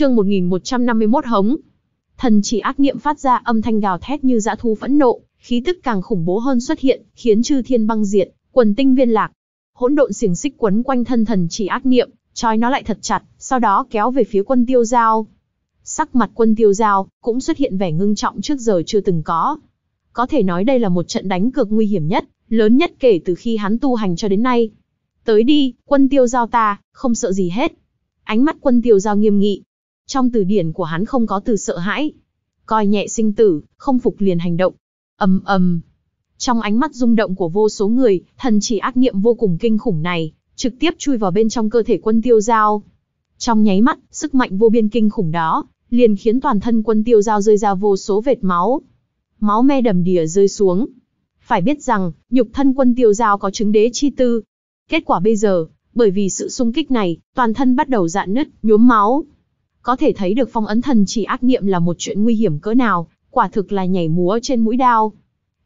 chương 1151 hống. Thần chỉ ác niệm phát ra âm thanh gào thét như dã thú phẫn nộ, khí tức càng khủng bố hơn xuất hiện, khiến chư thiên băng diệt, quần tinh viên lạc. Hỗn độn xiềng xích quấn quanh thân thần chỉ ác niệm, trói nó lại thật chặt, sau đó kéo về phía quân tiêu giao. Sắc mặt quân tiêu giao cũng xuất hiện vẻ ngưng trọng trước giờ chưa từng có. Có thể nói đây là một trận đánh cực nguy hiểm nhất, lớn nhất kể từ khi hắn tu hành cho đến nay. Tới đi, quân tiêu giao ta, không sợ gì hết. Ánh mắt quân tiêu giao nghiêm nghị, trong từ điển của hắn không có từ sợ hãi. Coi nhẹ sinh tử, không phục liền hành động. ầm ầm. Trong ánh mắt rung động của vô số người, thần chỉ ác niệm vô cùng kinh khủng này, trực tiếp chui vào bên trong cơ thể quân tiêu giao. Trong nháy mắt, sức mạnh vô biên kinh khủng đó, liền khiến toàn thân quân tiêu giao rơi ra vô số vệt máu. Máu me đầm đìa rơi xuống. Phải biết rằng, nhục thân quân tiêu giao có chứng đế chi tư. Kết quả bây giờ, bởi vì sự xung kích này, toàn thân bắt đầu dạn nứt, nhuốm máu. Có thể thấy được phong ấn thần chỉ ác niệm là một chuyện nguy hiểm cỡ nào, quả thực là nhảy múa trên mũi đao.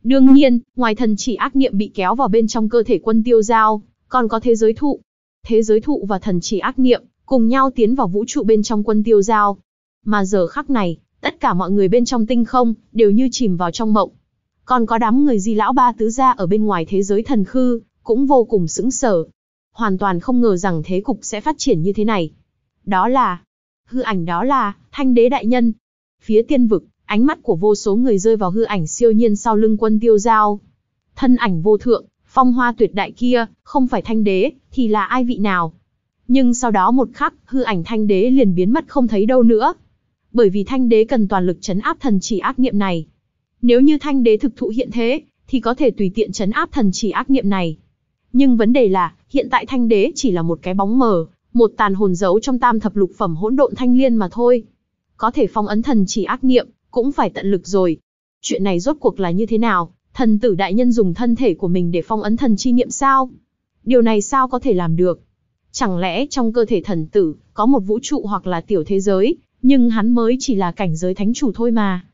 Đương nhiên, ngoài thần chỉ ác niệm bị kéo vào bên trong cơ thể quân tiêu giao, còn có thế giới thụ. Thế giới thụ và thần chỉ ác niệm cùng nhau tiến vào vũ trụ bên trong quân tiêu giao. Mà giờ khắc này, tất cả mọi người bên trong tinh không đều như chìm vào trong mộng. Còn có đám người di lão ba tứ gia ở bên ngoài thế giới thần khư, cũng vô cùng sững sờ. Hoàn toàn không ngờ rằng thế cục sẽ phát triển như thế này. Đó là, hư ảnh đó là Thanh Đế đại nhân. Phía tiên vực, ánh mắt của vô số người rơi vào hư ảnh siêu nhiên sau lưng Quân Tiêu Dao. Thân ảnh vô thượng, phong hoa tuyệt đại kia, không phải Thanh Đế thì là ai vị nào? Nhưng sau đó một khắc, hư ảnh Thanh Đế liền biến mất không thấy đâu nữa. Bởi vì Thanh Đế cần toàn lực chấn áp thần chỉ ác niệm này. Nếu như Thanh Đế thực thụ hiện thế, thì có thể tùy tiện chấn áp thần chỉ ác niệm này. Nhưng vấn đề là, hiện tại Thanh Đế chỉ là một cái bóng mờ, một tàn hồn giấu trong tam thập lục phẩm hỗn độn thanh liên mà thôi. Có thể phong ấn thần chỉ ác niệm, cũng phải tận lực rồi. Chuyện này rốt cuộc là như thế nào? Thần tử đại nhân dùng thân thể của mình để phong ấn thần chi niệm sao? Điều này sao có thể làm được? Chẳng lẽ trong cơ thể thần tử có một vũ trụ hoặc là tiểu thế giới, nhưng hắn mới chỉ là cảnh giới thánh chủ thôi mà.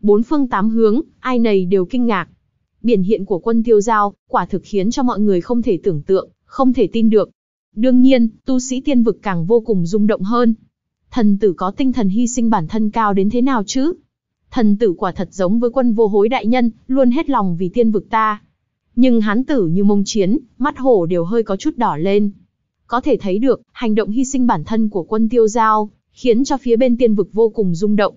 Bốn phương tám hướng, ai nầy đều kinh ngạc. Biển hiện của quân tiêu giao, quả thực khiến cho mọi người không thể tưởng tượng, không thể tin được. Đương nhiên, tu sĩ tiên vực càng vô cùng rung động hơn. Thần tử có tinh thần hy sinh bản thân cao đến thế nào chứ? Thần tử quả thật giống với quân vô hối đại nhân, luôn hết lòng vì tiên vực ta. Nhưng hán tử như mông chiến, mắt hổ đều hơi có chút đỏ lên. Có thể thấy được, hành động hy sinh bản thân của quân tiêu giao, khiến cho phía bên tiên vực vô cùng rung động.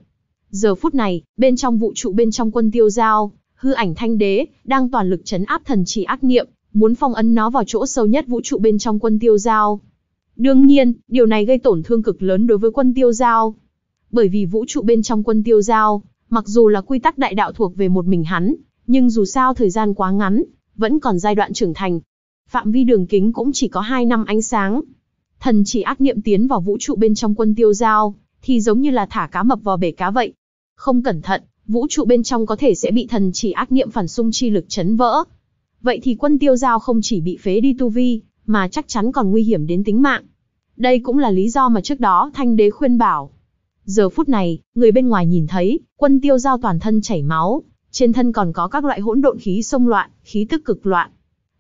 Giờ phút này, bên trong vũ trụ bên trong quân tiêu giao, hư ảnh thanh đế, đang toàn lực chấn áp thần chỉ ác niệm, muốn phong ấn nó vào chỗ sâu nhất vũ trụ bên trong quân tiêu giao. Đương nhiên, điều này gây tổn thương cực lớn đối với quân tiêu giao. Bởi vì vũ trụ bên trong quân tiêu giao, mặc dù là quy tắc đại đạo thuộc về một mình hắn, nhưng dù sao thời gian quá ngắn, vẫn còn giai đoạn trưởng thành. Phạm vi đường kính cũng chỉ có 2 năm ánh sáng. Thần chỉ ác niệm tiến vào vũ trụ bên trong quân tiêu giao, thì giống như là thả cá mập vào bể cá vậy. Không cẩn thận, vũ trụ bên trong có thể sẽ bị thần chỉ ác niệm phản xung chi lực chấn vỡ. Vậy thì quân tiêu giao không chỉ bị phế đi tu vi, mà chắc chắn còn nguy hiểm đến tính mạng. Đây cũng là lý do mà trước đó thanh đế khuyên bảo. Giờ phút này, người bên ngoài nhìn thấy, quân tiêu giao toàn thân chảy máu, trên thân còn có các loại hỗn độn khí xông loạn, khí tức cực loạn.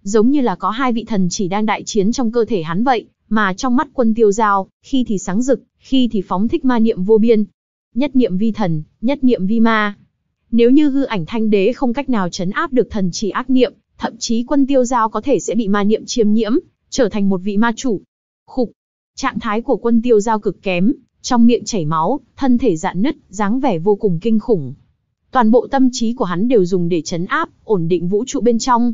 Giống như là có hai vị thần chỉ đang đại chiến trong cơ thể hắn vậy, mà trong mắt quân tiêu giao, khi thì sáng rực, khi thì phóng thích ma niệm vô biên. Nhất niệm vi thần, nhất niệm vi ma. Nếu như hư ảnh thanh đế không cách nào chấn áp được thần chỉ ác niệm, thậm chí quân tiêu giao có thể sẽ bị ma niệm chiêm nhiễm, trở thành một vị ma chủ. Khục, trạng thái của quân tiêu giao cực kém, trong miệng chảy máu, thân thể dạn nứt, dáng vẻ vô cùng kinh khủng. Toàn bộ tâm trí của hắn đều dùng để chấn áp, ổn định vũ trụ bên trong.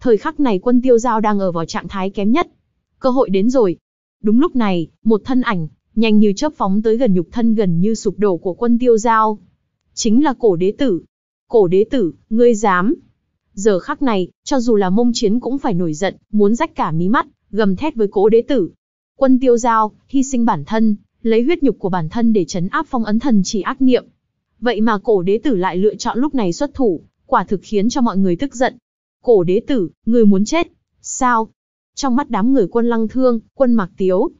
Thời khắc này quân tiêu giao đang ở vào trạng thái kém nhất. Cơ hội đến rồi. Đúng lúc này, một thân ảnh, nhanh như chớp phóng tới gần nhục thân gần như sụp đổ của quân tiêu giao. Chính là cổ đế tử. Cổ đế tử, ngươi dám, Giờ khắc này, cho dù là mông chiến cũng phải nổi giận, muốn rách cả mí mắt, gầm thét với cố đế tử. Quân tiêu giao, hy sinh bản thân, lấy huyết nhục của bản thân để chấn áp phong ấn thần chỉ ác niệm. Vậy mà cổ đế tử lại lựa chọn lúc này xuất thủ, quả thực khiến cho mọi người tức giận. Cổ đế tử, người muốn chết, sao? Trong mắt đám người quân lăng thương, quân mạc tiếu,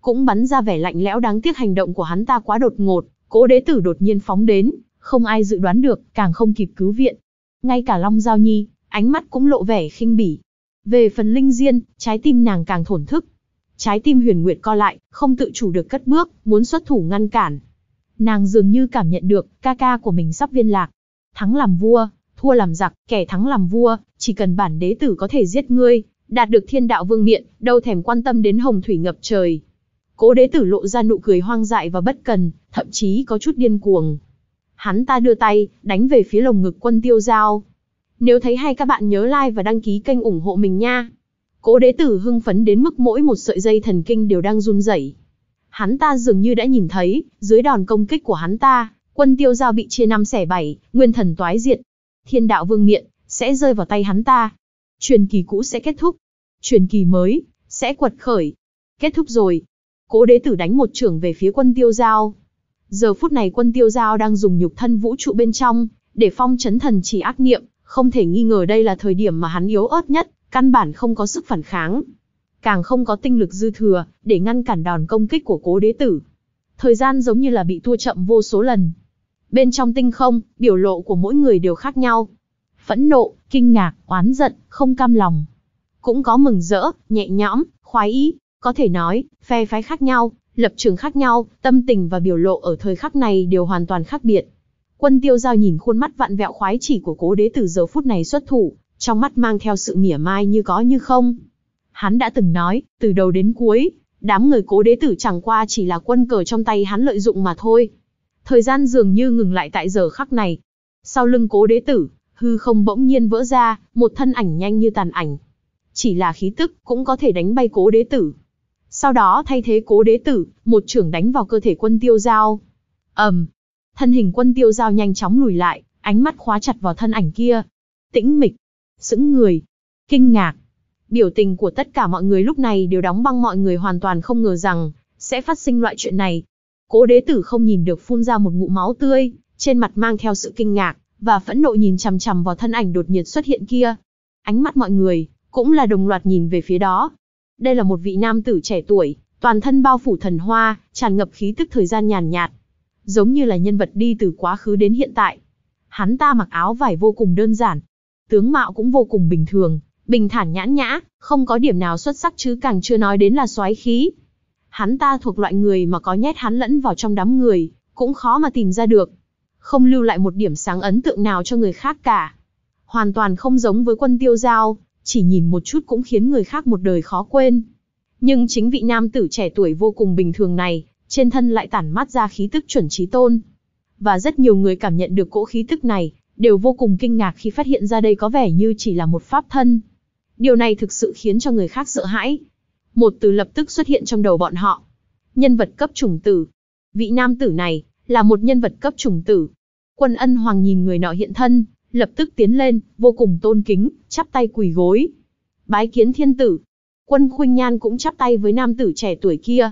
cũng bắn ra vẻ lạnh lẽo đáng tiếc hành động của hắn ta quá đột ngột, cố đế tử đột nhiên phóng đến, không ai dự đoán được, càng không kịp cứu viện, ngay cả Long Giao Nhi, ánh mắt cũng lộ vẻ khinh bỉ. Về phần Linh Diên, trái tim nàng càng thổn thức. Trái tim huyền nguyệt co lại, không tự chủ được cất bước, muốn xuất thủ ngăn cản. Nàng dường như cảm nhận được, ca ca của mình sắp viên lạc. Thắng làm vua, thua làm giặc, kẻ thắng làm vua, chỉ cần bản đế tử có thể giết ngươi, đạt được thiên đạo vương miện, đâu thèm quan tâm đến hồng thủy ngập trời. Cố đế tử lộ ra nụ cười hoang dại và bất cần, thậm chí có chút điên cuồng hắn ta đưa tay, đánh về phía lồng ngực quân tiêu giao. Nếu thấy hay các bạn nhớ like và đăng ký kênh ủng hộ mình nha. Cố đế tử hưng phấn đến mức mỗi một sợi dây thần kinh đều đang run rẩy. Hắn ta dường như đã nhìn thấy, dưới đòn công kích của hắn ta, quân tiêu giao bị chia năm xẻ bảy, nguyên thần toái diệt. Thiên đạo vương miện, sẽ rơi vào tay hắn ta. Truyền kỳ cũ sẽ kết thúc. Truyền kỳ mới, sẽ quật khởi. Kết thúc rồi. Cố đế tử đánh một trưởng về phía quân tiêu giao. Giờ phút này quân tiêu giao đang dùng nhục thân vũ trụ bên trong, để phong chấn thần chỉ ác niệm, không thể nghi ngờ đây là thời điểm mà hắn yếu ớt nhất, căn bản không có sức phản kháng. Càng không có tinh lực dư thừa, để ngăn cản đòn công kích của cố đế tử. Thời gian giống như là bị tua chậm vô số lần. Bên trong tinh không, biểu lộ của mỗi người đều khác nhau. Phẫn nộ, kinh ngạc, oán giận, không cam lòng. Cũng có mừng rỡ, nhẹ nhõm, khoái ý, có thể nói, phe phái khác nhau, lập trường khác nhau, tâm tình và biểu lộ ở thời khắc này đều hoàn toàn khác biệt. Quân tiêu giao nhìn khuôn mắt vặn vẹo khoái chỉ của cố đế tử giờ phút này xuất thủ, trong mắt mang theo sự mỉa mai như có như không. Hắn đã từng nói, từ đầu đến cuối, đám người cố đế tử chẳng qua chỉ là quân cờ trong tay hắn lợi dụng mà thôi. Thời gian dường như ngừng lại tại giờ khắc này. Sau lưng cố đế tử, hư không bỗng nhiên vỡ ra, một thân ảnh nhanh như tàn ảnh. Chỉ là khí tức cũng có thể đánh bay cố đế tử sau đó thay thế cố đế tử, một trưởng đánh vào cơ thể quân tiêu giao. ầm, um, thân hình quân tiêu giao nhanh chóng lùi lại, ánh mắt khóa chặt vào thân ảnh kia. Tĩnh mịch, sững người, kinh ngạc. Biểu tình của tất cả mọi người lúc này đều đóng băng mọi người hoàn toàn không ngờ rằng, sẽ phát sinh loại chuyện này. Cố đế tử không nhìn được phun ra một ngụm máu tươi, trên mặt mang theo sự kinh ngạc, và phẫn nộ nhìn chằm chằm vào thân ảnh đột nhiệt xuất hiện kia. Ánh mắt mọi người, cũng là đồng loạt nhìn về phía đó, đây là một vị nam tử trẻ tuổi, toàn thân bao phủ thần hoa, tràn ngập khí tức thời gian nhàn nhạt, giống như là nhân vật đi từ quá khứ đến hiện tại. Hắn ta mặc áo vải vô cùng đơn giản, tướng mạo cũng vô cùng bình thường, bình thản nhãn nhã, không có điểm nào xuất sắc chứ càng chưa nói đến là soái khí. Hắn ta thuộc loại người mà có nhét hắn lẫn vào trong đám người, cũng khó mà tìm ra được. Không lưu lại một điểm sáng ấn tượng nào cho người khác cả. Hoàn toàn không giống với quân tiêu giao, chỉ nhìn một chút cũng khiến người khác một đời khó quên. Nhưng chính vị nam tử trẻ tuổi vô cùng bình thường này, trên thân lại tản mát ra khí tức chuẩn trí tôn. Và rất nhiều người cảm nhận được cỗ khí tức này, đều vô cùng kinh ngạc khi phát hiện ra đây có vẻ như chỉ là một pháp thân. Điều này thực sự khiến cho người khác sợ hãi. Một từ lập tức xuất hiện trong đầu bọn họ. Nhân vật cấp trùng tử. Vị nam tử này, là một nhân vật cấp trùng tử. Quân ân hoàng nhìn người nọ hiện thân, lập tức tiến lên, vô cùng tôn kính, chắp tay quỳ gối. Bái kiến thiên tử. Quân khuynh nhan cũng chắp tay với nam tử trẻ tuổi kia.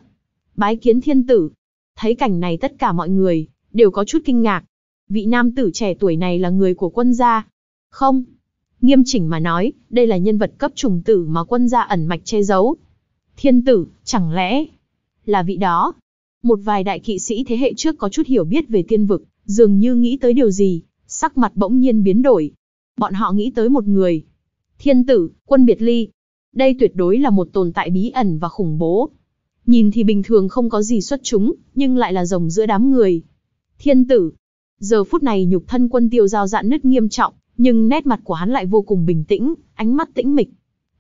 Bái kiến thiên tử. Thấy cảnh này tất cả mọi người, đều có chút kinh ngạc. Vị nam tử trẻ tuổi này là người của quân gia. Không. Nghiêm chỉnh mà nói, đây là nhân vật cấp trùng tử mà quân gia ẩn mạch che giấu. Thiên tử, chẳng lẽ là vị đó? Một vài đại kỵ sĩ thế hệ trước có chút hiểu biết về tiên vực, dường như nghĩ tới điều gì, sắc mặt bỗng nhiên biến đổi. Bọn họ nghĩ tới một người. Thiên tử, quân biệt ly. Đây tuyệt đối là một tồn tại bí ẩn và khủng bố. Nhìn thì bình thường không có gì xuất chúng, nhưng lại là rồng giữa đám người. Thiên tử. Giờ phút này nhục thân quân tiêu giao dạn nứt nghiêm trọng, nhưng nét mặt của hắn lại vô cùng bình tĩnh, ánh mắt tĩnh mịch.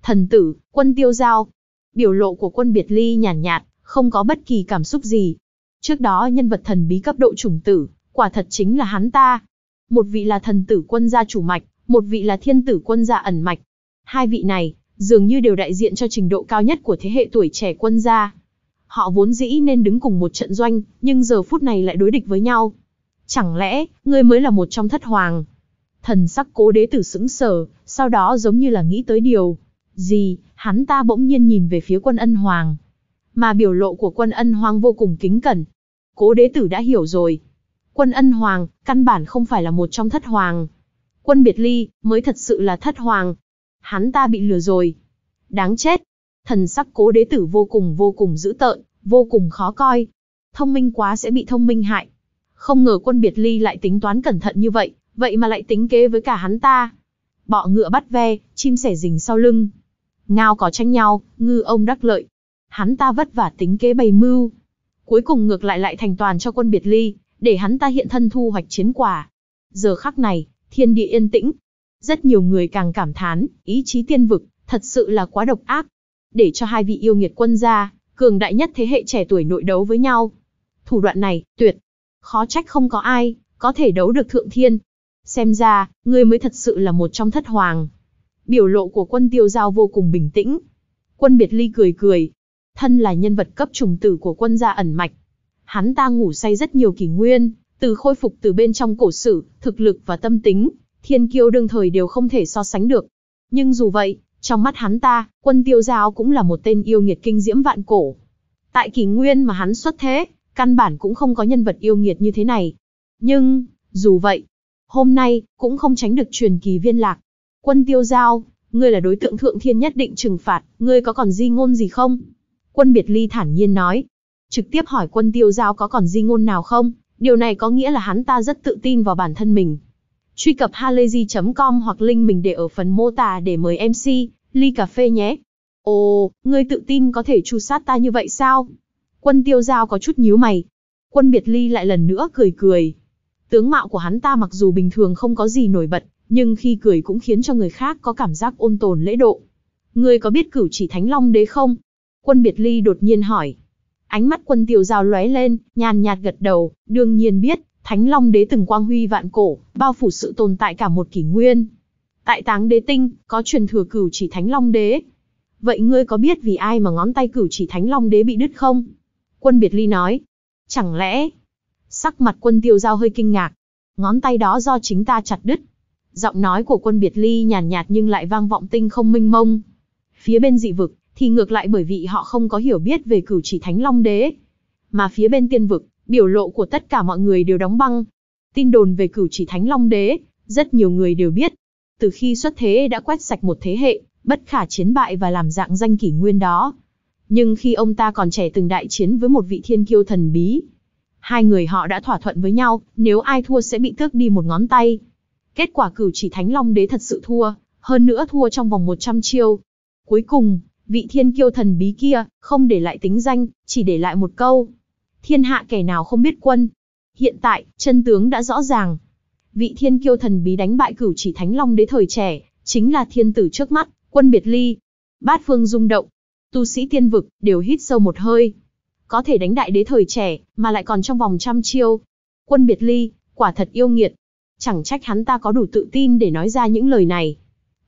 Thần tử, quân tiêu giao. Biểu lộ của quân biệt ly nhàn nhạt, nhạt, không có bất kỳ cảm xúc gì. Trước đó nhân vật thần bí cấp độ trùng tử, quả thật chính là hắn ta một vị là thần tử quân gia chủ mạch, một vị là thiên tử quân gia ẩn mạch. Hai vị này, dường như đều đại diện cho trình độ cao nhất của thế hệ tuổi trẻ quân gia. Họ vốn dĩ nên đứng cùng một trận doanh, nhưng giờ phút này lại đối địch với nhau. Chẳng lẽ, ngươi mới là một trong thất hoàng? Thần sắc cố đế tử sững sờ, sau đó giống như là nghĩ tới điều. Gì, hắn ta bỗng nhiên nhìn về phía quân ân hoàng. Mà biểu lộ của quân ân hoàng vô cùng kính cẩn. Cố đế tử đã hiểu rồi, Quân ân hoàng, căn bản không phải là một trong thất hoàng. Quân biệt ly, mới thật sự là thất hoàng. Hắn ta bị lừa rồi. Đáng chết. Thần sắc cố đế tử vô cùng vô cùng dữ tợn, vô cùng khó coi. Thông minh quá sẽ bị thông minh hại. Không ngờ quân biệt ly lại tính toán cẩn thận như vậy, vậy mà lại tính kế với cả hắn ta. Bọ ngựa bắt ve, chim sẻ rình sau lưng. Ngao có tranh nhau, ngư ông đắc lợi. Hắn ta vất vả tính kế bày mưu. Cuối cùng ngược lại lại thành toàn cho quân biệt ly, để hắn ta hiện thân thu hoạch chiến quả. Giờ khắc này, thiên địa yên tĩnh. Rất nhiều người càng cảm thán, ý chí tiên vực, thật sự là quá độc ác. Để cho hai vị yêu nghiệt quân gia, cường đại nhất thế hệ trẻ tuổi nội đấu với nhau. Thủ đoạn này, tuyệt. Khó trách không có ai, có thể đấu được thượng thiên. Xem ra, ngươi mới thật sự là một trong thất hoàng. Biểu lộ của quân tiêu giao vô cùng bình tĩnh. Quân biệt ly cười cười. Thân là nhân vật cấp trùng tử của quân gia ẩn mạch, hắn ta ngủ say rất nhiều kỷ nguyên, từ khôi phục từ bên trong cổ sử, thực lực và tâm tính, thiên kiêu đương thời đều không thể so sánh được. Nhưng dù vậy, trong mắt hắn ta, quân tiêu giao cũng là một tên yêu nghiệt kinh diễm vạn cổ. Tại kỷ nguyên mà hắn xuất thế, căn bản cũng không có nhân vật yêu nghiệt như thế này. Nhưng, dù vậy, hôm nay, cũng không tránh được truyền kỳ viên lạc. Quân tiêu giao, ngươi là đối tượng thượng thiên nhất định trừng phạt, ngươi có còn di ngôn gì không? Quân biệt ly thản nhiên nói trực tiếp hỏi quân tiêu giao có còn di ngôn nào không, điều này có nghĩa là hắn ta rất tự tin vào bản thân mình. Truy cập halayzi.com hoặc link mình để ở phần mô tả để mời MC, ly cà phê nhé. Ồ, ngươi tự tin có thể chu sát ta như vậy sao? Quân tiêu giao có chút nhíu mày. Quân biệt ly lại lần nữa cười cười. Tướng mạo của hắn ta mặc dù bình thường không có gì nổi bật, nhưng khi cười cũng khiến cho người khác có cảm giác ôn tồn lễ độ. Ngươi có biết cửu chỉ thánh long đế không? Quân biệt ly đột nhiên hỏi. Ánh mắt quân tiểu giao lóe lên, nhàn nhạt gật đầu, đương nhiên biết, Thánh Long đế từng quang huy vạn cổ, bao phủ sự tồn tại cả một kỷ nguyên. Tại táng đế tinh, có truyền thừa cửu chỉ Thánh Long đế. Vậy ngươi có biết vì ai mà ngón tay cửu chỉ Thánh Long đế bị đứt không? Quân Biệt Ly nói. Chẳng lẽ... Sắc mặt quân tiêu giao hơi kinh ngạc. Ngón tay đó do chính ta chặt đứt. Giọng nói của quân Biệt Ly nhàn nhạt, nhạt nhưng lại vang vọng tinh không minh mông. Phía bên dị vực, thì ngược lại bởi vì họ không có hiểu biết về cửu chỉ thánh long đế. Mà phía bên tiên vực, biểu lộ của tất cả mọi người đều đóng băng. Tin đồn về cửu chỉ thánh long đế, rất nhiều người đều biết. Từ khi xuất thế đã quét sạch một thế hệ, bất khả chiến bại và làm dạng danh kỷ nguyên đó. Nhưng khi ông ta còn trẻ từng đại chiến với một vị thiên kiêu thần bí, hai người họ đã thỏa thuận với nhau, nếu ai thua sẽ bị tước đi một ngón tay. Kết quả cửu chỉ thánh long đế thật sự thua, hơn nữa thua trong vòng 100 chiêu. Cuối cùng, vị thiên kiêu thần bí kia, không để lại tính danh, chỉ để lại một câu. Thiên hạ kẻ nào không biết quân. Hiện tại, chân tướng đã rõ ràng. Vị thiên kiêu thần bí đánh bại cửu chỉ thánh long đế thời trẻ, chính là thiên tử trước mắt, quân biệt ly. Bát phương rung động. Tu sĩ tiên vực, đều hít sâu một hơi. Có thể đánh đại đế thời trẻ, mà lại còn trong vòng trăm chiêu. Quân biệt ly, quả thật yêu nghiệt. Chẳng trách hắn ta có đủ tự tin để nói ra những lời này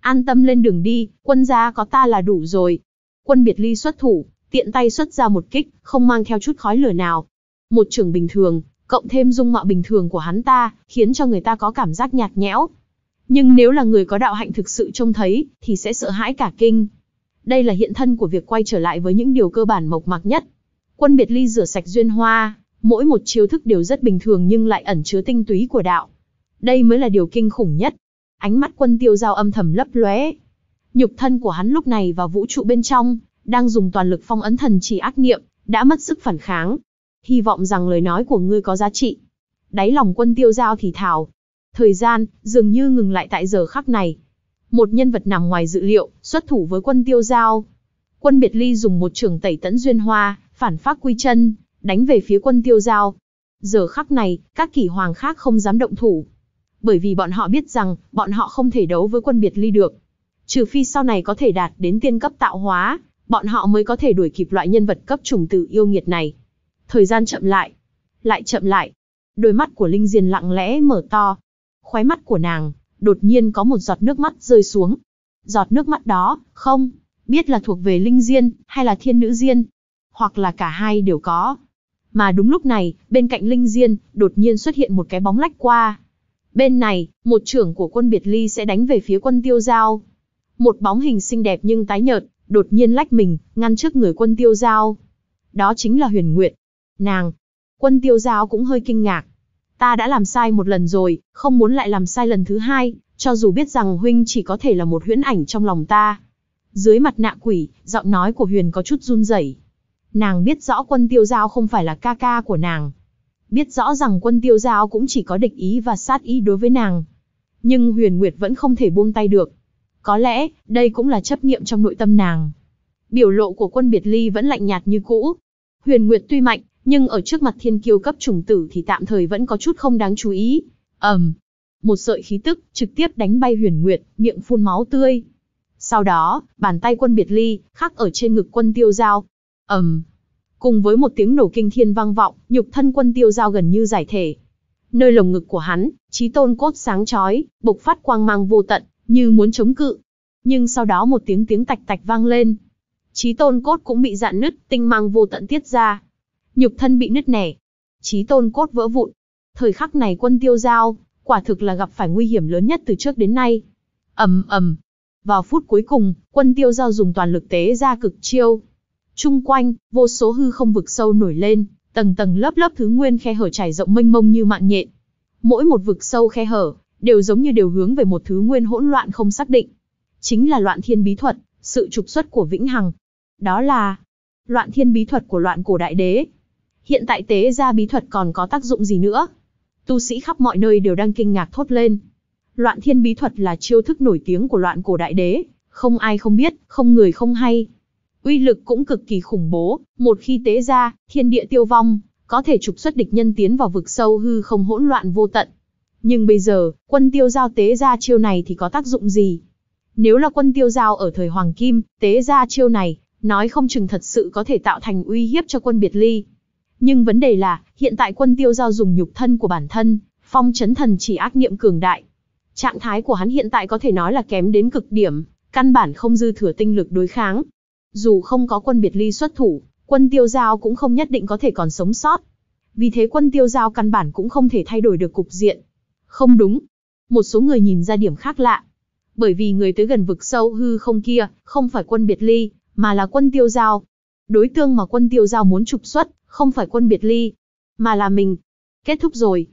an tâm lên đường đi, quân gia có ta là đủ rồi. Quân biệt ly xuất thủ, tiện tay xuất ra một kích, không mang theo chút khói lửa nào. Một trường bình thường, cộng thêm dung mạo bình thường của hắn ta, khiến cho người ta có cảm giác nhạt nhẽo. Nhưng nếu là người có đạo hạnh thực sự trông thấy, thì sẽ sợ hãi cả kinh. Đây là hiện thân của việc quay trở lại với những điều cơ bản mộc mạc nhất. Quân biệt ly rửa sạch duyên hoa, mỗi một chiêu thức đều rất bình thường nhưng lại ẩn chứa tinh túy của đạo. Đây mới là điều kinh khủng nhất. Ánh mắt quân tiêu giao âm thầm lấp lóe, Nhục thân của hắn lúc này vào vũ trụ bên trong, đang dùng toàn lực phong ấn thần chỉ ác niệm, đã mất sức phản kháng. Hy vọng rằng lời nói của ngươi có giá trị. Đáy lòng quân tiêu giao thì thào. Thời gian, dường như ngừng lại tại giờ khắc này. Một nhân vật nằm ngoài dự liệu, xuất thủ với quân tiêu giao. Quân biệt ly dùng một trường tẩy tẫn duyên hoa, phản phát quy chân, đánh về phía quân tiêu giao. Giờ khắc này, các kỷ hoàng khác không dám động thủ. Bởi vì bọn họ biết rằng, bọn họ không thể đấu với quân biệt ly được. Trừ phi sau này có thể đạt đến tiên cấp tạo hóa, bọn họ mới có thể đuổi kịp loại nhân vật cấp trùng tử yêu nghiệt này. Thời gian chậm lại, lại chậm lại. Đôi mắt của Linh Diên lặng lẽ mở to. Khóe mắt của nàng, đột nhiên có một giọt nước mắt rơi xuống. Giọt nước mắt đó, không, biết là thuộc về Linh Diên, hay là Thiên Nữ Diên, hoặc là cả hai đều có. Mà đúng lúc này, bên cạnh Linh Diên, đột nhiên xuất hiện một cái bóng lách qua. Bên này, một trưởng của quân biệt ly sẽ đánh về phía quân tiêu giao. Một bóng hình xinh đẹp nhưng tái nhợt, đột nhiên lách mình, ngăn trước người quân tiêu giao. Đó chính là huyền nguyện. Nàng. Quân tiêu giao cũng hơi kinh ngạc. Ta đã làm sai một lần rồi, không muốn lại làm sai lần thứ hai, cho dù biết rằng huynh chỉ có thể là một huyễn ảnh trong lòng ta. Dưới mặt nạ quỷ, giọng nói của huyền có chút run rẩy. Nàng biết rõ quân tiêu giao không phải là ca ca của nàng. Biết rõ rằng quân tiêu giao cũng chỉ có địch ý và sát ý đối với nàng. Nhưng huyền nguyệt vẫn không thể buông tay được có lẽ, đây cũng là chấp niệm trong nội tâm nàng. Biểu lộ của quân biệt ly vẫn lạnh nhạt như cũ. Huyền Nguyệt tuy mạnh, nhưng ở trước mặt thiên kiêu cấp trùng tử thì tạm thời vẫn có chút không đáng chú ý. ầm, um, một sợi khí tức trực tiếp đánh bay Huyền Nguyệt, miệng phun máu tươi. Sau đó, bàn tay quân biệt ly khắc ở trên ngực quân tiêu dao. ầm, um, cùng với một tiếng nổ kinh thiên vang vọng, nhục thân quân tiêu dao gần như giải thể. Nơi lồng ngực của hắn, trí tôn cốt sáng chói, bộc phát quang mang vô tận, như muốn chống cự. Nhưng sau đó một tiếng tiếng tạch tạch vang lên. Chí tôn cốt cũng bị dạn nứt, tinh mang vô tận tiết ra. Nhục thân bị nứt nẻ. Chí tôn cốt vỡ vụn. Thời khắc này quân tiêu giao, quả thực là gặp phải nguy hiểm lớn nhất từ trước đến nay. ầm ầm Vào phút cuối cùng, quân tiêu giao dùng toàn lực tế ra cực chiêu. Trung quanh, vô số hư không vực sâu nổi lên, tầng tầng lớp lớp thứ nguyên khe hở trải rộng mênh mông như mạng nhện. Mỗi một vực sâu khe hở, đều giống như đều hướng về một thứ nguyên hỗn loạn không xác định. Chính là loạn thiên bí thuật, sự trục xuất của Vĩnh Hằng. Đó là loạn thiên bí thuật của loạn cổ đại đế. Hiện tại tế ra bí thuật còn có tác dụng gì nữa? Tu sĩ khắp mọi nơi đều đang kinh ngạc thốt lên. Loạn thiên bí thuật là chiêu thức nổi tiếng của loạn cổ đại đế, không ai không biết, không người không hay. Uy lực cũng cực kỳ khủng bố, một khi tế ra, thiên địa tiêu vong, có thể trục xuất địch nhân tiến vào vực sâu hư không hỗn loạn vô tận. Nhưng bây giờ, quân tiêu giao tế ra chiêu này thì có tác dụng gì? Nếu là quân tiêu giao ở thời Hoàng Kim, tế ra chiêu này, nói không chừng thật sự có thể tạo thành uy hiếp cho quân Biệt Ly. Nhưng vấn đề là, hiện tại quân tiêu giao dùng nhục thân của bản thân, phong chấn thần chỉ ác niệm cường đại. Trạng thái của hắn hiện tại có thể nói là kém đến cực điểm, căn bản không dư thừa tinh lực đối kháng. Dù không có quân Biệt Ly xuất thủ, quân tiêu giao cũng không nhất định có thể còn sống sót. Vì thế quân tiêu giao căn bản cũng không thể thay đổi được cục diện, không đúng. Một số người nhìn ra điểm khác lạ. Bởi vì người tới gần vực sâu hư không kia, không phải quân biệt ly, mà là quân tiêu giao. Đối tương mà quân tiêu giao muốn trục xuất, không phải quân biệt ly, mà là mình. Kết thúc rồi.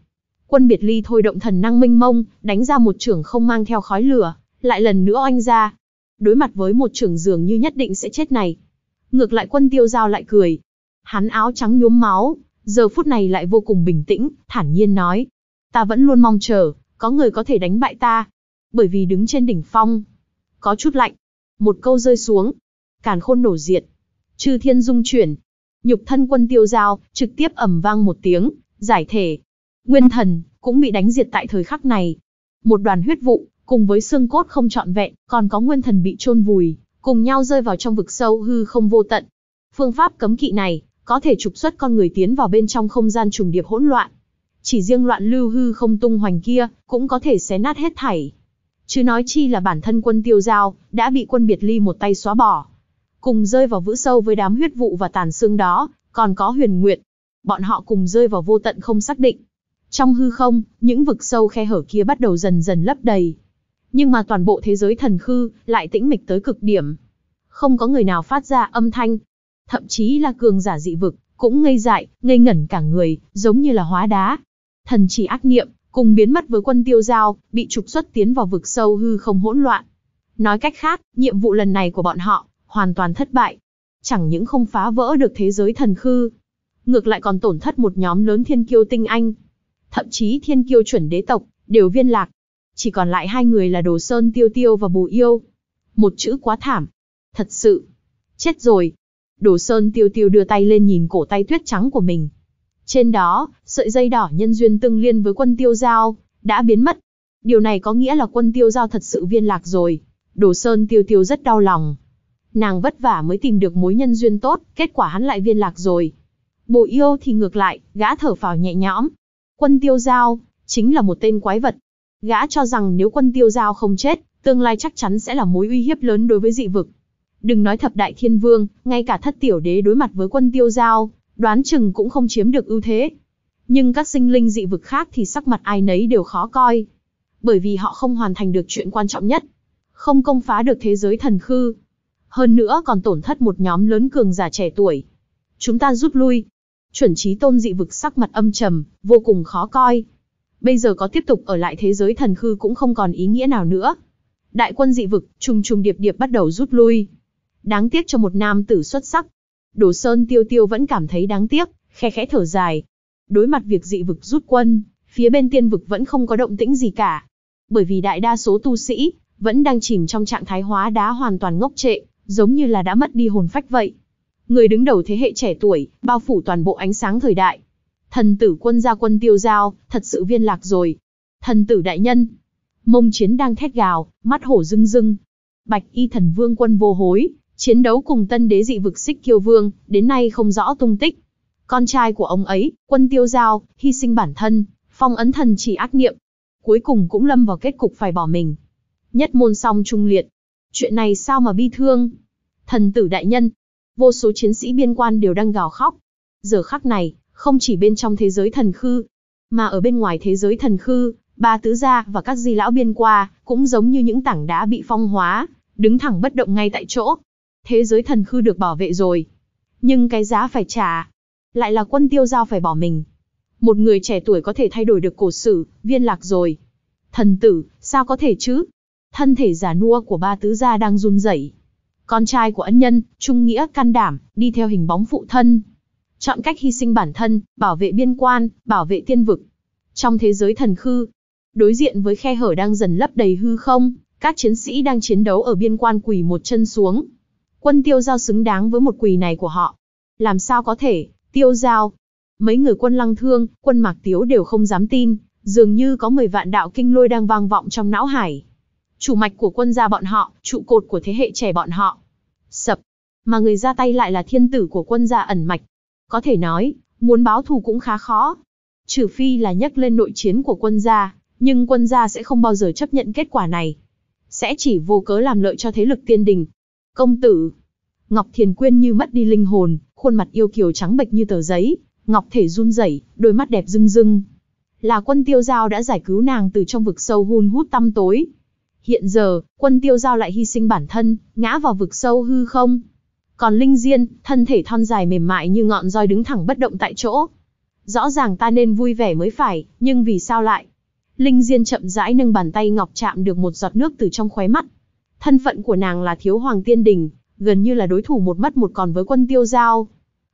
Quân biệt ly thôi động thần năng minh mông, đánh ra một trưởng không mang theo khói lửa, lại lần nữa oanh ra. Đối mặt với một trưởng dường như nhất định sẽ chết này. Ngược lại quân tiêu giao lại cười. Hắn áo trắng nhuốm máu, giờ phút này lại vô cùng bình tĩnh, thản nhiên nói, ta vẫn luôn mong chờ, có người có thể đánh bại ta. Bởi vì đứng trên đỉnh phong, có chút lạnh. Một câu rơi xuống, càn khôn nổ diệt, chư thiên dung chuyển. Nhục thân quân tiêu giao, trực tiếp ẩm vang một tiếng, giải thể. Nguyên thần, cũng bị đánh diệt tại thời khắc này. Một đoàn huyết vụ, cùng với xương cốt không trọn vẹn, còn có nguyên thần bị chôn vùi, cùng nhau rơi vào trong vực sâu hư không vô tận. Phương pháp cấm kỵ này, có thể trục xuất con người tiến vào bên trong không gian trùng điệp hỗn loạn, chỉ riêng loạn lưu hư không tung hoành kia, cũng có thể xé nát hết thảy. Chứ nói chi là bản thân quân tiêu giao, đã bị quân biệt ly một tay xóa bỏ. Cùng rơi vào vữ sâu với đám huyết vụ và tàn xương đó, còn có huyền nguyện. Bọn họ cùng rơi vào vô tận không xác định. Trong hư không, những vực sâu khe hở kia bắt đầu dần dần lấp đầy. Nhưng mà toàn bộ thế giới thần khư lại tĩnh mịch tới cực điểm. Không có người nào phát ra âm thanh. Thậm chí là cường giả dị vực, cũng ngây dại, ngây ngẩn cả người, giống như là hóa đá, thần chỉ ác niệm, cùng biến mất với quân tiêu giao, bị trục xuất tiến vào vực sâu hư không hỗn loạn. Nói cách khác, nhiệm vụ lần này của bọn họ, hoàn toàn thất bại. Chẳng những không phá vỡ được thế giới thần khư, ngược lại còn tổn thất một nhóm lớn thiên kiêu tinh anh. Thậm chí thiên kiêu chuẩn đế tộc, đều viên lạc. Chỉ còn lại hai người là Đồ Sơn Tiêu Tiêu và Bù Yêu. Một chữ quá thảm. Thật sự. Chết rồi. Đồ Sơn Tiêu Tiêu đưa tay lên nhìn cổ tay tuyết trắng của mình, trên đó, sợi dây đỏ nhân duyên tương liên với quân tiêu giao, đã biến mất. Điều này có nghĩa là quân tiêu giao thật sự viên lạc rồi. Đồ Sơn tiêu tiêu rất đau lòng. Nàng vất vả mới tìm được mối nhân duyên tốt, kết quả hắn lại viên lạc rồi. bộ yêu thì ngược lại, gã thở phào nhẹ nhõm. Quân tiêu giao, chính là một tên quái vật. Gã cho rằng nếu quân tiêu giao không chết, tương lai chắc chắn sẽ là mối uy hiếp lớn đối với dị vực. Đừng nói thập đại thiên vương, ngay cả thất tiểu đế đối mặt với quân tiêu giao, đoán chừng cũng không chiếm được ưu thế. Nhưng các sinh linh dị vực khác thì sắc mặt ai nấy đều khó coi, bởi vì họ không hoàn thành được chuyện quan trọng nhất, không công phá được thế giới thần khư. Hơn nữa còn tổn thất một nhóm lớn cường giả trẻ tuổi. Chúng ta rút lui. Chuẩn trí tôn dị vực sắc mặt âm trầm, vô cùng khó coi. Bây giờ có tiếp tục ở lại thế giới thần khư cũng không còn ý nghĩa nào nữa. Đại quân dị vực, trùng trùng điệp điệp bắt đầu rút lui. Đáng tiếc cho một nam tử xuất sắc, Đồ Sơn Tiêu Tiêu vẫn cảm thấy đáng tiếc, khe khẽ thở dài. Đối mặt việc dị vực rút quân, phía bên tiên vực vẫn không có động tĩnh gì cả. Bởi vì đại đa số tu sĩ vẫn đang chìm trong trạng thái hóa đá hoàn toàn ngốc trệ, giống như là đã mất đi hồn phách vậy. Người đứng đầu thế hệ trẻ tuổi, bao phủ toàn bộ ánh sáng thời đại. Thần tử quân gia quân tiêu giao, thật sự viên lạc rồi. Thần tử đại nhân. Mông chiến đang thét gào, mắt hổ rưng rưng. Bạch y thần vương quân vô hối, chiến đấu cùng tân đế dị vực xích kiêu vương, đến nay không rõ tung tích. Con trai của ông ấy, quân tiêu giao, hy sinh bản thân, phong ấn thần chỉ ác niệm. Cuối cùng cũng lâm vào kết cục phải bỏ mình. Nhất môn song trung liệt. Chuyện này sao mà bi thương? Thần tử đại nhân. Vô số chiến sĩ biên quan đều đang gào khóc. Giờ khắc này, không chỉ bên trong thế giới thần khư, mà ở bên ngoài thế giới thần khư, ba tứ gia và các di lão biên qua, cũng giống như những tảng đá bị phong hóa, đứng thẳng bất động ngay tại chỗ thế giới thần khư được bảo vệ rồi. Nhưng cái giá phải trả, lại là quân tiêu giao phải bỏ mình. Một người trẻ tuổi có thể thay đổi được cổ sử, viên lạc rồi. Thần tử, sao có thể chứ? Thân thể già nua của ba tứ gia đang run rẩy. Con trai của ân nhân, trung nghĩa can đảm, đi theo hình bóng phụ thân. Chọn cách hy sinh bản thân, bảo vệ biên quan, bảo vệ tiên vực. Trong thế giới thần khư, đối diện với khe hở đang dần lấp đầy hư không, các chiến sĩ đang chiến đấu ở biên quan quỳ một chân xuống, quân tiêu giao xứng đáng với một quỳ này của họ. Làm sao có thể, tiêu giao. Mấy người quân lăng thương, quân mạc tiếu đều không dám tin, dường như có 10 vạn đạo kinh lôi đang vang vọng trong não hải. Chủ mạch của quân gia bọn họ, trụ cột của thế hệ trẻ bọn họ. Sập, mà người ra tay lại là thiên tử của quân gia ẩn mạch. Có thể nói, muốn báo thù cũng khá khó. Trừ phi là nhắc lên nội chiến của quân gia, nhưng quân gia sẽ không bao giờ chấp nhận kết quả này. Sẽ chỉ vô cớ làm lợi cho thế lực tiên đình, Công tử. Ngọc Thiền Quyên như mất đi linh hồn, khuôn mặt yêu kiều trắng bệch như tờ giấy, ngọc thể run rẩy, đôi mắt đẹp rưng rưng. Là quân tiêu giao đã giải cứu nàng từ trong vực sâu hun hút tăm tối. Hiện giờ, quân tiêu giao lại hy sinh bản thân, ngã vào vực sâu hư không. Còn Linh Diên, thân thể thon dài mềm mại như ngọn roi đứng thẳng bất động tại chỗ. Rõ ràng ta nên vui vẻ mới phải, nhưng vì sao lại? Linh Diên chậm rãi nâng bàn tay ngọc chạm được một giọt nước từ trong khóe mắt, Thân phận của nàng là thiếu hoàng tiên đình, gần như là đối thủ một mất một còn với quân tiêu giao.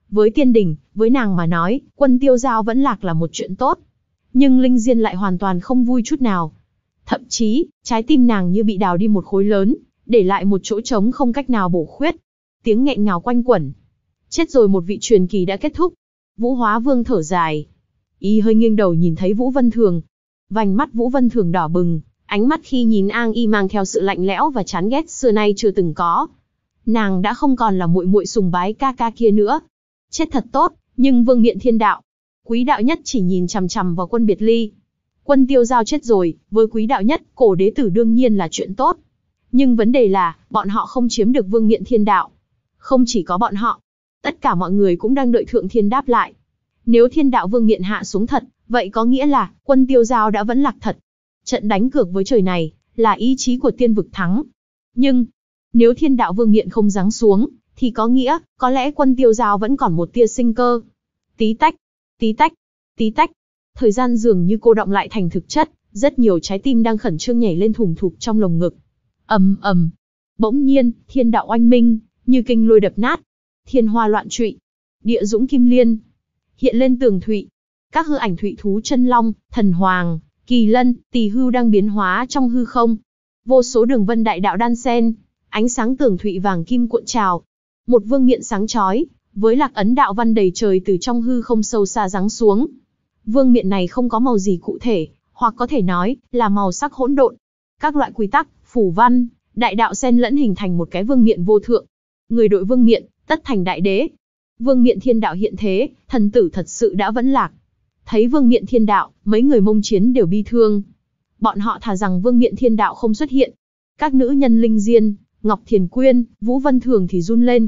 Với tiên đình, với nàng mà nói, quân tiêu giao vẫn lạc là một chuyện tốt. Nhưng Linh Diên lại hoàn toàn không vui chút nào. Thậm chí, trái tim nàng như bị đào đi một khối lớn, để lại một chỗ trống không cách nào bổ khuyết. Tiếng nghẹn ngào quanh quẩn. Chết rồi một vị truyền kỳ đã kết thúc. Vũ Hóa Vương thở dài. Y hơi nghiêng đầu nhìn thấy Vũ Vân Thường. Vành mắt Vũ Vân Thường đỏ bừng, Ánh mắt khi nhìn An Y mang theo sự lạnh lẽo và chán ghét xưa nay chưa từng có. Nàng đã không còn là muội muội sùng bái ca ca kia nữa. Chết thật tốt, nhưng Vương Miện Thiên Đạo, Quý Đạo Nhất chỉ nhìn chằm chằm vào quân Biệt Ly. Quân Tiêu Giao chết rồi, với Quý Đạo Nhất, cổ đế tử đương nhiên là chuyện tốt. Nhưng vấn đề là, bọn họ không chiếm được Vương Miện Thiên Đạo. Không chỉ có bọn họ, tất cả mọi người cũng đang đợi Thượng Thiên đáp lại. Nếu Thiên Đạo Vương Miện hạ xuống thật, vậy có nghĩa là quân tiêu giao đã vẫn lạc thật Trận đánh cược với trời này, là ý chí của tiên vực thắng. Nhưng, nếu thiên đạo vương nghiện không giáng xuống, thì có nghĩa, có lẽ quân tiêu giao vẫn còn một tia sinh cơ. Tí tách, tí tách, tí tách. Thời gian dường như cô động lại thành thực chất, rất nhiều trái tim đang khẩn trương nhảy lên thùng thụp trong lồng ngực. ầm ầm, bỗng nhiên, thiên đạo oanh minh, như kinh lôi đập nát. Thiên hoa loạn trụy, địa dũng kim liên, hiện lên tường thụy. Các hư ảnh thụy thú chân long, thần hoàng, kỳ lân, tỳ hưu đang biến hóa trong hư không. Vô số đường vân đại đạo đan sen, ánh sáng tưởng thụy vàng kim cuộn trào. Một vương miện sáng chói, với lạc ấn đạo văn đầy trời từ trong hư không sâu xa giáng xuống. Vương miện này không có màu gì cụ thể, hoặc có thể nói là màu sắc hỗn độn. Các loại quy tắc, phủ văn, đại đạo sen lẫn hình thành một cái vương miện vô thượng. Người đội vương miện, tất thành đại đế. Vương miện thiên đạo hiện thế, thần tử thật sự đã vẫn lạc, Thấy Vương Miện Thiên Đạo, mấy người mông chiến đều bi thương. Bọn họ thà rằng Vương Miện Thiên Đạo không xuất hiện. Các nữ nhân Linh Diên, Ngọc Thiền Quyên, Vũ Vân Thường thì run lên.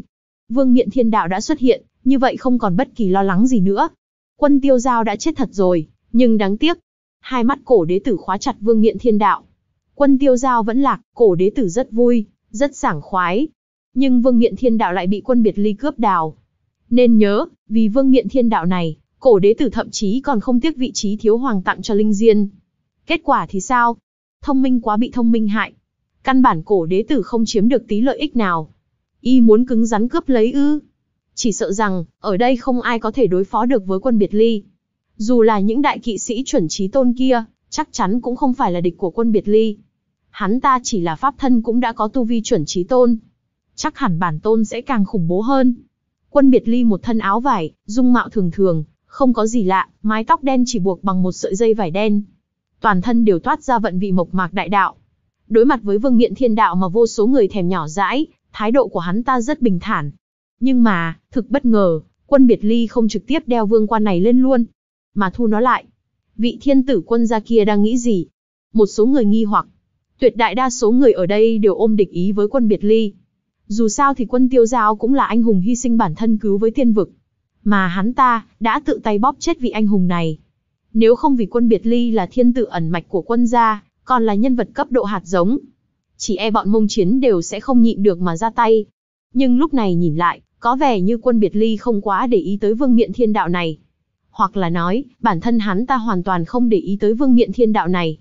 Vương Miện Thiên Đạo đã xuất hiện, như vậy không còn bất kỳ lo lắng gì nữa. Quân tiêu giao đã chết thật rồi, nhưng đáng tiếc. Hai mắt cổ đế tử khóa chặt Vương Miện Thiên Đạo. Quân tiêu giao vẫn lạc, cổ đế tử rất vui, rất sảng khoái. Nhưng Vương Miện Thiên Đạo lại bị quân biệt ly cướp đào. Nên nhớ, vì Vương Miện Thiên Đạo này, Cổ đế tử thậm chí còn không tiếc vị trí thiếu hoàng tặng cho Linh Diên. Kết quả thì sao? Thông minh quá bị thông minh hại. Căn bản cổ đế tử không chiếm được tí lợi ích nào. Y muốn cứng rắn cướp lấy ư. Chỉ sợ rằng, ở đây không ai có thể đối phó được với quân Biệt Ly. Dù là những đại kỵ sĩ chuẩn trí tôn kia, chắc chắn cũng không phải là địch của quân Biệt Ly. Hắn ta chỉ là pháp thân cũng đã có tu vi chuẩn trí tôn. Chắc hẳn bản tôn sẽ càng khủng bố hơn. Quân Biệt Ly một thân áo vải, dung mạo thường thường, không có gì lạ, mái tóc đen chỉ buộc bằng một sợi dây vải đen. Toàn thân đều toát ra vận vị mộc mạc đại đạo. Đối mặt với vương miện thiên đạo mà vô số người thèm nhỏ dãi, thái độ của hắn ta rất bình thản. Nhưng mà, thực bất ngờ, quân biệt ly không trực tiếp đeo vương quan này lên luôn, mà thu nó lại. Vị thiên tử quân gia kia đang nghĩ gì? Một số người nghi hoặc, tuyệt đại đa số người ở đây đều ôm địch ý với quân biệt ly. Dù sao thì quân tiêu giao cũng là anh hùng hy sinh bản thân cứu với tiên vực mà hắn ta đã tự tay bóp chết vị anh hùng này. Nếu không vì quân biệt ly là thiên tử ẩn mạch của quân gia, còn là nhân vật cấp độ hạt giống, chỉ e bọn mông chiến đều sẽ không nhịn được mà ra tay. Nhưng lúc này nhìn lại, có vẻ như quân biệt ly không quá để ý tới vương miện thiên đạo này. Hoặc là nói, bản thân hắn ta hoàn toàn không để ý tới vương miện thiên đạo này.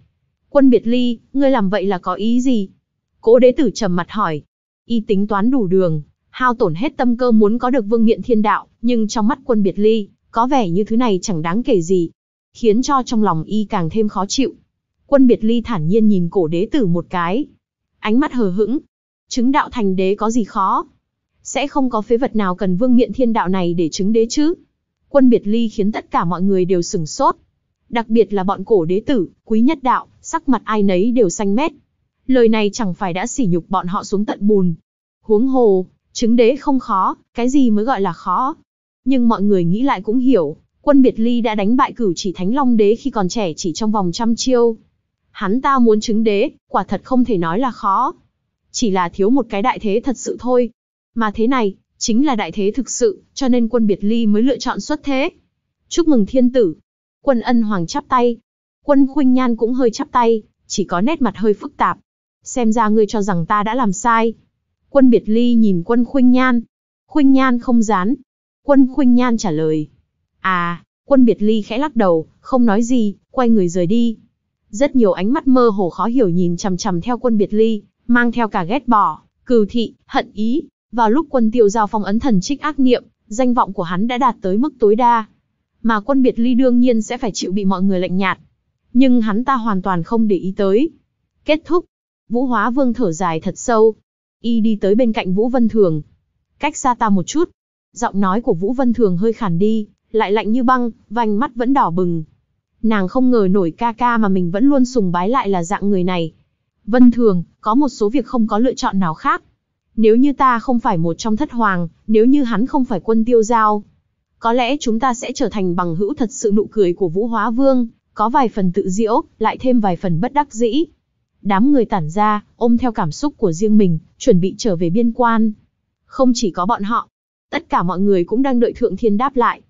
Quân biệt ly, ngươi làm vậy là có ý gì? Cố đế tử trầm mặt hỏi. Y tính toán đủ đường, hao tổn hết tâm cơ muốn có được vương miện thiên đạo, nhưng trong mắt quân biệt ly, có vẻ như thứ này chẳng đáng kể gì, khiến cho trong lòng y càng thêm khó chịu. Quân biệt ly thản nhiên nhìn cổ đế tử một cái, ánh mắt hờ hững. Chứng đạo thành đế có gì khó? Sẽ không có phế vật nào cần vương miện thiên đạo này để chứng đế chứ? Quân biệt ly khiến tất cả mọi người đều sửng sốt. Đặc biệt là bọn cổ đế tử, quý nhất đạo, sắc mặt ai nấy đều xanh mét. Lời này chẳng phải đã sỉ nhục bọn họ xuống tận bùn. Huống hồ, Chứng đế không khó, cái gì mới gọi là khó. Nhưng mọi người nghĩ lại cũng hiểu, quân biệt ly đã đánh bại cửu chỉ thánh long đế khi còn trẻ chỉ trong vòng trăm chiêu. Hắn ta muốn chứng đế, quả thật không thể nói là khó. Chỉ là thiếu một cái đại thế thật sự thôi. Mà thế này, chính là đại thế thực sự, cho nên quân biệt ly mới lựa chọn xuất thế. Chúc mừng thiên tử. Quân ân hoàng chắp tay. Quân khuynh nhan cũng hơi chắp tay, chỉ có nét mặt hơi phức tạp. Xem ra ngươi cho rằng ta đã làm sai. Quân biệt ly nhìn quân khuynh nhan. Khuynh nhan không dán. Quân khuynh nhan trả lời. À, quân biệt ly khẽ lắc đầu, không nói gì, quay người rời đi. Rất nhiều ánh mắt mơ hồ khó hiểu nhìn chằm chằm theo quân biệt ly, mang theo cả ghét bỏ, cừu thị, hận ý. Vào lúc quân tiêu giao phong ấn thần trích ác niệm, danh vọng của hắn đã đạt tới mức tối đa. Mà quân biệt ly đương nhiên sẽ phải chịu bị mọi người lạnh nhạt. Nhưng hắn ta hoàn toàn không để ý tới. Kết thúc. Vũ Hóa Vương thở dài thật sâu, Y đi tới bên cạnh Vũ Vân Thường. Cách xa ta một chút. Giọng nói của Vũ Vân Thường hơi khản đi, lại lạnh như băng, vành mắt vẫn đỏ bừng. Nàng không ngờ nổi ca ca mà mình vẫn luôn sùng bái lại là dạng người này. Vân Thường, có một số việc không có lựa chọn nào khác. Nếu như ta không phải một trong thất hoàng, nếu như hắn không phải quân tiêu giao. Có lẽ chúng ta sẽ trở thành bằng hữu thật sự nụ cười của Vũ Hóa Vương, có vài phần tự diễu, lại thêm vài phần bất đắc dĩ, Đám người tản ra, ôm theo cảm xúc của riêng mình, chuẩn bị trở về biên quan. Không chỉ có bọn họ, tất cả mọi người cũng đang đợi Thượng Thiên đáp lại.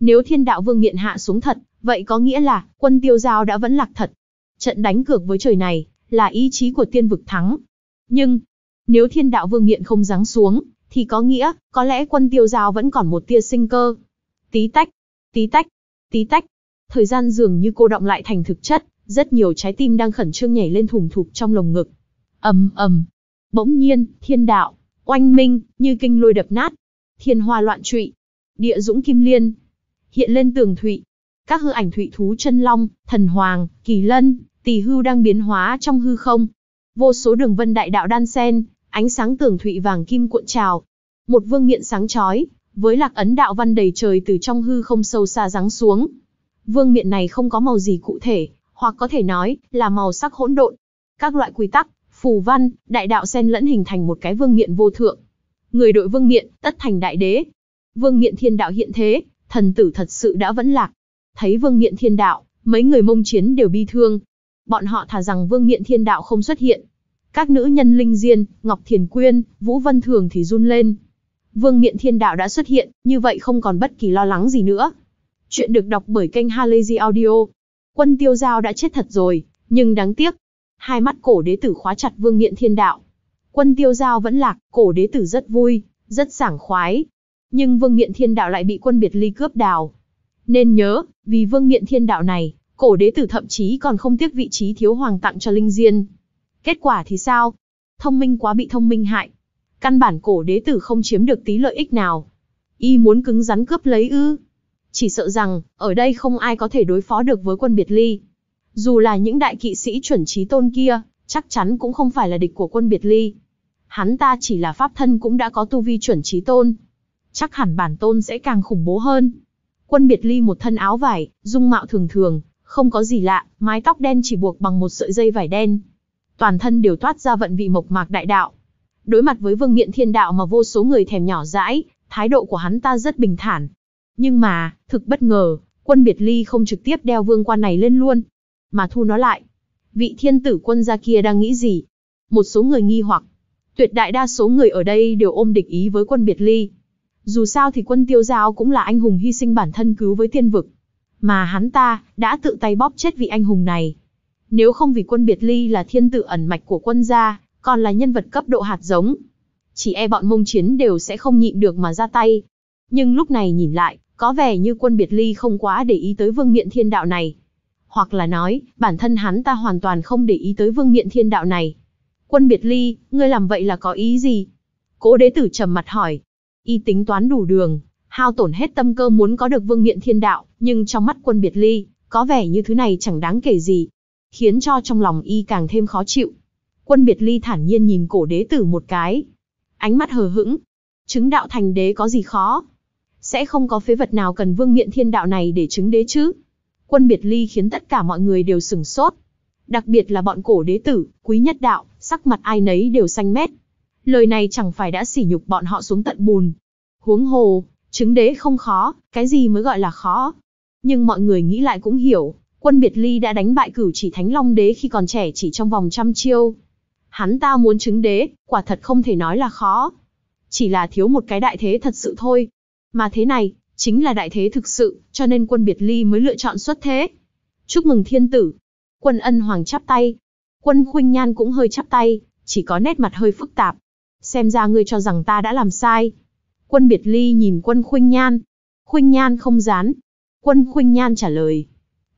Nếu Thiên Đạo Vương Miện hạ xuống thật, vậy có nghĩa là quân tiêu giao đã vẫn lạc thật. Trận đánh cược với trời này, là ý chí của tiên vực thắng. Nhưng, nếu Thiên Đạo Vương Miện không giáng xuống, thì có nghĩa, có lẽ quân tiêu giao vẫn còn một tia sinh cơ. Tí tách, tí tách, tí tách. Thời gian dường như cô động lại thành thực chất, rất nhiều trái tim đang khẩn trương nhảy lên thùng thụp trong lồng ngực. ầm ầm, bỗng nhiên, thiên đạo, oanh minh, như kinh lôi đập nát. Thiên hoa loạn trụy, địa dũng kim liên, hiện lên tường thụy. Các hư ảnh thụy thú chân long, thần hoàng, kỳ lân, tỳ hưu đang biến hóa trong hư không. Vô số đường vân đại đạo đan sen, ánh sáng tường thụy vàng kim cuộn trào. Một vương miện sáng chói, với lạc ấn đạo văn đầy trời từ trong hư không sâu xa giáng xuống. Vương miện này không có màu gì cụ thể, hoặc có thể nói là màu sắc hỗn độn. Các loại quy tắc, phù văn, đại đạo xen lẫn hình thành một cái vương miện vô thượng. Người đội vương miện, tất thành đại đế. Vương miện thiên đạo hiện thế, thần tử thật sự đã vẫn lạc. Thấy vương miện thiên đạo, mấy người mông chiến đều bi thương. Bọn họ thà rằng vương miện thiên đạo không xuất hiện. Các nữ nhân linh diên, Ngọc Thiền Quyên, Vũ Vân Thường thì run lên. Vương miện thiên đạo đã xuất hiện, như vậy không còn bất kỳ lo lắng gì nữa. Chuyện được đọc bởi kênh Halazy Audio. Quân tiêu giao đã chết thật rồi, nhưng đáng tiếc. Hai mắt cổ đế tử khóa chặt vương miện thiên đạo. Quân tiêu giao vẫn lạc, cổ đế tử rất vui, rất sảng khoái. Nhưng vương miện thiên đạo lại bị quân biệt ly cướp đào. Nên nhớ, vì vương miện thiên đạo này, cổ đế tử thậm chí còn không tiếc vị trí thiếu hoàng tặng cho Linh Diên. Kết quả thì sao? Thông minh quá bị thông minh hại. Căn bản cổ đế tử không chiếm được tí lợi ích nào. Y muốn cứng rắn cướp lấy ư. Chỉ sợ rằng, ở đây không ai có thể đối phó được với quân biệt ly. Dù là những đại kỵ sĩ chuẩn trí tôn kia, chắc chắn cũng không phải là địch của quân biệt ly. Hắn ta chỉ là pháp thân cũng đã có tu vi chuẩn trí tôn. Chắc hẳn bản tôn sẽ càng khủng bố hơn. Quân biệt ly một thân áo vải, dung mạo thường thường, không có gì lạ, mái tóc đen chỉ buộc bằng một sợi dây vải đen. Toàn thân đều toát ra vận vị mộc mạc đại đạo. Đối mặt với vương miện thiên đạo mà vô số người thèm nhỏ dãi, thái độ của hắn ta rất bình thản, nhưng mà, thực bất ngờ, quân Biệt Ly không trực tiếp đeo vương quan này lên luôn, mà thu nó lại. Vị thiên tử quân gia kia đang nghĩ gì? Một số người nghi hoặc. Tuyệt đại đa số người ở đây đều ôm địch ý với quân Biệt Ly. Dù sao thì quân tiêu giao cũng là anh hùng hy sinh bản thân cứu với tiên vực. Mà hắn ta, đã tự tay bóp chết vị anh hùng này. Nếu không vì quân Biệt Ly là thiên tử ẩn mạch của quân gia, còn là nhân vật cấp độ hạt giống. Chỉ e bọn mông chiến đều sẽ không nhịn được mà ra tay. Nhưng lúc này nhìn lại, có vẻ như quân biệt ly không quá để ý tới vương miện thiên đạo này. Hoặc là nói, bản thân hắn ta hoàn toàn không để ý tới vương miện thiên đạo này. Quân biệt ly, ngươi làm vậy là có ý gì? Cố đế tử trầm mặt hỏi. Y tính toán đủ đường, hao tổn hết tâm cơ muốn có được vương miện thiên đạo, nhưng trong mắt quân biệt ly, có vẻ như thứ này chẳng đáng kể gì. Khiến cho trong lòng y càng thêm khó chịu. Quân biệt ly thản nhiên nhìn cổ đế tử một cái. Ánh mắt hờ hững. Chứng đạo thành đế có gì khó, sẽ không có phế vật nào cần vương miện thiên đạo này để chứng đế chứ. Quân biệt ly khiến tất cả mọi người đều sửng sốt. Đặc biệt là bọn cổ đế tử, quý nhất đạo, sắc mặt ai nấy đều xanh mét. Lời này chẳng phải đã sỉ nhục bọn họ xuống tận bùn. Huống hồ, chứng đế không khó, cái gì mới gọi là khó. Nhưng mọi người nghĩ lại cũng hiểu, quân biệt ly đã đánh bại cửu chỉ thánh long đế khi còn trẻ chỉ trong vòng trăm chiêu. Hắn ta muốn chứng đế, quả thật không thể nói là khó. Chỉ là thiếu một cái đại thế thật sự thôi, mà thế này, chính là đại thế thực sự, cho nên quân Biệt Ly mới lựa chọn xuất thế. Chúc mừng thiên tử. Quân ân hoàng chắp tay. Quân khuynh nhan cũng hơi chắp tay, chỉ có nét mặt hơi phức tạp. Xem ra ngươi cho rằng ta đã làm sai. Quân Biệt Ly nhìn quân khuynh nhan. Khuynh nhan không dán. Quân khuynh nhan trả lời.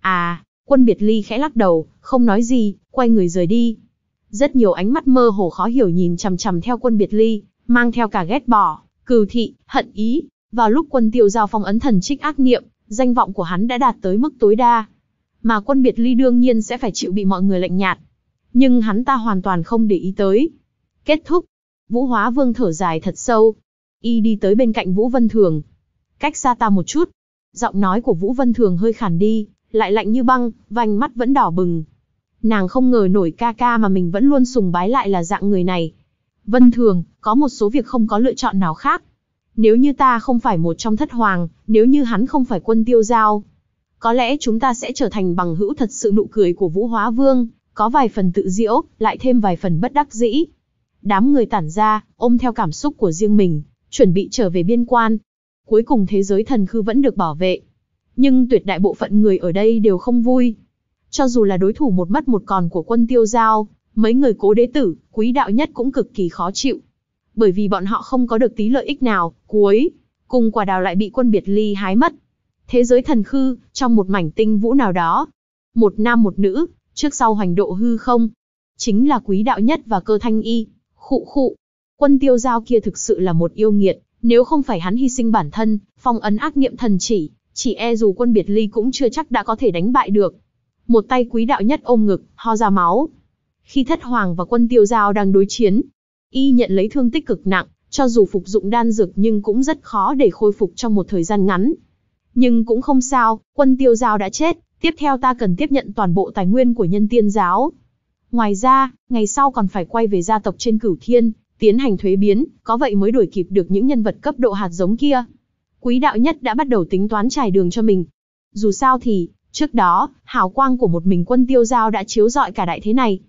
À, quân Biệt Ly khẽ lắc đầu, không nói gì, quay người rời đi. Rất nhiều ánh mắt mơ hồ khó hiểu nhìn chằm chằm theo quân Biệt Ly, mang theo cả ghét bỏ, cừu thị, hận ý, vào lúc quân tiêu giao phong ấn thần trích ác niệm, danh vọng của hắn đã đạt tới mức tối đa. Mà quân biệt ly đương nhiên sẽ phải chịu bị mọi người lạnh nhạt. Nhưng hắn ta hoàn toàn không để ý tới. Kết thúc. Vũ Hóa Vương thở dài thật sâu. Y đi tới bên cạnh Vũ Vân Thường. Cách xa ta một chút. Giọng nói của Vũ Vân Thường hơi khàn đi, lại lạnh như băng, vành mắt vẫn đỏ bừng. Nàng không ngờ nổi ca ca mà mình vẫn luôn sùng bái lại là dạng người này. Vân Thường, có một số việc không có lựa chọn nào khác nếu như ta không phải một trong thất hoàng, nếu như hắn không phải quân tiêu giao. Có lẽ chúng ta sẽ trở thành bằng hữu thật sự nụ cười của Vũ Hóa Vương, có vài phần tự diễu, lại thêm vài phần bất đắc dĩ. Đám người tản ra, ôm theo cảm xúc của riêng mình, chuẩn bị trở về biên quan. Cuối cùng thế giới thần khư vẫn được bảo vệ. Nhưng tuyệt đại bộ phận người ở đây đều không vui. Cho dù là đối thủ một mất một còn của quân tiêu giao, mấy người cố đế tử, quý đạo nhất cũng cực kỳ khó chịu bởi vì bọn họ không có được tí lợi ích nào, cuối cùng quả đào lại bị quân biệt ly hái mất. Thế giới thần khư, trong một mảnh tinh vũ nào đó, một nam một nữ, trước sau hoành độ hư không, chính là quý đạo nhất và cơ thanh y, khụ khụ. Quân tiêu giao kia thực sự là một yêu nghiệt, nếu không phải hắn hy sinh bản thân, phong ấn ác niệm thần chỉ, chỉ e dù quân biệt ly cũng chưa chắc đã có thể đánh bại được. Một tay quý đạo nhất ôm ngực, ho ra máu. Khi thất hoàng và quân tiêu giao đang đối chiến, y nhận lấy thương tích cực nặng, cho dù phục dụng đan dược nhưng cũng rất khó để khôi phục trong một thời gian ngắn. Nhưng cũng không sao, quân tiêu giao đã chết, tiếp theo ta cần tiếp nhận toàn bộ tài nguyên của nhân tiên giáo. Ngoài ra, ngày sau còn phải quay về gia tộc trên cửu thiên, tiến hành thuế biến, có vậy mới đuổi kịp được những nhân vật cấp độ hạt giống kia. Quý đạo nhất đã bắt đầu tính toán trải đường cho mình. Dù sao thì, trước đó, hào quang của một mình quân tiêu giao đã chiếu rọi cả đại thế này.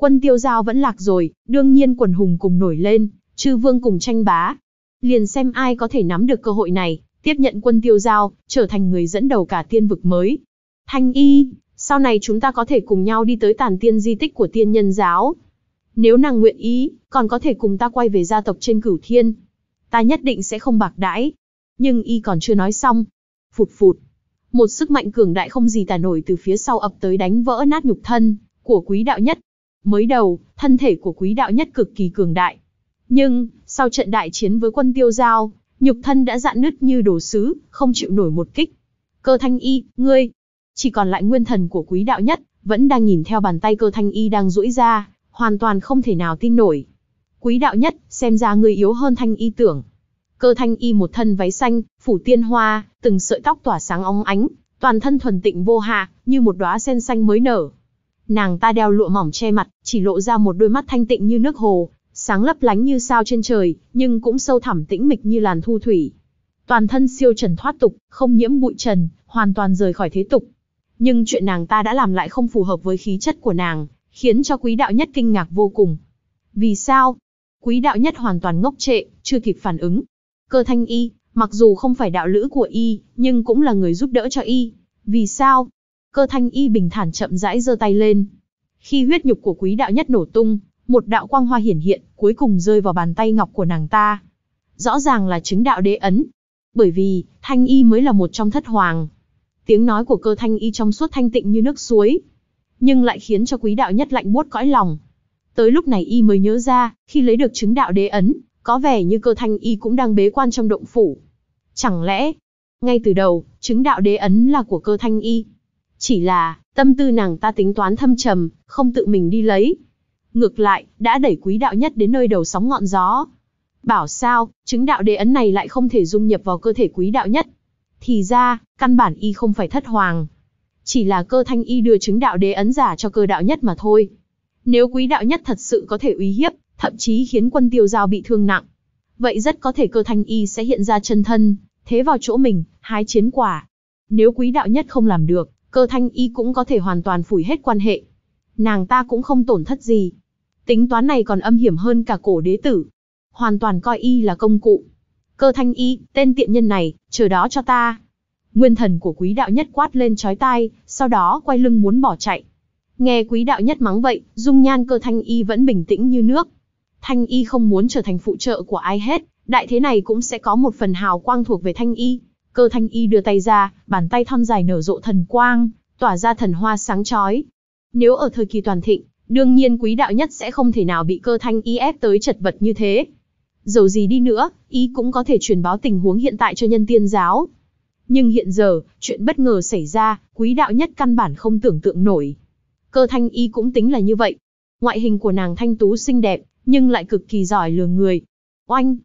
Quân tiêu giao vẫn lạc rồi, đương nhiên quần hùng cùng nổi lên, chư vương cùng tranh bá. Liền xem ai có thể nắm được cơ hội này, tiếp nhận quân tiêu giao, trở thành người dẫn đầu cả tiên vực mới. Thanh y, sau này chúng ta có thể cùng nhau đi tới tàn tiên di tích của tiên nhân giáo. Nếu nàng nguyện ý, còn có thể cùng ta quay về gia tộc trên cửu thiên. Ta nhất định sẽ không bạc đãi. Nhưng y còn chưa nói xong. Phụt phụt. Một sức mạnh cường đại không gì tả nổi từ phía sau ập tới đánh vỡ nát nhục thân của quý đạo nhất. Mới đầu, thân thể của quý đạo nhất cực kỳ cường đại. Nhưng, sau trận đại chiến với quân tiêu giao, nhục thân đã dạn nứt như đồ sứ, không chịu nổi một kích. Cơ thanh y, ngươi, chỉ còn lại nguyên thần của quý đạo nhất, vẫn đang nhìn theo bàn tay cơ thanh y đang duỗi ra, hoàn toàn không thể nào tin nổi. Quý đạo nhất, xem ra ngươi yếu hơn thanh y tưởng. Cơ thanh y một thân váy xanh, phủ tiên hoa, từng sợi tóc tỏa sáng óng ánh, toàn thân thuần tịnh vô hạ, như một đóa sen xanh mới nở. Nàng ta đeo lụa mỏng che mặt, chỉ lộ ra một đôi mắt thanh tịnh như nước hồ, sáng lấp lánh như sao trên trời, nhưng cũng sâu thẳm tĩnh mịch như làn thu thủy. Toàn thân siêu trần thoát tục, không nhiễm bụi trần, hoàn toàn rời khỏi thế tục. Nhưng chuyện nàng ta đã làm lại không phù hợp với khí chất của nàng, khiến cho quý đạo nhất kinh ngạc vô cùng. Vì sao? Quý đạo nhất hoàn toàn ngốc trệ, chưa kịp phản ứng. Cơ thanh y, mặc dù không phải đạo lữ của y, nhưng cũng là người giúp đỡ cho y. Vì sao? cơ thanh y bình thản chậm rãi giơ tay lên. Khi huyết nhục của quý đạo nhất nổ tung, một đạo quang hoa hiển hiện, cuối cùng rơi vào bàn tay ngọc của nàng ta. Rõ ràng là chứng đạo đế ấn. Bởi vì, thanh y mới là một trong thất hoàng. Tiếng nói của cơ thanh y trong suốt thanh tịnh như nước suối. Nhưng lại khiến cho quý đạo nhất lạnh buốt cõi lòng. Tới lúc này y mới nhớ ra, khi lấy được chứng đạo đế ấn, có vẻ như cơ thanh y cũng đang bế quan trong động phủ. Chẳng lẽ, ngay từ đầu, chứng đạo đế ấn là của cơ thanh y. Chỉ là, tâm tư nàng ta tính toán thâm trầm, không tự mình đi lấy. Ngược lại, đã đẩy quý đạo nhất đến nơi đầu sóng ngọn gió. Bảo sao, chứng đạo đế ấn này lại không thể dung nhập vào cơ thể quý đạo nhất. Thì ra, căn bản y không phải thất hoàng. Chỉ là cơ thanh y đưa chứng đạo đế ấn giả cho cơ đạo nhất mà thôi. Nếu quý đạo nhất thật sự có thể uy hiếp, thậm chí khiến quân tiêu giao bị thương nặng. Vậy rất có thể cơ thanh y sẽ hiện ra chân thân, thế vào chỗ mình, hái chiến quả. Nếu quý đạo nhất không làm được, cơ thanh y cũng có thể hoàn toàn phủi hết quan hệ. Nàng ta cũng không tổn thất gì. Tính toán này còn âm hiểm hơn cả cổ đế tử. Hoàn toàn coi y là công cụ. Cơ thanh y, tên tiện nhân này, chờ đó cho ta. Nguyên thần của quý đạo nhất quát lên chói tai, sau đó quay lưng muốn bỏ chạy. Nghe quý đạo nhất mắng vậy, dung nhan cơ thanh y vẫn bình tĩnh như nước. Thanh y không muốn trở thành phụ trợ của ai hết, đại thế này cũng sẽ có một phần hào quang thuộc về thanh y. Cơ thanh y đưa tay ra, bàn tay thon dài nở rộ thần quang, tỏa ra thần hoa sáng chói. Nếu ở thời kỳ toàn thịnh, đương nhiên quý đạo nhất sẽ không thể nào bị cơ thanh y ép tới chật vật như thế. Dầu gì đi nữa, y cũng có thể truyền báo tình huống hiện tại cho nhân tiên giáo. Nhưng hiện giờ, chuyện bất ngờ xảy ra, quý đạo nhất căn bản không tưởng tượng nổi. Cơ thanh y cũng tính là như vậy. Ngoại hình của nàng thanh tú xinh đẹp, nhưng lại cực kỳ giỏi lừa người. Oanh!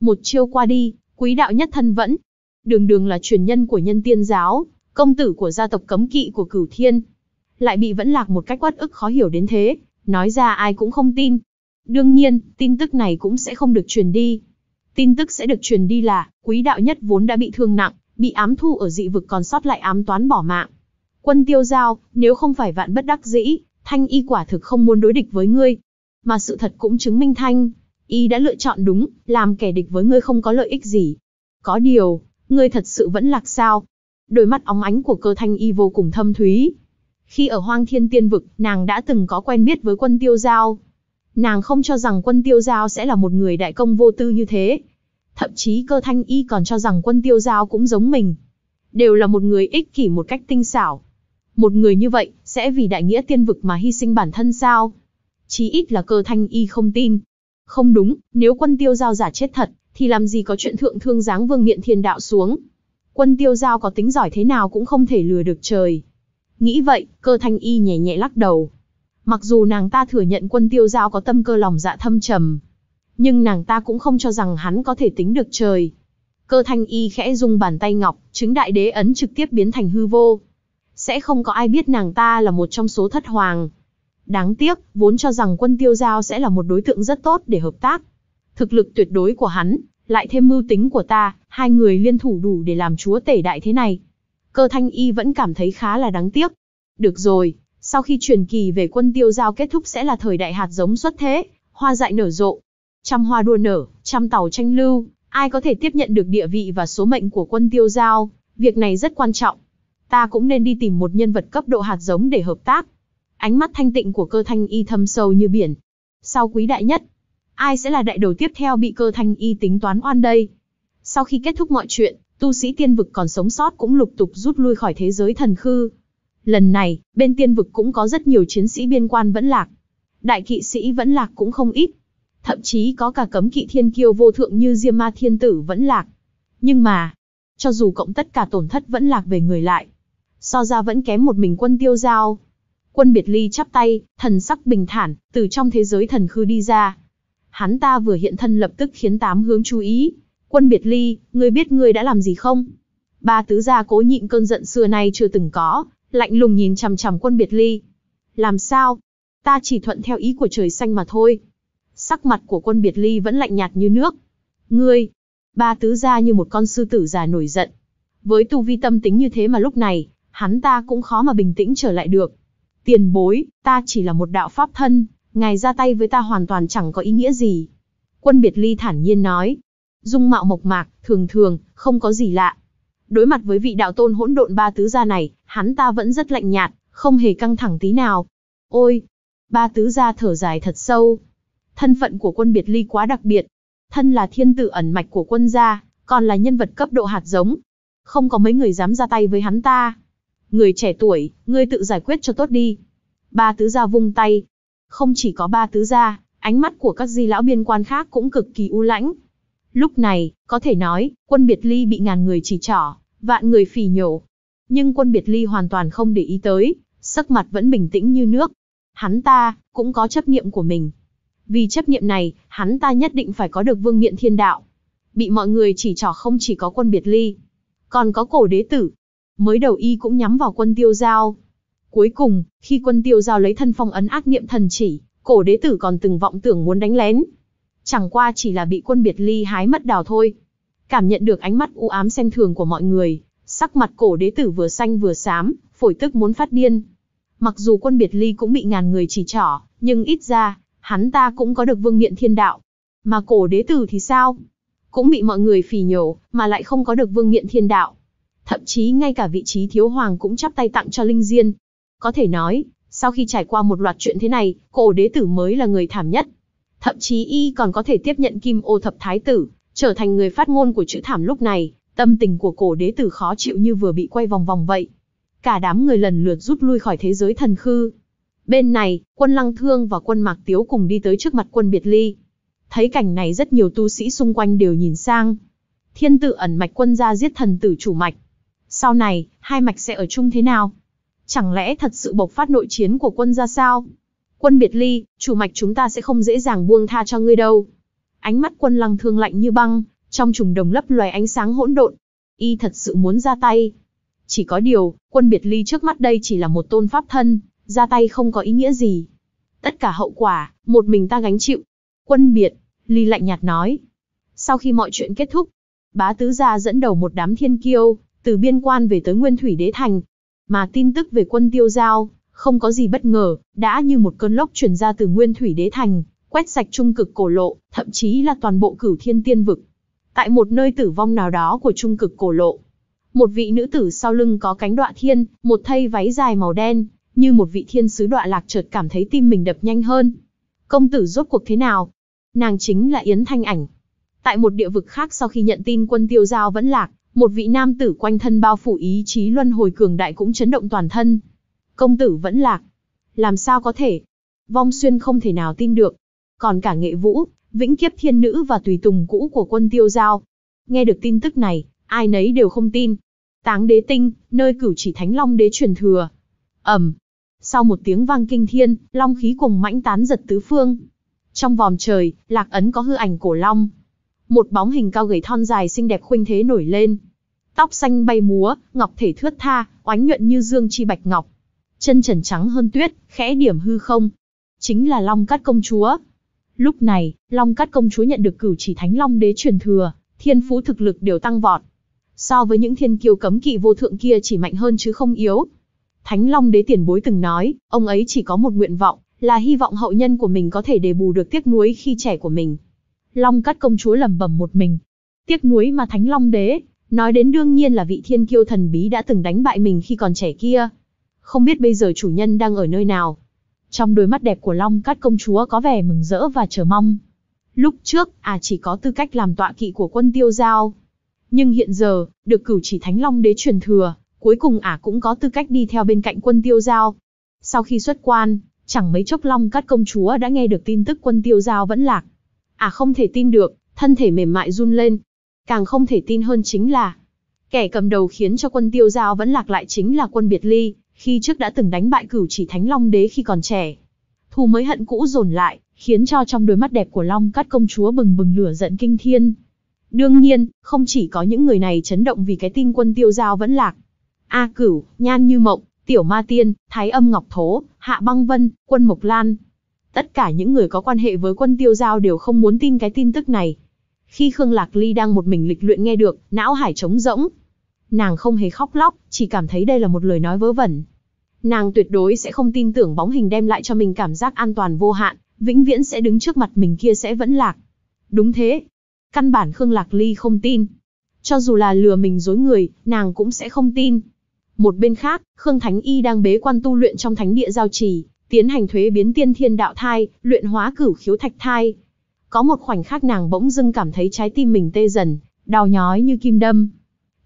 Một chiêu qua đi, quý đạo nhất thân vẫn, đường đường là truyền nhân của nhân tiên giáo, công tử của gia tộc cấm kỵ của cửu thiên. Lại bị vẫn lạc một cách quát ức khó hiểu đến thế, nói ra ai cũng không tin. Đương nhiên, tin tức này cũng sẽ không được truyền đi. Tin tức sẽ được truyền đi là, quý đạo nhất vốn đã bị thương nặng, bị ám thu ở dị vực còn sót lại ám toán bỏ mạng. Quân tiêu giao, nếu không phải vạn bất đắc dĩ, thanh y quả thực không muốn đối địch với ngươi. Mà sự thật cũng chứng minh thanh, y đã lựa chọn đúng, làm kẻ địch với ngươi không có lợi ích gì. Có điều, Ngươi thật sự vẫn lạc sao? Đôi mắt óng ánh của cơ thanh y vô cùng thâm thúy. Khi ở hoang thiên tiên vực, nàng đã từng có quen biết với quân tiêu giao. Nàng không cho rằng quân tiêu giao sẽ là một người đại công vô tư như thế. Thậm chí cơ thanh y còn cho rằng quân tiêu giao cũng giống mình. Đều là một người ích kỷ một cách tinh xảo. Một người như vậy, sẽ vì đại nghĩa tiên vực mà hy sinh bản thân sao? Chí ít là cơ thanh y không tin. Không đúng, nếu quân tiêu giao giả chết thật, thì làm gì có chuyện thượng thương giáng vương miện thiên đạo xuống. Quân tiêu giao có tính giỏi thế nào cũng không thể lừa được trời. Nghĩ vậy, cơ thanh y nhẹ nhẹ lắc đầu. Mặc dù nàng ta thừa nhận quân tiêu giao có tâm cơ lòng dạ thâm trầm, nhưng nàng ta cũng không cho rằng hắn có thể tính được trời. Cơ thanh y khẽ dùng bàn tay ngọc, chứng đại đế ấn trực tiếp biến thành hư vô. Sẽ không có ai biết nàng ta là một trong số thất hoàng. Đáng tiếc, vốn cho rằng quân tiêu giao sẽ là một đối tượng rất tốt để hợp tác, thực lực tuyệt đối của hắn, lại thêm mưu tính của ta, hai người liên thủ đủ để làm chúa tể đại thế này. Cơ thanh y vẫn cảm thấy khá là đáng tiếc. Được rồi, sau khi truyền kỳ về quân tiêu giao kết thúc sẽ là thời đại hạt giống xuất thế, hoa dại nở rộ. Trăm hoa đua nở, trăm tàu tranh lưu, ai có thể tiếp nhận được địa vị và số mệnh của quân tiêu giao, việc này rất quan trọng. Ta cũng nên đi tìm một nhân vật cấp độ hạt giống để hợp tác. Ánh mắt thanh tịnh của cơ thanh y thâm sâu như biển. Sau quý đại nhất, Ai sẽ là đại đầu tiếp theo bị cơ thanh y tính toán oan đây? Sau khi kết thúc mọi chuyện, tu sĩ tiên vực còn sống sót cũng lục tục rút lui khỏi thế giới thần khư. Lần này, bên tiên vực cũng có rất nhiều chiến sĩ biên quan vẫn lạc. Đại kỵ sĩ vẫn lạc cũng không ít. Thậm chí có cả cấm kỵ thiên kiêu vô thượng như Diêm Ma Thiên Tử vẫn lạc. Nhưng mà, cho dù cộng tất cả tổn thất vẫn lạc về người lại, so ra vẫn kém một mình quân tiêu giao. Quân biệt ly chắp tay, thần sắc bình thản, từ trong thế giới thần khư đi ra. Hắn ta vừa hiện thân lập tức khiến tám hướng chú ý. Quân biệt ly, ngươi biết ngươi đã làm gì không? Ba tứ gia cố nhịn cơn giận xưa nay chưa từng có, lạnh lùng nhìn chằm chằm quân biệt ly. Làm sao? Ta chỉ thuận theo ý của trời xanh mà thôi. Sắc mặt của quân biệt ly vẫn lạnh nhạt như nước. Ngươi! Ba tứ gia như một con sư tử già nổi giận. Với tu vi tâm tính như thế mà lúc này, hắn ta cũng khó mà bình tĩnh trở lại được. Tiền bối, ta chỉ là một đạo pháp thân, ngài ra tay với ta hoàn toàn chẳng có ý nghĩa gì. Quân biệt ly thản nhiên nói, dung mạo mộc mạc, thường thường, không có gì lạ. Đối mặt với vị đạo tôn hỗn độn ba tứ gia này, hắn ta vẫn rất lạnh nhạt, không hề căng thẳng tí nào. Ôi! Ba tứ gia thở dài thật sâu. Thân phận của quân biệt ly quá đặc biệt. Thân là thiên tử ẩn mạch của quân gia, còn là nhân vật cấp độ hạt giống. Không có mấy người dám ra tay với hắn ta. Người trẻ tuổi, ngươi tự giải quyết cho tốt đi. Ba tứ gia vung tay, không chỉ có ba tứ gia, ánh mắt của các di lão biên quan khác cũng cực kỳ u lãnh. Lúc này, có thể nói, quân biệt ly bị ngàn người chỉ trỏ, vạn người phỉ nhổ. Nhưng quân biệt ly hoàn toàn không để ý tới, sắc mặt vẫn bình tĩnh như nước. Hắn ta, cũng có chấp niệm của mình. Vì chấp niệm này, hắn ta nhất định phải có được vương miện thiên đạo. Bị mọi người chỉ trỏ không chỉ có quân biệt ly, còn có cổ đế tử. Mới đầu y cũng nhắm vào quân tiêu giao, Cuối cùng, khi quân tiêu giao lấy thân phong ấn ác niệm thần chỉ, cổ đế tử còn từng vọng tưởng muốn đánh lén. Chẳng qua chỉ là bị quân biệt ly hái mất đào thôi. Cảm nhận được ánh mắt u ám xem thường của mọi người, sắc mặt cổ đế tử vừa xanh vừa xám, phổi tức muốn phát điên. Mặc dù quân biệt ly cũng bị ngàn người chỉ trỏ, nhưng ít ra, hắn ta cũng có được vương miện thiên đạo. Mà cổ đế tử thì sao? Cũng bị mọi người phì nhổ, mà lại không có được vương miện thiên đạo. Thậm chí ngay cả vị trí thiếu hoàng cũng chắp tay tặng cho Linh Diên, có thể nói, sau khi trải qua một loạt chuyện thế này, cổ đế tử mới là người thảm nhất. Thậm chí y còn có thể tiếp nhận kim ô thập thái tử, trở thành người phát ngôn của chữ thảm lúc này, tâm tình của cổ đế tử khó chịu như vừa bị quay vòng vòng vậy. Cả đám người lần lượt rút lui khỏi thế giới thần khư. Bên này, quân Lăng Thương và quân Mạc Tiếu cùng đi tới trước mặt quân Biệt Ly. Thấy cảnh này rất nhiều tu sĩ xung quanh đều nhìn sang. Thiên tử ẩn mạch quân ra giết thần tử chủ mạch. Sau này, hai mạch sẽ ở chung thế nào? Chẳng lẽ thật sự bộc phát nội chiến của quân ra sao? Quân biệt ly, chủ mạch chúng ta sẽ không dễ dàng buông tha cho ngươi đâu. Ánh mắt quân lăng thương lạnh như băng, trong trùng đồng lấp loài ánh sáng hỗn độn. Y thật sự muốn ra tay. Chỉ có điều, quân biệt ly trước mắt đây chỉ là một tôn pháp thân, ra tay không có ý nghĩa gì. Tất cả hậu quả, một mình ta gánh chịu. Quân biệt, ly lạnh nhạt nói. Sau khi mọi chuyện kết thúc, bá tứ gia dẫn đầu một đám thiên kiêu, từ biên quan về tới nguyên thủy đế thành, mà tin tức về quân tiêu giao, không có gì bất ngờ, đã như một cơn lốc chuyển ra từ nguyên thủy đế thành, quét sạch trung cực cổ lộ, thậm chí là toàn bộ cửu thiên tiên vực. Tại một nơi tử vong nào đó của trung cực cổ lộ, một vị nữ tử sau lưng có cánh đọa thiên, một thây váy dài màu đen, như một vị thiên sứ đọa lạc chợt cảm thấy tim mình đập nhanh hơn. Công tử rốt cuộc thế nào? Nàng chính là Yến Thanh Ảnh. Tại một địa vực khác sau khi nhận tin quân tiêu giao vẫn lạc, một vị nam tử quanh thân bao phủ ý chí luân hồi cường đại cũng chấn động toàn thân. Công tử vẫn lạc. Làm sao có thể? Vong xuyên không thể nào tin được. Còn cả nghệ vũ, vĩnh kiếp thiên nữ và tùy tùng cũ của quân tiêu giao. Nghe được tin tức này, ai nấy đều không tin. Táng đế tinh, nơi cửu chỉ thánh long đế truyền thừa. Ẩm. Sau một tiếng vang kinh thiên, long khí cùng mãnh tán giật tứ phương. Trong vòm trời, lạc ấn có hư ảnh cổ long, một bóng hình cao gầy thon dài xinh đẹp khuynh thế nổi lên. Tóc xanh bay múa, ngọc thể thướt tha, oánh nhuận như dương chi bạch ngọc. Chân trần trắng hơn tuyết, khẽ điểm hư không. Chính là Long Cát công chúa. Lúc này, Long Cát công chúa nhận được cửu chỉ Thánh Long đế truyền thừa, thiên phú thực lực đều tăng vọt. So với những thiên kiêu cấm kỵ vô thượng kia chỉ mạnh hơn chứ không yếu. Thánh Long đế tiền bối từng nói, ông ấy chỉ có một nguyện vọng, là hy vọng hậu nhân của mình có thể đền bù được tiếc nuối khi trẻ của mình Long Cát công chúa lẩm bẩm một mình. Tiếc nuối mà Thánh Long đế, nói đến đương nhiên là vị thiên kiêu thần bí đã từng đánh bại mình khi còn trẻ kia. Không biết bây giờ chủ nhân đang ở nơi nào. Trong đôi mắt đẹp của Long Cát công chúa có vẻ mừng rỡ và chờ mong. Lúc trước, à chỉ có tư cách làm tọa kỵ của quân tiêu giao. Nhưng hiện giờ, được cử chỉ Thánh Long đế truyền thừa, cuối cùng à cũng có tư cách đi theo bên cạnh quân tiêu giao. Sau khi xuất quan, chẳng mấy chốc long Cát công chúa đã nghe được tin tức quân tiêu giao vẫn lạc, À không thể tin được, thân thể mềm mại run lên. Càng không thể tin hơn chính là, kẻ cầm đầu khiến cho quân tiêu giao vẫn lạc lại chính là quân biệt ly, khi trước đã từng đánh bại cửu chỉ thánh long đế khi còn trẻ. Thù mới hận cũ dồn lại, khiến cho trong đôi mắt đẹp của long cắt công chúa bừng bừng lửa giận kinh thiên. Đương nhiên, không chỉ có những người này chấn động vì cái tin quân tiêu giao vẫn lạc. A cửu, nhan như mộng, tiểu ma tiên, thái âm ngọc thố, hạ băng vân, quân mộc lan, Tất cả những người có quan hệ với quân tiêu giao đều không muốn tin cái tin tức này. Khi Khương Lạc Ly đang một mình lịch luyện nghe được, não hải trống rỗng. Nàng không hề khóc lóc, chỉ cảm thấy đây là một lời nói vớ vẩn. Nàng tuyệt đối sẽ không tin tưởng bóng hình đem lại cho mình cảm giác an toàn vô hạn, vĩnh viễn sẽ đứng trước mặt mình kia sẽ vẫn lạc. Đúng thế. Căn bản Khương Lạc Ly không tin. Cho dù là lừa mình dối người, nàng cũng sẽ không tin. Một bên khác, Khương Thánh Y đang bế quan tu luyện trong thánh địa giao trì, tiến hành thuế biến tiên thiên đạo thai, luyện hóa cửu khiếu thạch thai. Có một khoảnh khắc nàng bỗng dưng cảm thấy trái tim mình tê dần, đau nhói như kim đâm.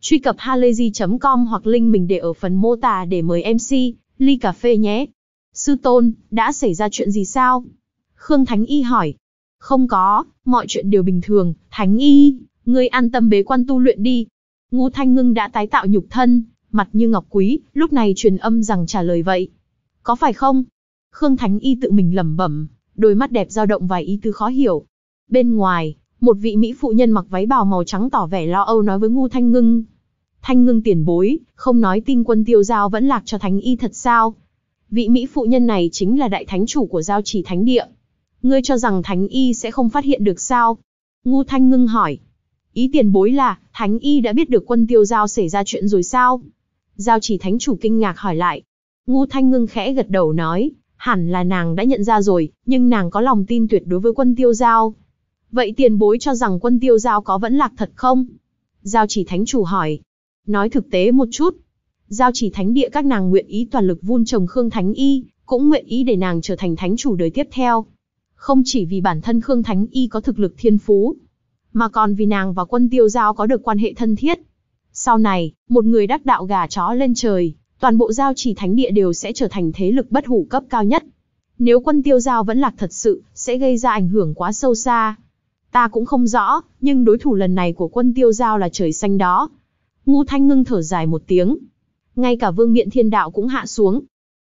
Truy cập halayzi.com hoặc link mình để ở phần mô tả để mời MC, ly cà phê nhé. Sư Tôn, đã xảy ra chuyện gì sao? Khương Thánh Y hỏi. Không có, mọi chuyện đều bình thường, Thánh Y, ngươi an tâm bế quan tu luyện đi. Ngô Thanh Ngưng đã tái tạo nhục thân, mặt như ngọc quý, lúc này truyền âm rằng trả lời vậy. Có phải không? Khương Thánh Y tự mình lẩm bẩm, đôi mắt đẹp dao động vài ý tứ khó hiểu. Bên ngoài, một vị mỹ phụ nhân mặc váy bào màu trắng tỏ vẻ lo âu nói với Ngô Thanh Ngưng. Thanh Ngưng tiền bối, không nói tin quân tiêu giao vẫn lạc cho Thánh Y thật sao? Vị mỹ phụ nhân này chính là đại thánh chủ của giao chỉ thánh địa. Ngươi cho rằng Thánh Y sẽ không phát hiện được sao? Ngô Thanh Ngưng hỏi. Ý tiền bối là, Thánh Y đã biết được quân tiêu giao xảy ra chuyện rồi sao? Giao chỉ thánh chủ kinh ngạc hỏi lại. Ngô Thanh Ngưng khẽ gật đầu nói, Hẳn là nàng đã nhận ra rồi, nhưng nàng có lòng tin tuyệt đối với quân tiêu giao. Vậy tiền bối cho rằng quân tiêu giao có vẫn lạc thật không? Giao chỉ thánh chủ hỏi. Nói thực tế một chút. Giao chỉ thánh địa các nàng nguyện ý toàn lực vun trồng Khương Thánh Y, cũng nguyện ý để nàng trở thành thánh chủ đời tiếp theo. Không chỉ vì bản thân Khương Thánh Y có thực lực thiên phú, mà còn vì nàng và quân tiêu giao có được quan hệ thân thiết. Sau này, một người đắc đạo gà chó lên trời, toàn bộ giao chỉ thánh địa đều sẽ trở thành thế lực bất hủ cấp cao nhất. Nếu quân tiêu giao vẫn lạc thật sự, sẽ gây ra ảnh hưởng quá sâu xa. Ta cũng không rõ, nhưng đối thủ lần này của quân tiêu giao là trời xanh đó. Ngu Thanh ngưng thở dài một tiếng. Ngay cả vương miện thiên đạo cũng hạ xuống.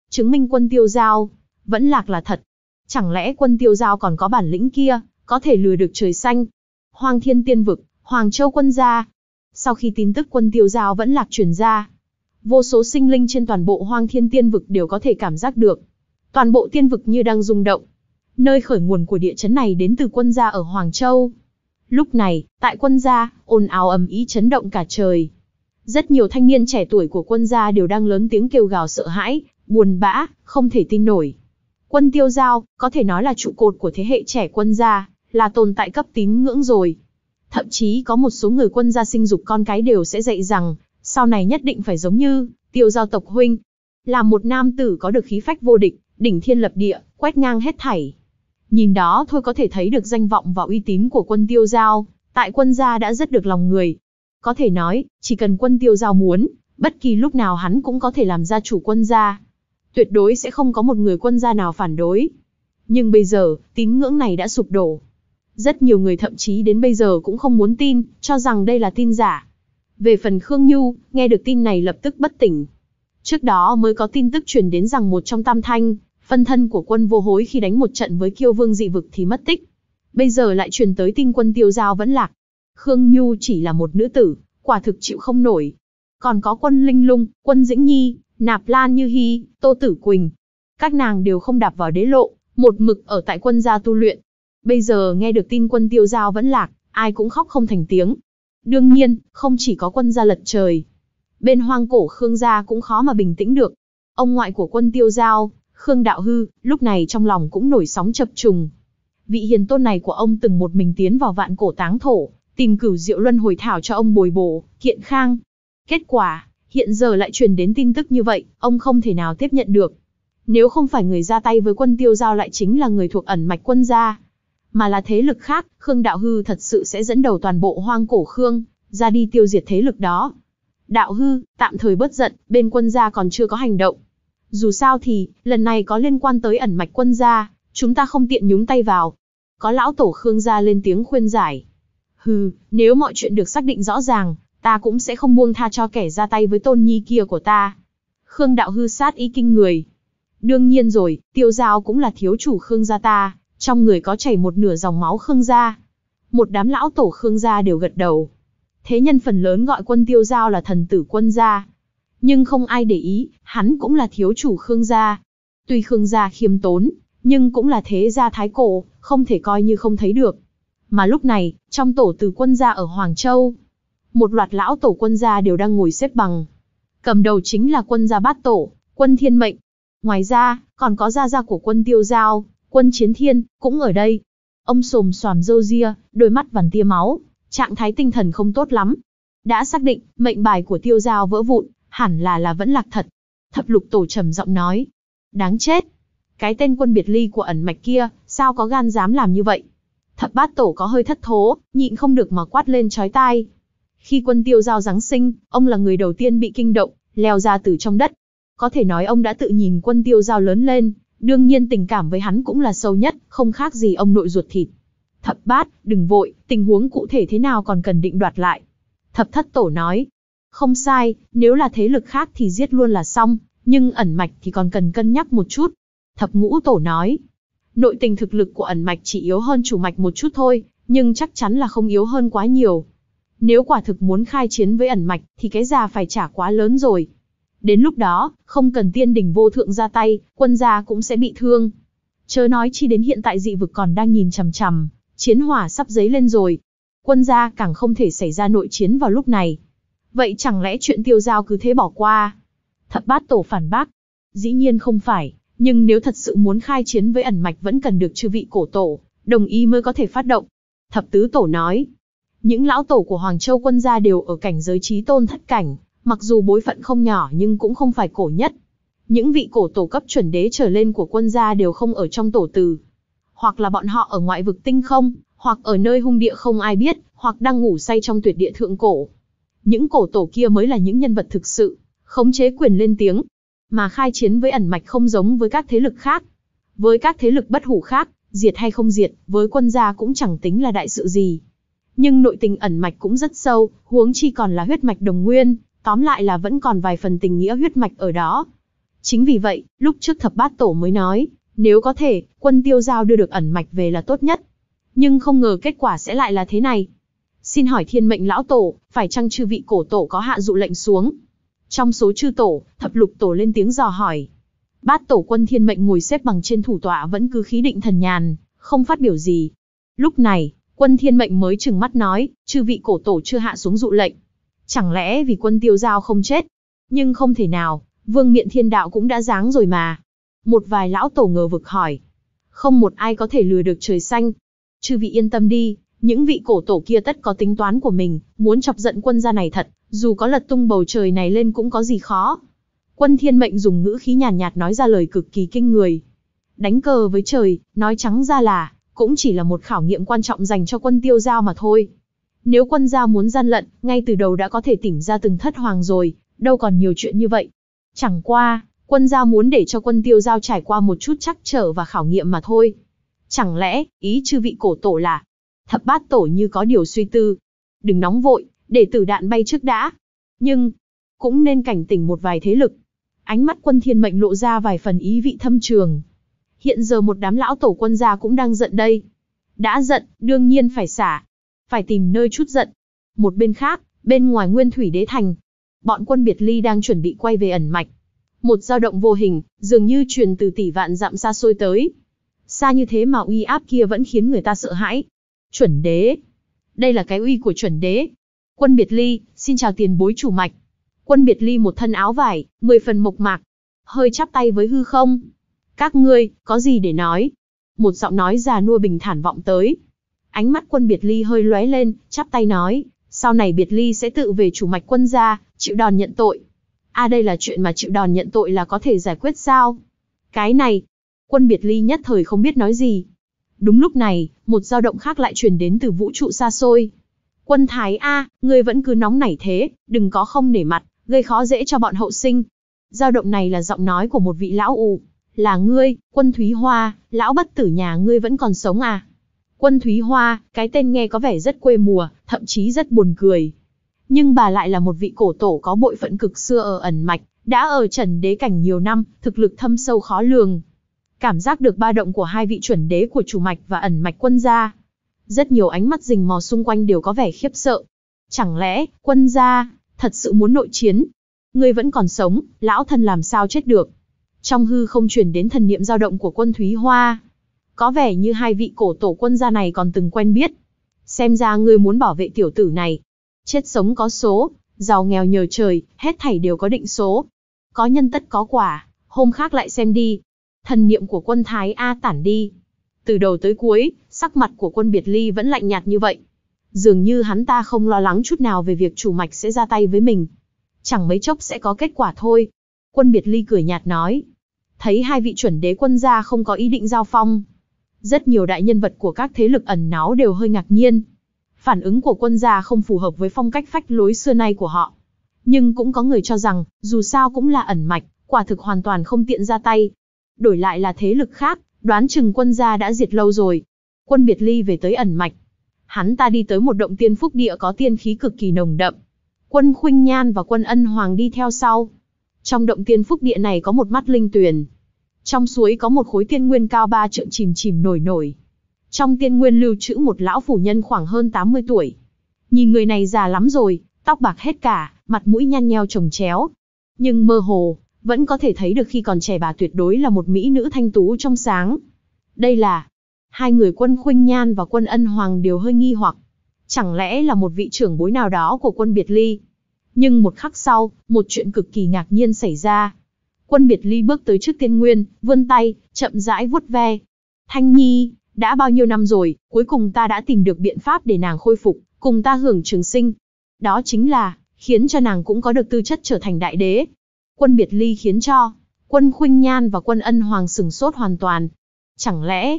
Chứng minh quân tiêu giao, vẫn lạc là thật. Chẳng lẽ quân tiêu giao còn có bản lĩnh kia, có thể lừa được trời xanh. Hoàng thiên tiên vực, Hoàng châu quân gia. Sau khi tin tức quân tiêu giao vẫn lạc truyền ra, vô số sinh linh trên toàn bộ hoang thiên tiên vực đều có thể cảm giác được. Toàn bộ tiên vực như đang rung động. Nơi khởi nguồn của địa chấn này đến từ quân gia ở Hoàng Châu. Lúc này, tại quân gia, ồn ào ầm ý chấn động cả trời. Rất nhiều thanh niên trẻ tuổi của quân gia đều đang lớn tiếng kêu gào sợ hãi, buồn bã, không thể tin nổi. Quân tiêu giao, có thể nói là trụ cột của thế hệ trẻ quân gia, là tồn tại cấp tín ngưỡng rồi. Thậm chí có một số người quân gia sinh dục con cái đều sẽ dạy rằng, sau này nhất định phải giống như tiêu giao tộc huynh. Là một nam tử có được khí phách vô địch, đỉnh thiên lập địa, quét ngang hết thảy. Nhìn đó thôi có thể thấy được danh vọng và uy tín của quân tiêu giao, tại quân gia đã rất được lòng người. Có thể nói, chỉ cần quân tiêu giao muốn, bất kỳ lúc nào hắn cũng có thể làm gia chủ quân gia. Tuyệt đối sẽ không có một người quân gia nào phản đối. Nhưng bây giờ, tín ngưỡng này đã sụp đổ. Rất nhiều người thậm chí đến bây giờ cũng không muốn tin, cho rằng đây là tin giả. Về phần Khương Nhu, nghe được tin này lập tức bất tỉnh. Trước đó mới có tin tức truyền đến rằng một trong tam thanh, phân thân của quân vô hối khi đánh một trận với kiêu vương dị vực thì mất tích. Bây giờ lại truyền tới tin quân tiêu giao vẫn lạc. Khương Nhu chỉ là một nữ tử, quả thực chịu không nổi. Còn có quân Linh Lung, quân Dĩnh Nhi, Nạp Lan Như Hi, Tô Tử Quỳnh. Các nàng đều không đạp vào đế lộ, một mực ở tại quân gia tu luyện. Bây giờ nghe được tin quân tiêu giao vẫn lạc, ai cũng khóc không thành tiếng. Đương nhiên, không chỉ có quân gia lật trời. Bên hoang cổ Khương gia cũng khó mà bình tĩnh được. Ông ngoại của quân tiêu giao, Khương Đạo Hư, lúc này trong lòng cũng nổi sóng chập trùng. Vị hiền tôn này của ông từng một mình tiến vào vạn cổ táng thổ, tìm cửu diệu luân hồi thảo cho ông bồi bổ, kiện khang. Kết quả, hiện giờ lại truyền đến tin tức như vậy, ông không thể nào tiếp nhận được. Nếu không phải người ra tay với quân tiêu giao lại chính là người thuộc ẩn mạch quân gia, mà là thế lực khác, Khương Đạo Hư thật sự sẽ dẫn đầu toàn bộ hoang cổ Khương, ra đi tiêu diệt thế lực đó. Đạo Hư, tạm thời bớt giận, bên quân gia còn chưa có hành động. Dù sao thì, lần này có liên quan tới ẩn mạch quân gia, chúng ta không tiện nhúng tay vào. Có lão tổ Khương gia lên tiếng khuyên giải. Hừ, nếu mọi chuyện được xác định rõ ràng, ta cũng sẽ không buông tha cho kẻ ra tay với tôn nhi kia của ta. Khương đạo hư sát ý kinh người. Đương nhiên rồi, tiêu giao cũng là thiếu chủ Khương gia ta. Trong người có chảy một nửa dòng máu Khương gia. Một đám lão tổ Khương gia đều gật đầu. Thế nhân phần lớn gọi quân tiêu giao là thần tử quân gia. Nhưng không ai để ý, hắn cũng là thiếu chủ Khương gia. Tuy Khương gia khiêm tốn, nhưng cũng là thế gia thái cổ, không thể coi như không thấy được. Mà lúc này, trong tổ từ quân gia ở Hoàng Châu, một loạt lão tổ quân gia đều đang ngồi xếp bằng. Cầm đầu chính là quân gia bát tổ, quân thiên mệnh. Ngoài ra, còn có gia gia của quân tiêu giao, Quân chiến thiên, cũng ở đây. Ông sồm xoàm râu ria, đôi mắt vằn tia máu, trạng thái tinh thần không tốt lắm. Đã xác định, mệnh bài của tiêu giao vỡ vụn, hẳn là là vẫn lạc thật. Thập lục tổ trầm giọng nói. Đáng chết. Cái tên quân biệt ly của ẩn mạch kia, sao có gan dám làm như vậy? Thập bát tổ có hơi thất thố, nhịn không được mà quát lên chói tai. Khi quân tiêu giao Giáng sinh, ông là người đầu tiên bị kinh động, leo ra từ trong đất. Có thể nói ông đã tự nhìn quân tiêu giao lớn lên, Đương nhiên tình cảm với hắn cũng là sâu nhất, không khác gì ông nội ruột thịt. Thập bát, đừng vội, tình huống cụ thể thế nào còn cần định đoạt lại. Thập thất tổ nói, không sai, nếu là thế lực khác thì giết luôn là xong, nhưng ẩn mạch thì còn cần cân nhắc một chút. Thập ngũ tổ nói, nội tình thực lực của ẩn mạch chỉ yếu hơn chủ mạch một chút thôi, nhưng chắc chắn là không yếu hơn quá nhiều. Nếu quả thực muốn khai chiến với ẩn mạch thì cái già phải trả quá lớn rồi. Đến lúc đó, không cần tiên đỉnh vô thượng ra tay, quân gia cũng sẽ bị thương. Chớ nói chi đến hiện tại dị vực còn đang nhìn chằm chằm, chiến hỏa sắp dấy lên rồi. Quân gia càng không thể xảy ra nội chiến vào lúc này. Vậy chẳng lẽ chuyện tiêu giao cứ thế bỏ qua? Thập bát tổ phản bác. Dĩ nhiên không phải, nhưng nếu thật sự muốn khai chiến với ẩn mạch vẫn cần được chư vị cổ tổ, đồng ý mới có thể phát động. Thập tứ tổ nói, những lão tổ của Hoàng Châu quân gia đều ở cảnh giới trí tôn thất cảnh, mặc dù bối phận không nhỏ nhưng cũng không phải cổ nhất. Những vị cổ tổ cấp chuẩn đế trở lên của quân gia đều không ở trong tổ từ. Hoặc là bọn họ ở ngoại vực tinh không, hoặc ở nơi hung địa không ai biết, hoặc đang ngủ say trong tuyệt địa thượng cổ. Những cổ tổ kia mới là những nhân vật thực sự, khống chế quyền lên tiếng. Mà khai chiến với ẩn mạch không giống với các thế lực khác. Với các thế lực bất hủ khác, diệt hay không diệt, với quân gia cũng chẳng tính là đại sự gì. Nhưng nội tình ẩn mạch cũng rất sâu, huống chi còn là huyết mạch đồng nguyên, tóm lại là vẫn còn vài phần tình nghĩa huyết mạch ở đó. Chính vì vậy, lúc trước thập bát tổ mới nói, nếu có thể, quân tiêu giao đưa được ẩn mạch về là tốt nhất. Nhưng không ngờ kết quả sẽ lại là thế này. Xin hỏi thiên mệnh lão tổ, phải chăng chư vị cổ tổ có hạ dụ lệnh xuống? Trong số chư tổ, thập lục tổ lên tiếng dò hỏi. Bát tổ quân thiên mệnh ngồi xếp bằng trên thủ tọa vẫn cứ khí định thần nhàn, không phát biểu gì. Lúc này, quân thiên mệnh mới chừng mắt nói, chư vị cổ tổ chưa hạ xuống dụ lệnh. Chẳng lẽ vì quân tiêu giao không chết? Nhưng không thể nào, vương miện thiên đạo cũng đã giáng rồi mà. Một vài lão tổ ngờ vực hỏi. Không một ai có thể lừa được trời xanh. Chư vị yên tâm đi, những vị cổ tổ kia tất có tính toán của mình, muốn chọc giận quân gia này thật, dù có lật tung bầu trời này lên cũng có gì khó. Quân thiên mệnh dùng ngữ khí nhàn nhạt, nhạt nói ra lời cực kỳ kinh người. Đánh cờ với trời, nói trắng ra là, cũng chỉ là một khảo nghiệm quan trọng dành cho quân tiêu giao mà thôi. Nếu quân gia muốn gian lận, ngay từ đầu đã có thể tỉnh ra từng thất hoàng rồi, đâu còn nhiều chuyện như vậy. Chẳng qua, quân gia muốn để cho quân tiêu giao trải qua một chút chắc trở và khảo nghiệm mà thôi. Chẳng lẽ, ý chư vị cổ tổ là, thập bát tổ như có điều suy tư. Đừng nóng vội, để tử đạn bay trước đã. Nhưng, cũng nên cảnh tỉnh một vài thế lực. Ánh mắt quân thiên mệnh lộ ra vài phần ý vị thâm trường. Hiện giờ một đám lão tổ quân gia cũng đang giận đây. Đã giận, đương nhiên phải xả, phải tìm nơi chút giận. Một bên khác, bên ngoài Nguyên Thủy Đế Thành, bọn quân biệt ly đang chuẩn bị quay về ẩn mạch. Một dao động vô hình, dường như truyền từ tỷ vạn dặm xa xôi tới. Xa như thế mà uy áp kia vẫn khiến người ta sợ hãi. Chuẩn đế. Đây là cái uy của chuẩn đế. Quân biệt ly, xin chào tiền bối chủ mạch. Quân biệt ly một thân áo vải, mười phần mộc mạc. Hơi chắp tay với hư không. Các ngươi, có gì để nói? Một giọng nói già nua bình thản vọng tới. Ánh mắt quân biệt ly hơi lóe lên, chắp tay nói, sau này biệt ly sẽ tự về chủ mạch quân gia, chịu đòn nhận tội. À đây là chuyện mà chịu đòn nhận tội là có thể giải quyết sao? Cái này, quân biệt ly nhất thời không biết nói gì. Đúng lúc này, một dao động khác lại truyền đến từ vũ trụ xa xôi. Quân Thái A, ngươi vẫn cứ nóng nảy thế, đừng có không nể mặt, gây khó dễ cho bọn hậu sinh. Dao động này là giọng nói của một vị lão ụ, Là ngươi, quân Thúy Hoa, lão bất tử nhà ngươi vẫn còn sống à? Quân Thúy Hoa, cái tên nghe có vẻ rất quê mùa, thậm chí rất buồn cười. Nhưng bà lại là một vị cổ tổ có bội phận cực xưa ở ẩn mạch, đã ở trần đế cảnh nhiều năm, thực lực thâm sâu khó lường. Cảm giác được ba động của hai vị chuẩn đế của chủ mạch và ẩn mạch quân gia. Rất nhiều ánh mắt rình mò xung quanh đều có vẻ khiếp sợ. Chẳng lẽ, quân gia, thật sự muốn nội chiến? Ngươi vẫn còn sống, lão thân làm sao chết được? Trong hư không truyền đến thần niệm dao động của quân Thúy Hoa, có vẻ như hai vị cổ tổ quân gia này còn từng quen biết. Xem ra ngươi muốn bảo vệ tiểu tử này. Chết sống có số, giàu nghèo nhờ trời, hết thảy đều có định số. Có nhân tất có quả, hôm khác lại xem đi. Thần niệm của quân Thái A tản đi. Từ đầu tới cuối, sắc mặt của quân Biệt Ly vẫn lạnh nhạt như vậy. Dường như hắn ta không lo lắng chút nào về việc chủ mạch sẽ ra tay với mình. Chẳng mấy chốc sẽ có kết quả thôi. Quân Biệt Ly cười nhạt nói. Thấy hai vị chuẩn đế quân gia không có ý định giao phong, rất nhiều đại nhân vật của các thế lực ẩn náu đều hơi ngạc nhiên. Phản ứng của quân gia không phù hợp với phong cách phách lối xưa nay của họ. Nhưng cũng có người cho rằng, dù sao cũng là ẩn mạch, quả thực hoàn toàn không tiện ra tay. Đổi lại là thế lực khác, đoán chừng quân gia đã diệt lâu rồi. Quân biệt ly về tới ẩn mạch. Hắn ta đi tới một động tiên phúc địa có tiên khí cực kỳ nồng đậm. Quân Khuynh Nhan và quân Ân Hoàng đi theo sau. Trong động tiên phúc địa này có một mắt linh tuyền, trong suối có một khối tiên nguyên cao ba trượng chìm chìm nổi nổi. Trong tiên nguyên lưu trữ một lão phủ nhân khoảng hơn 80 tuổi. Nhìn người này già lắm rồi, tóc bạc hết cả, mặt mũi nhăn nheo trồng chéo. Nhưng mơ hồ, vẫn có thể thấy được khi còn trẻ bà tuyệt đối là một mỹ nữ thanh tú trong sáng. Đây là, hai người quân Khuynh Nhan và quân Ân Hoàng đều hơi nghi hoặc. Chẳng lẽ là một vị trưởng bối nào đó của quân Biệt Ly? Nhưng một khắc sau, một chuyện cực kỳ ngạc nhiên xảy ra. Quân biệt ly bước tới trước tiên nguyên, vươn tay, chậm rãi vuốt ve. Thanh Nhi, đã bao nhiêu năm rồi, cuối cùng ta đã tìm được biện pháp để nàng khôi phục, cùng ta hưởng trường sinh. Đó chính là, khiến cho nàng cũng có được tư chất trở thành đại đế. Quân biệt ly khiến cho, quân khuynh nhan và quân ân hoàng sừng sốt hoàn toàn. Chẳng lẽ,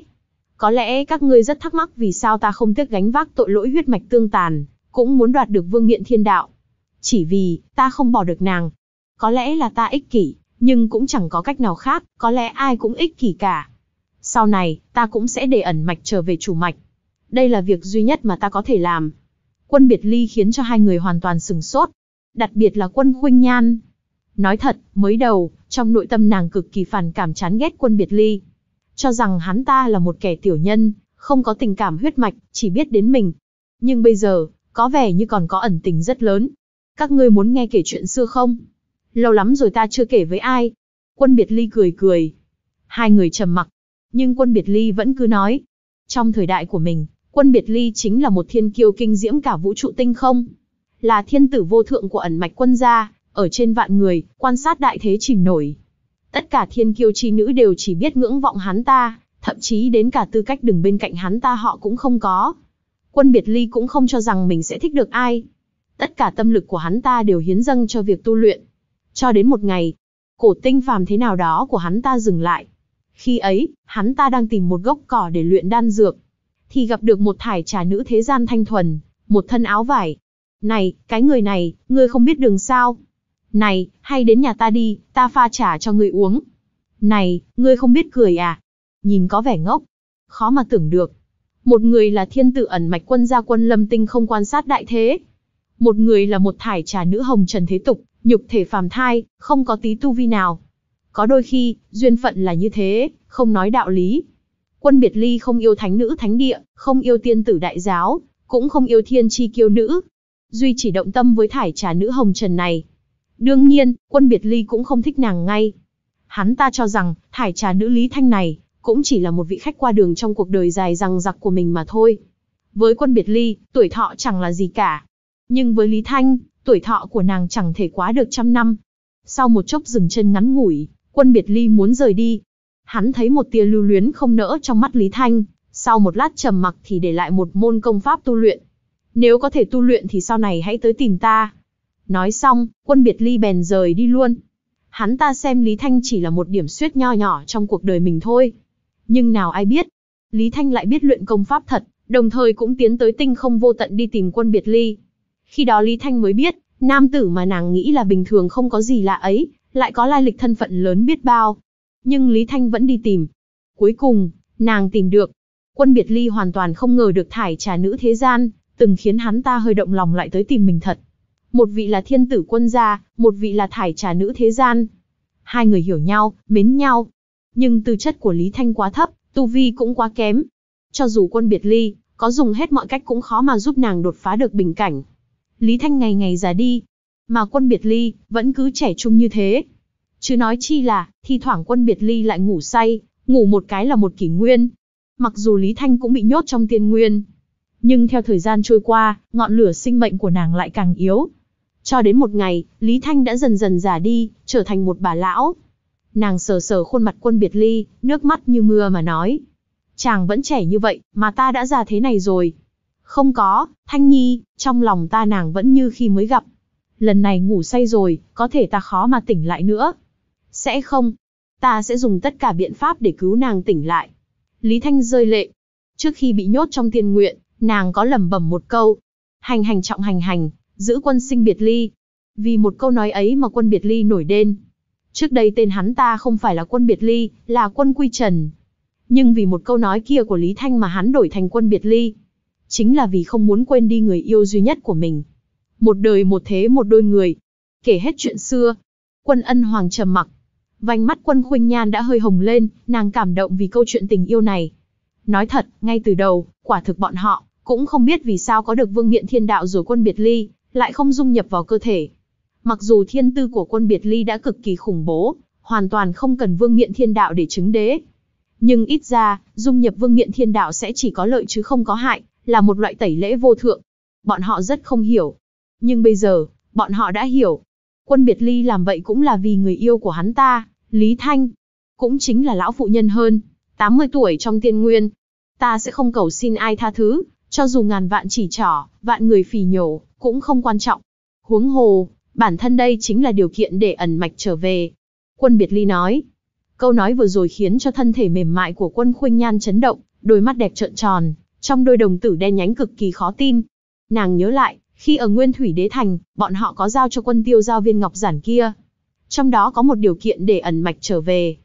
có lẽ các ngươi rất thắc mắc vì sao ta không tiếc gánh vác tội lỗi huyết mạch tương tàn, cũng muốn đoạt được vương miện thiên đạo. Chỉ vì, ta không bỏ được nàng. Có lẽ là ta ích kỷ, nhưng cũng chẳng có cách nào khác, có lẽ ai cũng ích kỷ cả. Sau này, ta cũng sẽ để ẩn mạch trở về chủ mạch. Đây là việc duy nhất mà ta có thể làm. Quân biệt ly khiến cho hai người hoàn toàn sừng sốt. Đặc biệt là quân khuynh nhan. Nói thật, mới đầu, trong nội tâm nàng cực kỳ phản cảm chán ghét quân biệt ly. Cho rằng hắn ta là một kẻ tiểu nhân, không có tình cảm huyết mạch, chỉ biết đến mình. Nhưng bây giờ, có vẻ như còn có ẩn tình rất lớn. Các ngươi muốn nghe kể chuyện xưa không? Lâu lắm rồi ta chưa kể với ai. Quân Biệt Ly cười cười. Hai người trầm mặc. Nhưng quân Biệt Ly vẫn cứ nói. Trong thời đại của mình, quân Biệt Ly chính là một thiên kiêu kinh diễm cả vũ trụ tinh không. Là thiên tử vô thượng của ẩn mạch quân gia, ở trên vạn người, quan sát đại thế chìm nổi. Tất cả thiên kiêu chi nữ đều chỉ biết ngưỡng vọng hắn ta, thậm chí đến cả tư cách đứng bên cạnh hắn ta họ cũng không có. Quân Biệt Ly cũng không cho rằng mình sẽ thích được ai. Tất cả tâm lực của hắn ta đều hiến dâng cho việc tu luyện, cho đến một ngày, cổ tinh phàm thế nào đó của hắn ta dừng lại. Khi ấy, hắn ta đang tìm một gốc cỏ để luyện đan dược. Thì gặp được một thải trà nữ thế gian thanh thuần, một thân áo vải. Này, cái người này, ngươi không biết đường sao? Này, hay đến nhà ta đi, ta pha trà cho ngươi uống. Này, ngươi không biết cười à? Nhìn có vẻ ngốc. Khó mà tưởng được. Một người là thiên tự ẩn mạch quân gia quân lâm tinh không quan sát đại thế, một người là một thải trà nữ hồng trần thế tục, nhục thể phàm thai, không có tí tu vi nào. Có đôi khi, duyên phận là như thế, không nói đạo lý. Quân biệt ly không yêu thánh nữ thánh địa, không yêu tiên tử đại giáo, cũng không yêu thiên chi kiêu nữ. Duy chỉ động tâm với thải trà nữ hồng trần này. Đương nhiên, quân biệt ly cũng không thích nàng ngay. Hắn ta cho rằng, thải trà nữ Lý Thanh này, cũng chỉ là một vị khách qua đường trong cuộc đời dài rằng giặc của mình mà thôi. Với quân biệt ly, tuổi thọ chẳng là gì cả. Nhưng với Lý Thanh, tuổi thọ của nàng chẳng thể quá được trăm năm. Sau một chốc dừng chân ngắn ngủi, quân biệt ly muốn rời đi. Hắn thấy một tia lưu luyến không nỡ trong mắt Lý Thanh, sau một lát trầm mặc thì để lại một môn công pháp tu luyện. Nếu có thể tu luyện thì sau này hãy tới tìm ta. Nói xong, quân biệt ly bèn rời đi luôn. Hắn ta xem Lý Thanh chỉ là một điểm suyết nho nhỏ trong cuộc đời mình thôi. Nhưng nào ai biết, Lý Thanh lại biết luyện công pháp thật, đồng thời cũng tiến tới tinh không vô tận đi tìm quân biệt ly. Khi đó Lý Thanh mới biết, nam tử mà nàng nghĩ là bình thường không có gì lạ ấy, lại có lai lịch thân phận lớn biết bao. Nhưng Lý Thanh vẫn đi tìm. Cuối cùng, nàng tìm được. Quân biệt ly hoàn toàn không ngờ được thải trà nữ thế gian, từng khiến hắn ta hơi động lòng lại tới tìm mình thật. Một vị là thiên tử quân gia, một vị là thải trà nữ thế gian. Hai người hiểu nhau, mến nhau. Nhưng tư chất của Lý Thanh quá thấp, tu vi cũng quá kém. Cho dù quân biệt ly, có dùng hết mọi cách cũng khó mà giúp nàng đột phá được bình cảnh. Lý Thanh ngày ngày già đi, mà quân biệt ly, vẫn cứ trẻ trung như thế. Chứ nói chi là, thi thoảng quân biệt ly lại ngủ say, ngủ một cái là một kỷ nguyên. Mặc dù Lý Thanh cũng bị nhốt trong tiên nguyên, nhưng theo thời gian trôi qua, ngọn lửa sinh mệnh của nàng lại càng yếu. Cho đến một ngày, Lý Thanh đã dần dần già đi, trở thành một bà lão. Nàng sờ sờ khuôn mặt quân biệt ly, nước mắt như mưa mà nói. Chàng vẫn trẻ như vậy, mà ta đã già thế này rồi. Không có, Thanh Nhi, trong lòng ta nàng vẫn như khi mới gặp. Lần này ngủ say rồi, có thể ta khó mà tỉnh lại nữa. Sẽ không. Ta sẽ dùng tất cả biện pháp để cứu nàng tỉnh lại. Lý Thanh rơi lệ. Trước khi bị nhốt trong tiên nguyện, nàng có lẩm bẩm một câu. Hành hành trọng hành hành, giữ quân sinh biệt ly. Vì một câu nói ấy mà quân biệt ly nổi đên. Trước đây tên hắn ta không phải là quân biệt ly, là quân quy trần. Nhưng vì một câu nói kia của Lý Thanh mà hắn đổi thành quân biệt ly chính là vì không muốn quên đi người yêu duy nhất của mình. Một đời một thế một đôi người. Kể hết chuyện xưa, quân ân hoàng trầm mặc. Vành mắt quân khuynh nhan đã hơi hồng lên, nàng cảm động vì câu chuyện tình yêu này. Nói thật, ngay từ đầu, quả thực bọn họ, cũng không biết vì sao có được vương miện thiên đạo rồi quân biệt ly, lại không dung nhập vào cơ thể. Mặc dù thiên tư của quân biệt ly đã cực kỳ khủng bố, hoàn toàn không cần vương miện thiên đạo để chứng đế. Nhưng ít ra, dung nhập vương miện thiên đạo sẽ chỉ có lợi chứ không có hại, là một loại tẩy lễ vô thượng. Bọn họ rất không hiểu. Nhưng bây giờ, bọn họ đã hiểu. Quân biệt ly làm vậy cũng là vì người yêu của hắn ta, Lý Thanh. Cũng chính là lão phụ nhân hơn, 80 tuổi trong tiên nguyên. Ta sẽ không cầu xin ai tha thứ, cho dù ngàn vạn chỉ trỏ, vạn người phì nhổ, cũng không quan trọng. Huống hồ, bản thân đây chính là điều kiện để ẩn mạch trở về. Quân biệt ly nói. Câu nói vừa rồi khiến cho thân thể mềm mại của quân khuynh nhan chấn động, đôi mắt đẹp trợn tròn, trong đôi đồng tử đen nhánh cực kỳ khó tin. Nàng nhớ lại, khi ở Nguyên Thủy Đế Thành, bọn họ có giao cho quân tiêu giao viên ngọc giản kia. Trong đó có một điều kiện để ẩn mạch trở về.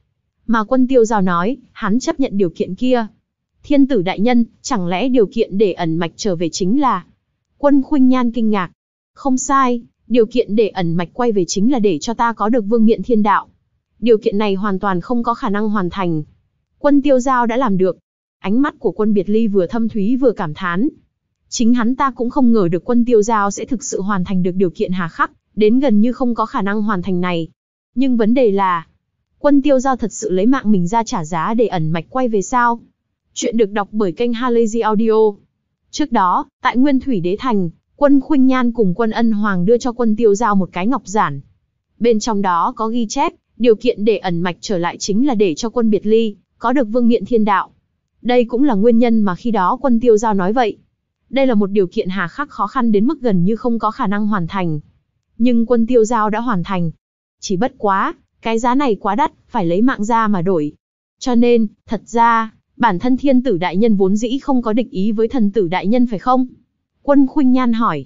Mà quân tiêu giao nói, hắn chấp nhận điều kiện kia. Thiên tử đại nhân, chẳng lẽ điều kiện để ẩn mạch trở về chính là... Quân khuynh nhan kinh ngạc. Không sai, điều kiện để ẩn mạch quay về chính là để cho ta có được vương miện thiên đạo. Điều kiện này hoàn toàn không có khả năng hoàn thành. Quân tiêu giao đã làm được, Ánh mắt của quân biệt ly vừa thâm thúy vừa cảm thán. Chính hắn ta cũng không ngờ được quân tiêu giao sẽ thực sự hoàn thành được điều kiện hà khắc, đến gần như không có khả năng hoàn thành này. Nhưng vấn đề là, quân tiêu giao thật sự lấy mạng mình ra trả giá để ẩn mạch quay về sao? Chuyện được đọc bởi kênh Halazy Audio. Trước đó, tại Nguyên Thủy Đế Thành, quân Khuynh Nhan cùng quân Ân Hoàng đưa cho quân tiêu giao một cái ngọc giản. Bên trong đó có ghi chép, điều kiện để ẩn mạch trở lại chính là để cho quân biệt ly, có được vương miện thiên đạo. Đây cũng là nguyên nhân mà khi đó quân tiêu giao nói vậy. Đây là một điều kiện hà khắc khó khăn đến mức gần như không có khả năng hoàn thành. Nhưng quân tiêu giao đã hoàn thành. Chỉ bất quá, cái giá này quá đắt, phải lấy mạng ra mà đổi. Cho nên, thật ra, bản thân thiên tử đại nhân vốn dĩ không có địch ý với thần tử đại nhân phải không? Quân khuynh nhan hỏi.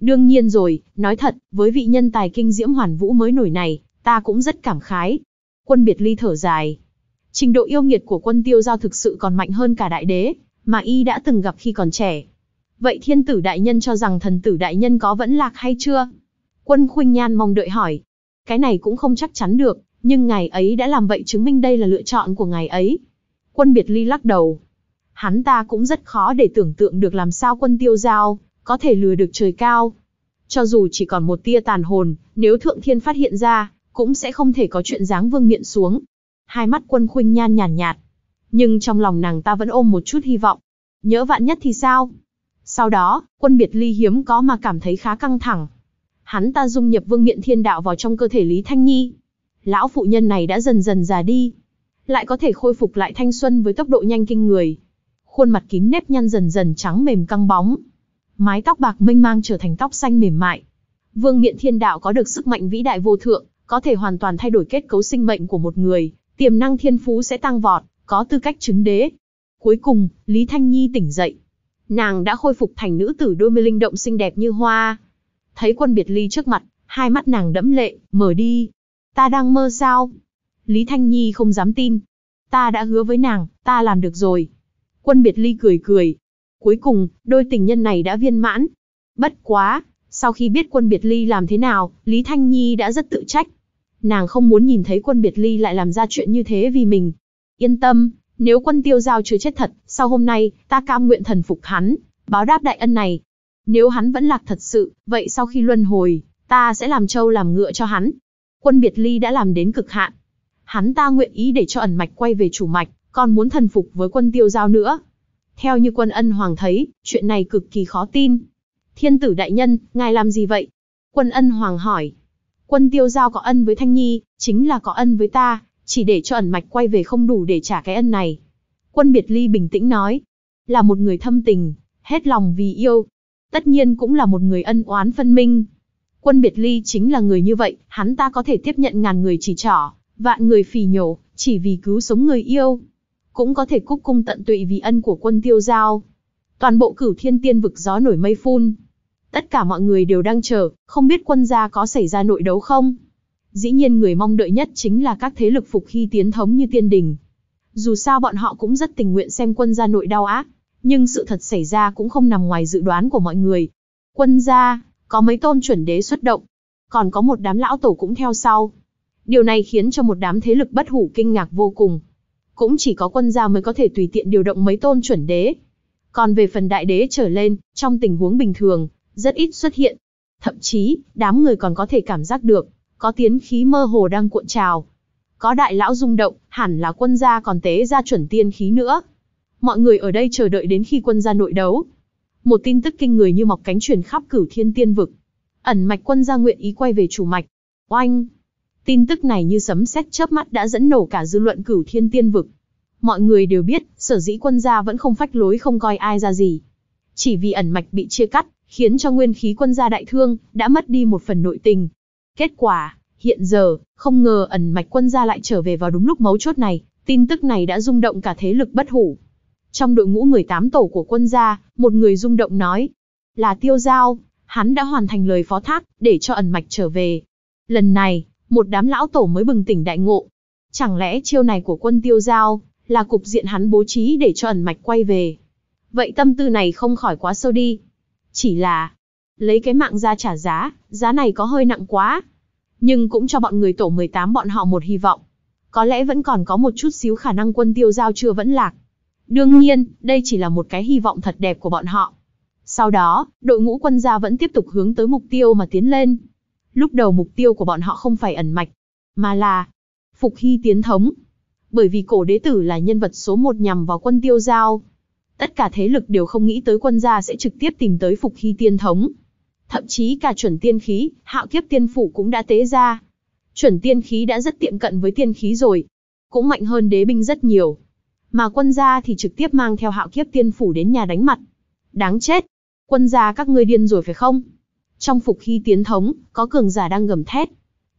Đương nhiên rồi, nói thật, với vị nhân tài kinh diễm hoàn vũ mới nổi này, ta cũng rất cảm khái. Quân biệt ly thở dài, Trình độ yêu nghiệt của quân tiêu giao thực sự còn mạnh hơn cả đại đế, mà y đã từng gặp khi còn trẻ. Vậy thiên tử đại nhân cho rằng thần tử đại nhân có vẫn lạc hay chưa? Quân khuynh nhan mong đợi hỏi. Cái này cũng không chắc chắn được, nhưng ngài ấy đã làm vậy chứng minh đây là lựa chọn của ngài ấy. Quân biệt ly lắc đầu. Hắn ta cũng rất khó để tưởng tượng được làm sao quân tiêu giao, có thể lừa được trời cao. Cho dù chỉ còn một tia tàn hồn, nếu thượng thiên phát hiện ra, cũng sẽ không thể có chuyện dáng vương miện xuống, hai mắt quân khuynh nhan nhàn nhạt, nhạt. Nhưng trong lòng nàng ta vẫn ôm một chút hy vọng. Nhớ vạn nhất thì sao? Sau đó, quân biệt ly hiếm có mà cảm thấy khá căng thẳng. Hắn ta dung nhập vương miện thiên đạo vào trong cơ thể Lý Thanh Nhi. Lão phụ nhân này đã dần dần già đi. Lại có thể khôi phục lại thanh xuân với tốc độ nhanh kinh người. Khuôn mặt kín nếp nhăn dần dần trắng mềm căng bóng. Mái tóc bạc mênh mang trở thành tóc xanh mềm mại. Vương miện thiên đạo có được sức mạnh vĩ đại vô thượng, có thể hoàn toàn thay đổi kết cấu sinh mệnh của một người, tiềm năng thiên phú sẽ tăng vọt, có tư cách chứng đế. Cuối cùng, Lý Thanh Nhi tỉnh dậy. Nàng đã khôi phục thành nữ tử đôi mươi linh động xinh đẹp như hoa. Thấy quân biệt ly trước mặt, hai mắt nàng đẫm lệ, mở đi. Ta đang mơ sao? Lý Thanh Nhi không dám tin. Ta đã hứa với nàng, ta làm được rồi. Quân biệt ly cười cười. Cuối cùng, đôi tình nhân này đã viên mãn. Bất quá, sau khi biết quân biệt ly làm thế nào, Lý Thanh Nhi đã rất tự trách nàng không muốn nhìn thấy quân biệt ly lại làm ra chuyện như thế vì mình. Yên tâm, nếu quân tiêu giao chưa chết thật, sau hôm nay, ta cam nguyện thần phục hắn, báo đáp đại ân này. Nếu hắn vẫn lạc thật sự, vậy sau khi luân hồi, ta sẽ làm trâu làm ngựa cho hắn. Quân biệt ly đã làm đến cực hạn. Hắn ta nguyện ý để cho ẩn mạch quay về chủ mạch, còn muốn thần phục với quân tiêu giao nữa. Theo như quân ân hoàng thấy, chuyện này cực kỳ khó tin. Thiên tử đại nhân, ngài làm gì vậy? Quân ân hoàng hỏi, Quân tiêu giao có ân với Thanh Nhi, chính là có ân với ta, chỉ để cho ẩn mạch quay về không đủ để trả cái ân này. Quân biệt ly bình tĩnh nói, là một người thâm tình, hết lòng vì yêu. Tất nhiên cũng là một người ân oán phân minh. Quân biệt ly chính là người như vậy, hắn ta có thể tiếp nhận ngàn người chỉ trỏ, vạn người phì nhổ, chỉ vì cứu sống người yêu. Cũng có thể cúc cung tận tụy vì ân của quân tiêu giao. Toàn bộ cửu thiên tiên vực gió nổi mây phun, Tất cả mọi người đều đang chờ, không biết quân gia có xảy ra nội đấu không. Dĩ nhiên người mong đợi nhất chính là các thế lực phục hy tiến thống như tiên đình. Dù sao bọn họ cũng rất tình nguyện xem quân gia nội đau ác, nhưng sự thật xảy ra cũng không nằm ngoài dự đoán của mọi người. Quân gia, có mấy tôn chuẩn đế xuất động, còn có một đám lão tổ cũng theo sau. Điều này khiến cho một đám thế lực bất hủ kinh ngạc vô cùng. Cũng chỉ có quân gia mới có thể tùy tiện điều động mấy tôn chuẩn đế. Còn về phần đại đế trở lên, trong tình huống bình thường, rất ít xuất hiện. Thậm chí, đám người còn có thể cảm giác được, có tiến khí mơ hồ đang cuộn trào. Có đại lão rung động, hẳn là quân gia còn tế ra chuẩn tiên khí nữa. Mọi người ở đây chờ đợi đến khi quân gia nội đấu. Một tin tức kinh người như mọc cánh truyền khắp cửu thiên tiên vực. Ẩn mạch quân gia nguyện ý quay về chủ mạch. Oanh! Tin tức này như sấm sét chớp mắt đã dẫn nổ cả dư luận cửu thiên tiên vực. Mọi người đều biết, sở dĩ quân gia vẫn không phách lối không coi ai ra gì. Chỉ vì ẩn mạch bị chia cắt, khiến cho nguyên khí quân gia đại thương, đã mất đi một phần nội tình. Kết quả, hiện giờ, không ngờ ẩn mạch quân gia lại trở về vào đúng lúc mấu chốt này, tin tức này đã rung động cả thế lực bất hủ. Trong đội ngũ 18 tổ của quân gia, một người rung động nói, là tiêu giao, hắn đã hoàn thành lời phó thác, để cho ẩn mạch trở về. Lần này, một đám lão tổ mới bừng tỉnh đại ngộ. Chẳng lẽ chiêu này của quân tiêu giao, là cục diện hắn bố trí để cho ẩn mạch quay về. Vậy tâm tư này không khỏi quá sâu đi. Chỉ là, lấy cái mạng ra trả giá, giá này có hơi nặng quá. Nhưng cũng cho bọn người tổ 18 bọn họ một hy vọng. Có lẽ vẫn còn có một chút xíu khả năng quân tiêu giao chưa vẫn lạc. Đương nhiên, đây chỉ là một cái hy vọng thật đẹp của bọn họ. Sau đó, đội ngũ quân gia vẫn tiếp tục hướng tới mục tiêu mà tiến lên. Lúc đầu mục tiêu của bọn họ không phải ẩn mạch, mà là phục hy tiến thống. Bởi vì cổ đế tử là nhân vật số một nhằm vào quân tiêu giao, Tất cả thế lực đều không nghĩ tới quân gia sẽ trực tiếp tìm tới phục hy tiên thống. Thậm chí cả chuẩn tiên khí, hạo kiếp tiên phủ cũng đã tế ra. Chuẩn tiên khí đã rất tiệm cận với tiên khí rồi. Cũng mạnh hơn đế binh rất nhiều. Mà quân gia thì trực tiếp mang theo hạo kiếp tiên phủ đến nhà đánh mặt. Đáng chết! Quân gia các ngươi điên rồi phải không? Trong phục hy tiên thống, có cường giả đang gầm thét.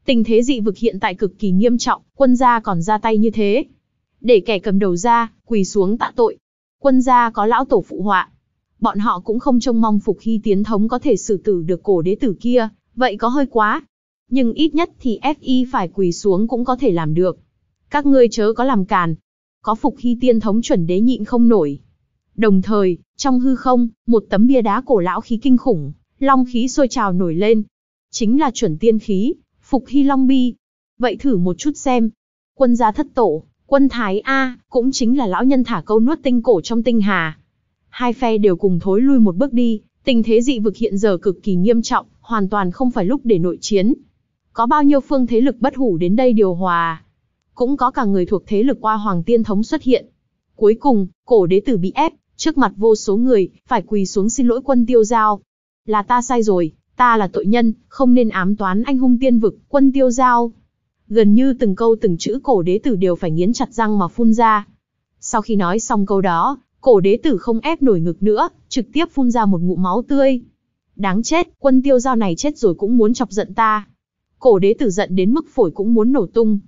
Tình thế dị vực hiện tại cực kỳ nghiêm trọng, quân gia còn ra tay như thế. Để kẻ cầm đầu ra, quỳ xuống tạ tội, Quân gia có lão tổ phụ họa. Bọn họ cũng không trông mong phục hy tiến thống có thể xử tử được cổ đế tử kia, vậy có hơi quá. Nhưng ít nhất thì FI phải quỳ xuống cũng có thể làm được. Các ngươi chớ có làm càn. Có phục hy tiên thống chuẩn đế nhịn không nổi. Đồng thời, trong hư không, một tấm bia đá cổ lão khí kinh khủng, long khí sôi trào nổi lên. Chính là chuẩn tiên khí, phục hy long bi. Vậy thử một chút xem. Quân gia thất tổ, Quân Thái A, cũng chính là lão nhân thả câu nuốt tinh cổ trong tinh hà. Hai phe đều cùng thối lui một bước đi, tình thế dị vực hiện giờ cực kỳ nghiêm trọng, hoàn toàn không phải lúc để nội chiến. Có bao nhiêu phương thế lực bất hủ đến đây điều hòa. Cũng có cả người thuộc thế lực qua hoàng tiên thống xuất hiện. Cuối cùng, cổ đế tử bị ép, trước mặt vô số người, phải quỳ xuống xin lỗi quân tiêu giao. Là ta sai rồi, ta là tội nhân, không nên ám toán anh hùng tiên vực, quân tiêu giao. Gần như từng câu từng chữ cổ đế tử đều phải nghiến chặt răng mà phun ra. Sau khi nói xong câu đó, cổ đế tử không ép nổi ngực nữa, trực tiếp phun ra một ngụm máu tươi. Đáng chết, quân tiêu giao này chết rồi cũng muốn chọc giận ta. Cổ đế tử giận đến mức phổi cũng muốn nổ tung.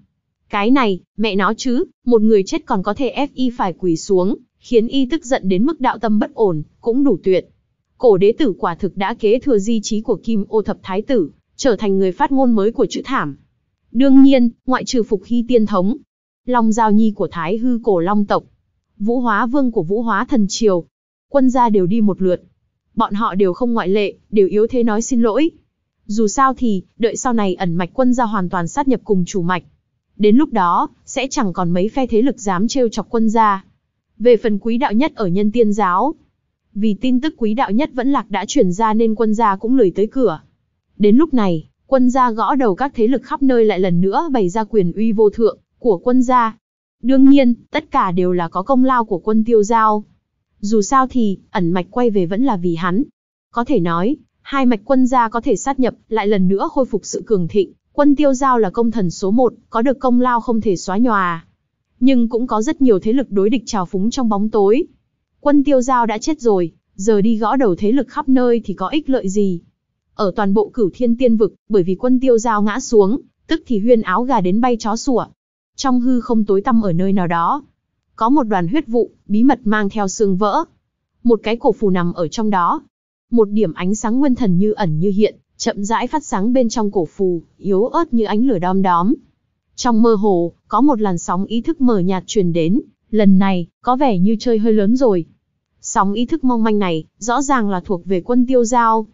Cái này, mẹ nó chứ, một người chết còn có thể ép y phải quỳ xuống, khiến y tức giận đến mức đạo tâm bất ổn, cũng đủ tuyệt. Cổ đế tử quả thực đã kế thừa di trí của Kim ô thập thái tử, trở thành người phát ngôn mới của chữ thảm. Đương nhiên, ngoại trừ phục hy tiên thống, Long Giao Nhi của Thái Hư Cổ Long Tộc, Vũ Hóa Vương của Vũ Hóa Thần Triều, quân gia đều đi một lượt. Bọn họ đều không ngoại lệ, đều yếu thế nói xin lỗi. Dù sao thì, đợi sau này ẩn mạch quân gia hoàn toàn sát nhập cùng chủ mạch. Đến lúc đó, sẽ chẳng còn mấy phe thế lực dám trêu chọc quân gia. Về phần quý đạo nhất ở nhân tiên giáo, vì tin tức quý đạo nhất vẫn lạc đã chuyển ra nên quân gia cũng lười tới cửa. Đến lúc này, Quân gia gõ đầu các thế lực khắp nơi lại lần nữa bày ra quyền uy vô thượng của quân gia. Đương nhiên, tất cả đều là có công lao của quân tiêu giao. Dù sao thì, ẩn mạch quay về vẫn là vì hắn. Có thể nói, hai mạch quân gia có thể sát nhập, lại lần nữa khôi phục sự cường thịnh. Quân tiêu giao là công thần số một, có được công lao không thể xóa nhòa. Nhưng cũng có rất nhiều thế lực đối địch trào phúng trong bóng tối. Quân tiêu giao đã chết rồi, giờ đi gõ đầu thế lực khắp nơi thì có ích lợi gì? Ở toàn bộ cửu thiên tiên vực, bởi vì quân tiêu giao ngã xuống, tức thì huyên áo gà đến bay chó sủa. Trong hư không tối tăm ở nơi nào đó, có một đoàn huyết vụ, bí mật mang theo xương vỡ. Một cái cổ phù nằm ở trong đó. Một điểm ánh sáng nguyên thần như ẩn như hiện, chậm rãi phát sáng bên trong cổ phù, yếu ớt như ánh lửa đom đóm. Trong mơ hồ, có một làn sóng ý thức mờ nhạt truyền đến, lần này, có vẻ như chơi hơi lớn rồi. Sóng ý thức mong manh này, rõ ràng là thuộc về quân tiêu giao.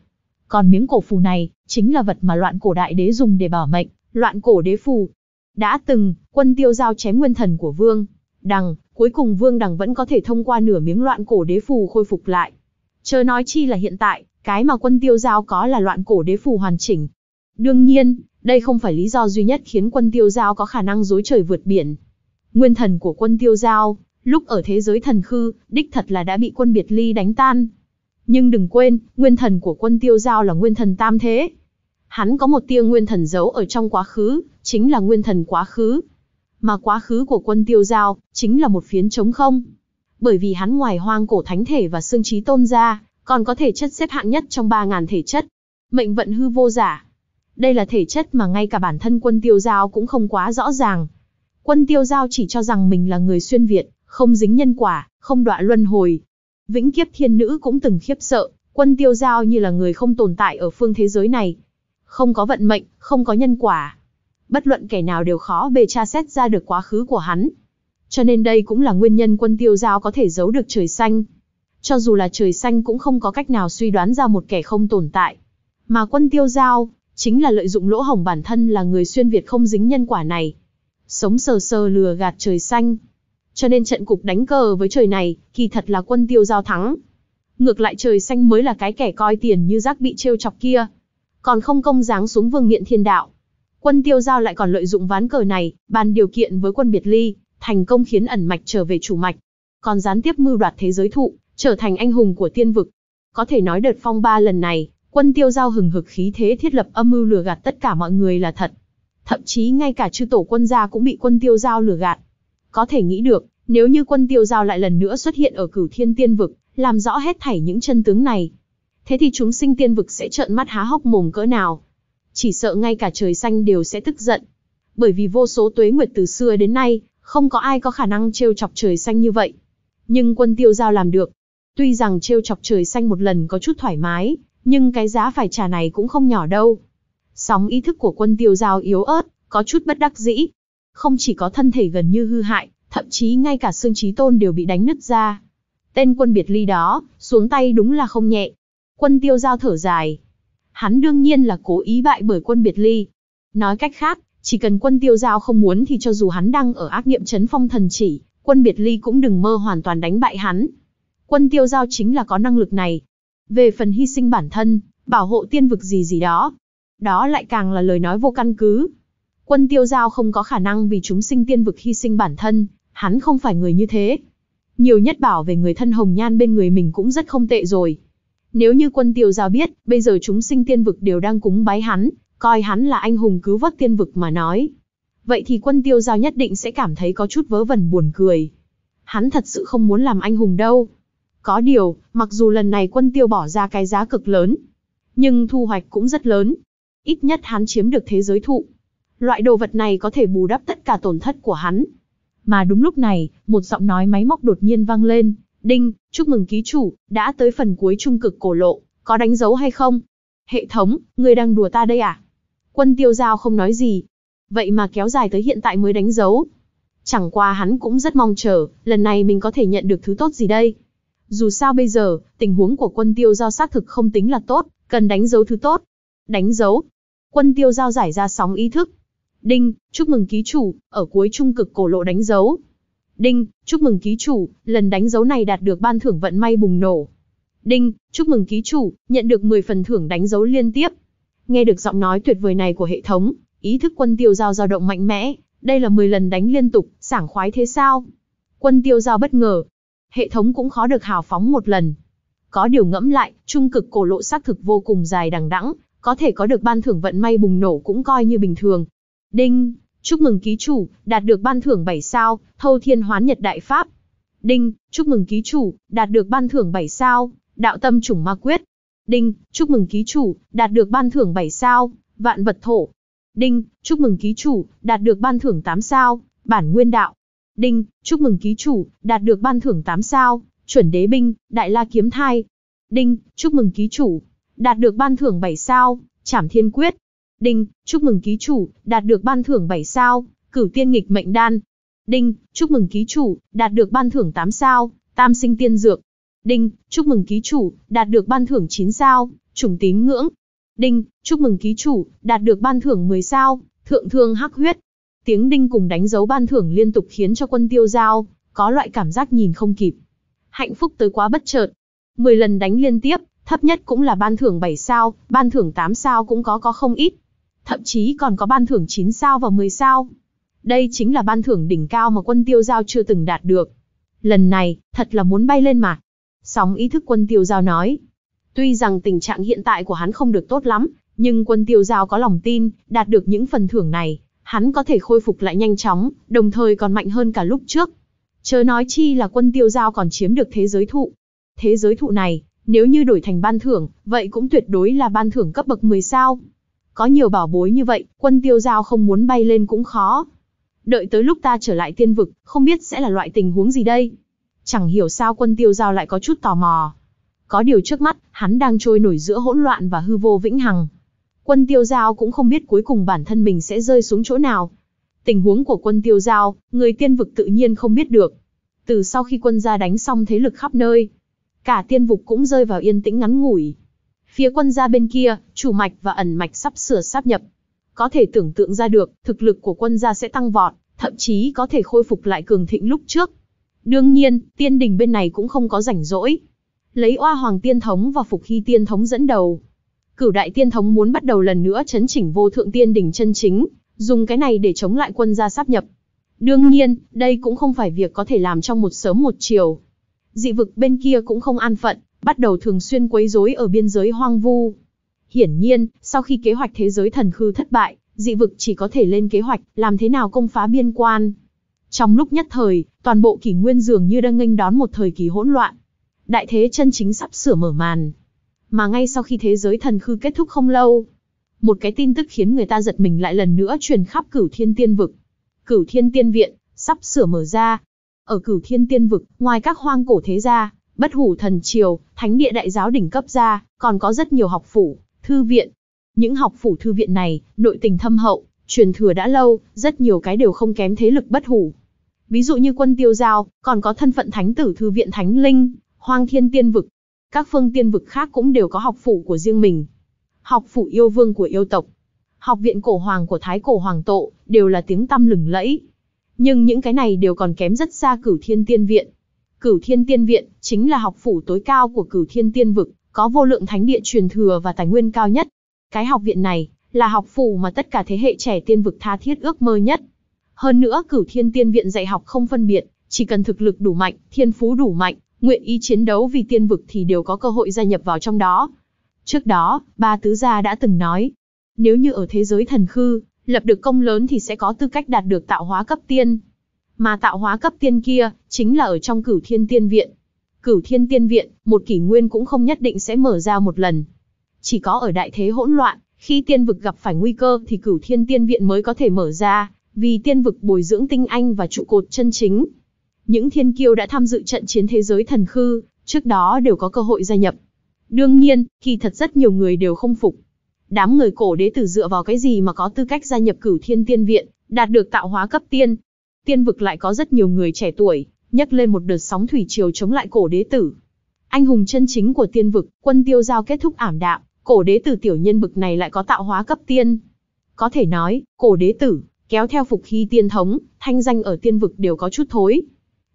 Còn miếng cổ phù này, chính là vật mà loạn cổ đại đế dùng để bảo mệnh, loạn cổ đế phù. Đã từng, quân tiêu giao chém nguyên thần của vương. Đằng, cuối cùng vương đằng vẫn có thể thông qua nửa miếng loạn cổ đế phù khôi phục lại. Chớ nói chi là hiện tại, cái mà quân tiêu giao có là loạn cổ đế phù hoàn chỉnh. Đương nhiên, đây không phải lý do duy nhất khiến quân tiêu giao có khả năng dối trời vượt biển. Nguyên thần của quân tiêu giao, lúc ở thế giới thần khư, đích thật là đã bị quân biệt ly đánh tan, nhưng đừng quên, nguyên thần của quân tiêu giao là nguyên thần tam thế. Hắn có một tia nguyên thần giấu ở trong quá khứ, chính là nguyên thần quá khứ. Mà quá khứ của quân tiêu giao, chính là một phiến trống không. Bởi vì hắn ngoài hoang cổ thánh thể và xương trí tôn ra, còn có thể chất xếp hạng nhất trong 3.000 thể chất. Mệnh vận hư vô giả. Đây là thể chất mà ngay cả bản thân quân tiêu giao cũng không quá rõ ràng. Quân tiêu giao chỉ cho rằng mình là người xuyên Việt, không dính nhân quả, không đọa luân hồi, Vĩnh kiếp thiên nữ cũng từng khiếp sợ, quân tiêu giao như là người không tồn tại ở phương thế giới này. Không có vận mệnh, không có nhân quả. Bất luận kẻ nào đều khó bề tra xét ra được quá khứ của hắn. Cho nên đây cũng là nguyên nhân quân tiêu giao có thể giấu được trời xanh. Cho dù là trời xanh cũng không có cách nào suy đoán ra một kẻ không tồn tại. Mà quân tiêu giao, chính là lợi dụng lỗ hổng bản thân là người xuyên Việt không dính nhân quả này. Sống sờ sờ lừa gạt trời xanh, cho nên trận cục đánh cờ với trời này, kỳ thật là quân tiêu giao thắng. Ngược lại trời xanh mới là cái kẻ coi tiền như rác bị trêu chọc kia. Còn không công giáng xuống vương miện thiên đạo. Quân tiêu giao lại còn lợi dụng ván cờ này, bàn điều kiện với quân biệt ly, thành công khiến ẩn mạch trở về chủ mạch. Còn gián tiếp mưu đoạt thế giới thụ, trở thành anh hùng của tiên vực. Có thể nói đợt phong ba lần này, quân tiêu giao hừng hực khí thế thiết lập âm mưu lừa gạt tất cả mọi người là thật. Thậm chí ngay cả chư tổ quân gia cũng bị quân tiêu giao lừa gạt. Có thể nghĩ được, nếu như quân tiêu giao lại lần nữa xuất hiện ở cửu thiên tiên vực, làm rõ hết thảy những chân tướng này. Thế thì chúng sinh tiên vực sẽ trợn mắt há hốc mồm cỡ nào. Chỉ sợ ngay cả trời xanh đều sẽ tức giận. Bởi vì vô số tuế nguyệt từ xưa đến nay, không có ai có khả năng trêu chọc trời xanh như vậy. Nhưng quân tiêu giao làm được. Tuy rằng trêu chọc trời xanh một lần có chút thoải mái, nhưng cái giá phải trả này cũng không nhỏ đâu. Sóng ý thức của quân tiêu giao yếu ớt, có chút bất đắc dĩ, không chỉ có thân thể gần như hư hại, thậm chí ngay cả xương trí tôn đều bị đánh nứt ra. Tên quân biệt ly đó, xuống tay đúng là không nhẹ. Quân tiêu giao thở dài. Hắn đương nhiên là cố ý bại bởi quân biệt ly. Nói cách khác, chỉ cần quân tiêu giao không muốn thì cho dù hắn đang ở ác nghiệm chấn phong thần chỉ, quân biệt ly cũng đừng mơ hoàn toàn đánh bại hắn. Quân tiêu giao chính là có năng lực này. Về phần hy sinh bản thân, bảo hộ tiên vực gì gì đó. Đó lại càng là lời nói vô căn cứ, Quân tiêu giao không có khả năng vì chúng sinh tiên vực hy sinh bản thân, hắn không phải người như thế. Nhiều nhất bảo về người thân hồng nhan bên người mình cũng rất không tệ rồi. Nếu như quân tiêu giao biết, bây giờ chúng sinh tiên vực đều đang cúng bái hắn, coi hắn là anh hùng cứu vớt tiên vực mà nói. Vậy thì quân tiêu giao nhất định sẽ cảm thấy có chút vớ vẩn buồn cười. Hắn thật sự không muốn làm anh hùng đâu. Có điều, mặc dù lần này quân tiêu bỏ ra cái giá cực lớn, nhưng thu hoạch cũng rất lớn. Ít nhất hắn chiếm được thế giới thụ, Loại đồ vật này có thể bù đắp tất cả tổn thất của hắn. Mà đúng lúc này, một giọng nói máy móc đột nhiên vang lên. Đinh, chúc mừng ký chủ, đã tới phần cuối trung cực cổ lộ, có đánh dấu hay không? Hệ thống, ngươi đang đùa ta đây à? Quân tiêu giao không nói gì. Vậy mà kéo dài tới hiện tại mới đánh dấu. Chẳng qua hắn cũng rất mong chờ, lần này mình có thể nhận được thứ tốt gì đây? Dù sao bây giờ, tình huống của quân tiêu giao xác thực không tính là tốt, cần đánh dấu thứ tốt. Đánh dấu. Quân tiêu giao giải ra sóng ý thức, Đinh, chúc mừng ký chủ, ở cuối trung cực cổ lộ đánh dấu. Đinh, chúc mừng ký chủ, lần đánh dấu này đạt được ban thưởng vận may bùng nổ. Đinh, chúc mừng ký chủ, nhận được 10 phần thưởng đánh dấu liên tiếp. Nghe được giọng nói tuyệt vời này của hệ thống, ý thức quân tiêu giao dao động mạnh mẽ, đây là 10 lần đánh liên tục, sảng khoái thế sao? Quân tiêu giao bất ngờ, hệ thống cũng khó được hào phóng một lần. Có điều ngẫm lại, trung cực cổ lộ xác thực vô cùng dài đằng đẵng, có thể có được ban thưởng vận may bùng nổ cũng coi như bình thường, Đinh, chúc mừng ký chủ, đạt được ban thưởng 7 sao, thâu thiên hoán nhật đại pháp. Đinh, chúc mừng ký chủ, đạt được ban thưởng 7 sao, đạo tâm chủng ma quyết. Đinh, chúc mừng ký chủ, đạt được ban thưởng 7 sao, vạn vật thổ. Đinh, chúc mừng ký chủ, đạt được ban thưởng 8 sao, bản nguyên đạo. Đinh, chúc mừng ký chủ, đạt được ban thưởng 8 sao, chuẩn đế binh, đại la kiếm thai. Đinh, chúc mừng ký chủ, đạt được ban thưởng 7 sao, Trảm Thiên Quyết. Đinh, chúc mừng ký chủ, đạt được ban thưởng 7 sao, cửu tiên nghịch mệnh đan. Đinh, chúc mừng ký chủ, đạt được ban thưởng 8 sao, tam sinh tiên dược. Đinh, chúc mừng ký chủ, đạt được ban thưởng 9 sao, trùng tím ngưỡng. Đinh, chúc mừng ký chủ, đạt được ban thưởng 10 sao, thượng thương hắc huyết. Tiếng đinh cùng đánh dấu ban thưởng liên tục khiến cho quân tiêu giao, có loại cảm giác nhìn không kịp. Hạnh phúc tới quá bất chợt. 10 lần đánh liên tiếp, thấp nhất cũng là ban thưởng 7 sao, ban thưởng 8 sao cũng có có không ít, thậm chí còn có ban thưởng 9 sao và 10 sao. Đây chính là ban thưởng đỉnh cao mà quân tiêu giao chưa từng đạt được. Lần này, thật là muốn bay lên mà. Sóng ý thức quân tiêu giao nói. Tuy rằng tình trạng hiện tại của hắn không được tốt lắm, nhưng quân tiêu giao có lòng tin, đạt được những phần thưởng này, hắn có thể khôi phục lại nhanh chóng, đồng thời còn mạnh hơn cả lúc trước. Chớ nói chi là quân tiêu giao còn chiếm được thế giới thụ. Thế giới thụ này, nếu như đổi thành ban thưởng, vậy cũng tuyệt đối là ban thưởng cấp bậc 10 sao. Có nhiều bảo bối như vậy, quân tiêu giao không muốn bay lên cũng khó. Đợi tới lúc ta trở lại tiên vực, không biết sẽ là loại tình huống gì đây. Chẳng hiểu sao quân tiêu giao lại có chút tò mò. Có điều trước mắt, hắn đang trôi nổi giữa hỗn loạn và hư vô vĩnh hằng. Quân tiêu giao cũng không biết cuối cùng bản thân mình sẽ rơi xuống chỗ nào. Tình huống của quân tiêu giao, người tiên vực tự nhiên không biết được. Từ sau khi quân gia đánh xong thế lực khắp nơi, cả tiên vực cũng rơi vào yên tĩnh ngắn ngủi. Phía quân gia bên kia, chủ mạch và ẩn mạch sắp sửa sáp nhập. Có thể tưởng tượng ra được, thực lực của quân gia sẽ tăng vọt, thậm chí có thể khôi phục lại cường thịnh lúc trước. Đương nhiên, tiên đình bên này cũng không có rảnh rỗi. Lấy oa hoàng tiên thống và phục hy tiên thống dẫn đầu. Cửu đại tiên thống muốn bắt đầu lần nữa chấn chỉnh vô thượng tiên đình chân chính, dùng cái này để chống lại quân gia sáp nhập. Đương nhiên, đây cũng không phải việc có thể làm trong một sớm một chiều. Dị vực bên kia cũng không an phận, bắt đầu thường xuyên quấy rối ở biên giới hoang vu. Hiển nhiên, sau khi kế hoạch thế giới thần khư thất bại, dị vực chỉ có thể lên kế hoạch làm thế nào công phá biên quan. Trong lúc nhất thời, toàn bộ kỷ nguyên dường như đang nghênh đón một thời kỳ hỗn loạn. Đại thế chân chính sắp sửa mở màn. Mà ngay sau khi thế giới thần khư kết thúc không lâu, một cái tin tức khiến người ta giật mình lại lần nữa truyền khắp cửu thiên tiên vực. Cửu thiên tiên viện, sắp sửa mở ra. Ở cửu thiên tiên vực, ngoài các hoang cổ thế gia, bất hủ thần triều, thánh địa đại giáo đỉnh cấp ra, còn có rất nhiều học phủ, thư viện. Những học phủ thư viện này, nội tình thâm hậu, truyền thừa đã lâu, rất nhiều cái đều không kém thế lực bất hủ. Ví dụ như quân tiêu giao, còn có thân phận thánh tử thư viện thánh linh, hoang thiên tiên vực. Các phương tiên vực khác cũng đều có học phủ của riêng mình. Học phủ yêu vương của yêu tộc, học viện cổ hoàng của thái cổ hoàng tộ, đều là tiếng tăm lừng lẫy. Nhưng những cái này đều còn kém rất xa cửu thiên tiên viện, Cửu Thiên Tiên Viện chính là học phủ tối cao của Cửu Thiên Tiên vực, có vô lượng thánh địa truyền thừa và tài nguyên cao nhất. Cái học viện này là học phủ mà tất cả thế hệ trẻ tiên vực tha thiết ước mơ nhất. Hơn nữa, Cửu Thiên Tiên Viện dạy học không phân biệt, chỉ cần thực lực đủ mạnh, thiên phú đủ mạnh, nguyện ý chiến đấu vì tiên vực thì đều có cơ hội gia nhập vào trong đó. Trước đó, ba tứ gia đã từng nói, nếu như ở thế giới thần khư, lập được công lớn thì sẽ có tư cách đạt được tạo hóa cấp tiên, mà tạo hóa cấp tiên kia, chính là ở trong cửu thiên tiên viện. Cửu thiên tiên viện, một kỷ nguyên cũng không nhất định sẽ mở ra một lần. Chỉ có ở đại thế hỗn loạn, khi tiên vực gặp phải nguy cơ thì cửu thiên tiên viện mới có thể mở ra, vì tiên vực bồi dưỡng tinh anh và trụ cột chân chính. Những thiên kiêu đã tham dự trận chiến thế giới thần khư, trước đó đều có cơ hội gia nhập. Đương nhiên, kỳ thật rất nhiều người đều không phục. Đám người cổ đế tử dựa vào cái gì mà có tư cách gia nhập cửu thiên tiên viện, đạt được tạo hóa cấp tiên, tiên vực lại có rất nhiều người trẻ tuổi, nhấc lên một đợt sóng thủy triều chống lại cổ đế tử. Anh hùng chân chính của tiên vực, quân tiêu giao kết thúc ảm đạm, cổ đế tử tiểu nhân bực này lại có tạo hóa cấp tiên. Có thể nói, cổ đế tử, kéo theo phục hy tiên thống, thanh danh ở tiên vực đều có chút thối.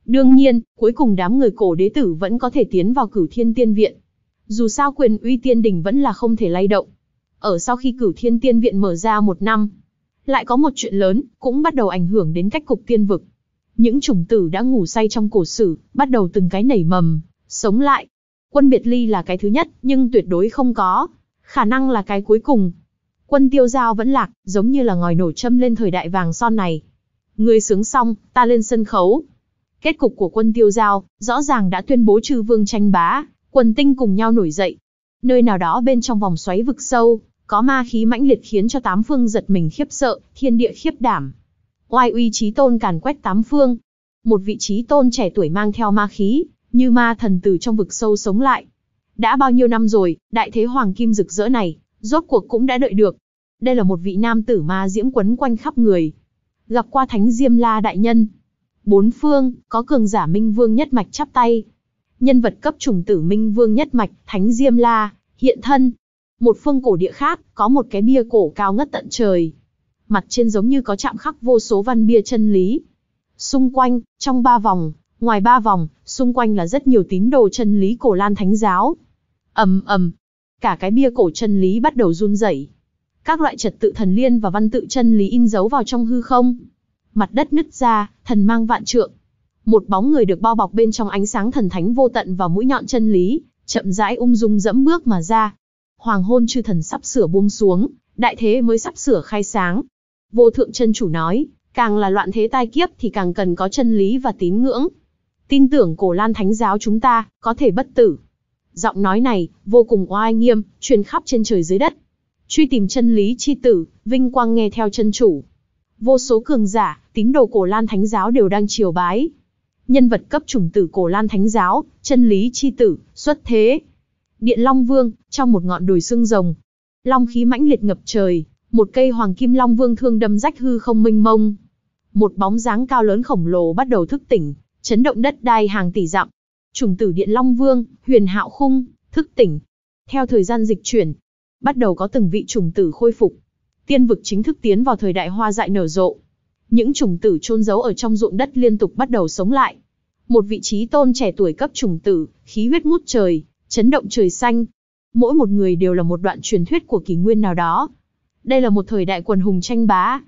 Đương nhiên, cuối cùng đám người cổ đế tử vẫn có thể tiến vào cửu thiên tiên viện. Dù sao quyền uy tiên đình vẫn là không thể lay động. Ở sau khi cửu thiên tiên viện mở ra một năm, lại có một chuyện lớn, cũng bắt đầu ảnh hưởng đến cách cục tiên vực. Những chủng tử đã ngủ say trong cổ sử, bắt đầu từng cái nảy mầm, sống lại. Quân biệt ly là cái thứ nhất, nhưng tuyệt đối không có. Khả năng là cái cuối cùng. Quân tiêu giao vẫn lạc, giống như là ngòi nổ châm lên thời đại vàng son này. Người sướng xong, ta lên sân khấu. Kết cục của quân tiêu giao, rõ ràng đã tuyên bố trừ vương tranh bá, quân tinh cùng nhau nổi dậy. Nơi nào đó bên trong vòng xoáy vực sâu, có ma khí mãnh liệt khiến cho tám phương giật mình khiếp sợ, thiên địa khiếp đảm. Oai uy trí tôn càn quét tám phương. Một vị trí tôn trẻ tuổi mang theo ma khí, như ma thần từ trong vực sâu sống lại. Đã bao nhiêu năm rồi, đại thế hoàng kim rực rỡ này, rốt cuộc cũng đã đợi được. Đây là một vị nam tử ma diễm quấn quanh khắp người. Gặp qua thánh Diêm La đại nhân. Bốn phương, có cường giả minh vương nhất mạch chắp tay. Nhân vật cấp trùng tử minh vương nhất mạch, thánh Diêm La, hiện thân, một phương cổ địa khác, có một cái bia cổ cao ngất tận trời. Mặt trên giống như có chạm khắc vô số văn bia chân lý. Xung quanh, trong ba vòng, ngoài ba vòng, xung quanh là rất nhiều tín đồ chân lý cổ lan thánh giáo. ầm ầm, cả cái bia cổ chân lý bắt đầu run rẩy. Các loại trật tự thần liên và văn tự chân lý in dấu vào trong hư không. Mặt đất nứt ra, thần mang vạn trượng. Một bóng người được bao bọc bên trong ánh sáng thần thánh vô tận và mũi nhọn chân lý, chậm rãi ung dung dẫm bước mà ra, hoàng hôn chư thần sắp sửa buông xuống, đại thế mới sắp sửa khai sáng. Vô thượng chân chủ nói, càng là loạn thế tai kiếp thì càng cần có chân lý và tín ngưỡng. Tin tưởng cổ lan thánh giáo chúng ta, có thể bất tử. Giọng nói này, vô cùng oai nghiêm, truyền khắp trên trời dưới đất. Truy tìm chân lý chi tử, vinh quang nghe theo chân chủ. Vô số cường giả, tín đồ cổ lan thánh giáo đều đang triều bái. Nhân vật cấp chủng tử cổ lan thánh giáo, chân lý chi tử, xuất thế, Điện Long Vương, trong một ngọn đồi xương rồng. Long khí mãnh liệt ngập trời, một cây hoàng kim Long Vương thương đâm rách hư không mênh mông. Một bóng dáng cao lớn khổng lồ bắt đầu thức tỉnh, chấn động đất đai hàng tỷ dặm. Trùng tử Điện Long Vương, huyền hạo khung, thức tỉnh. Theo thời gian dịch chuyển, bắt đầu có từng vị trùng tử khôi phục. Tiên vực chính thức tiến vào thời đại hoa dại nở rộ. Những trùng tử chôn giấu ở trong ruộng đất liên tục bắt đầu sống lại. Một vị trí tôn trẻ tuổi cấp trùng tử, khí huyết ngút trời, chấn động trời xanh. Mỗi một người đều là một đoạn truyền thuyết của kỷ nguyên nào đó. Đây là một thời đại quần hùng tranh bá.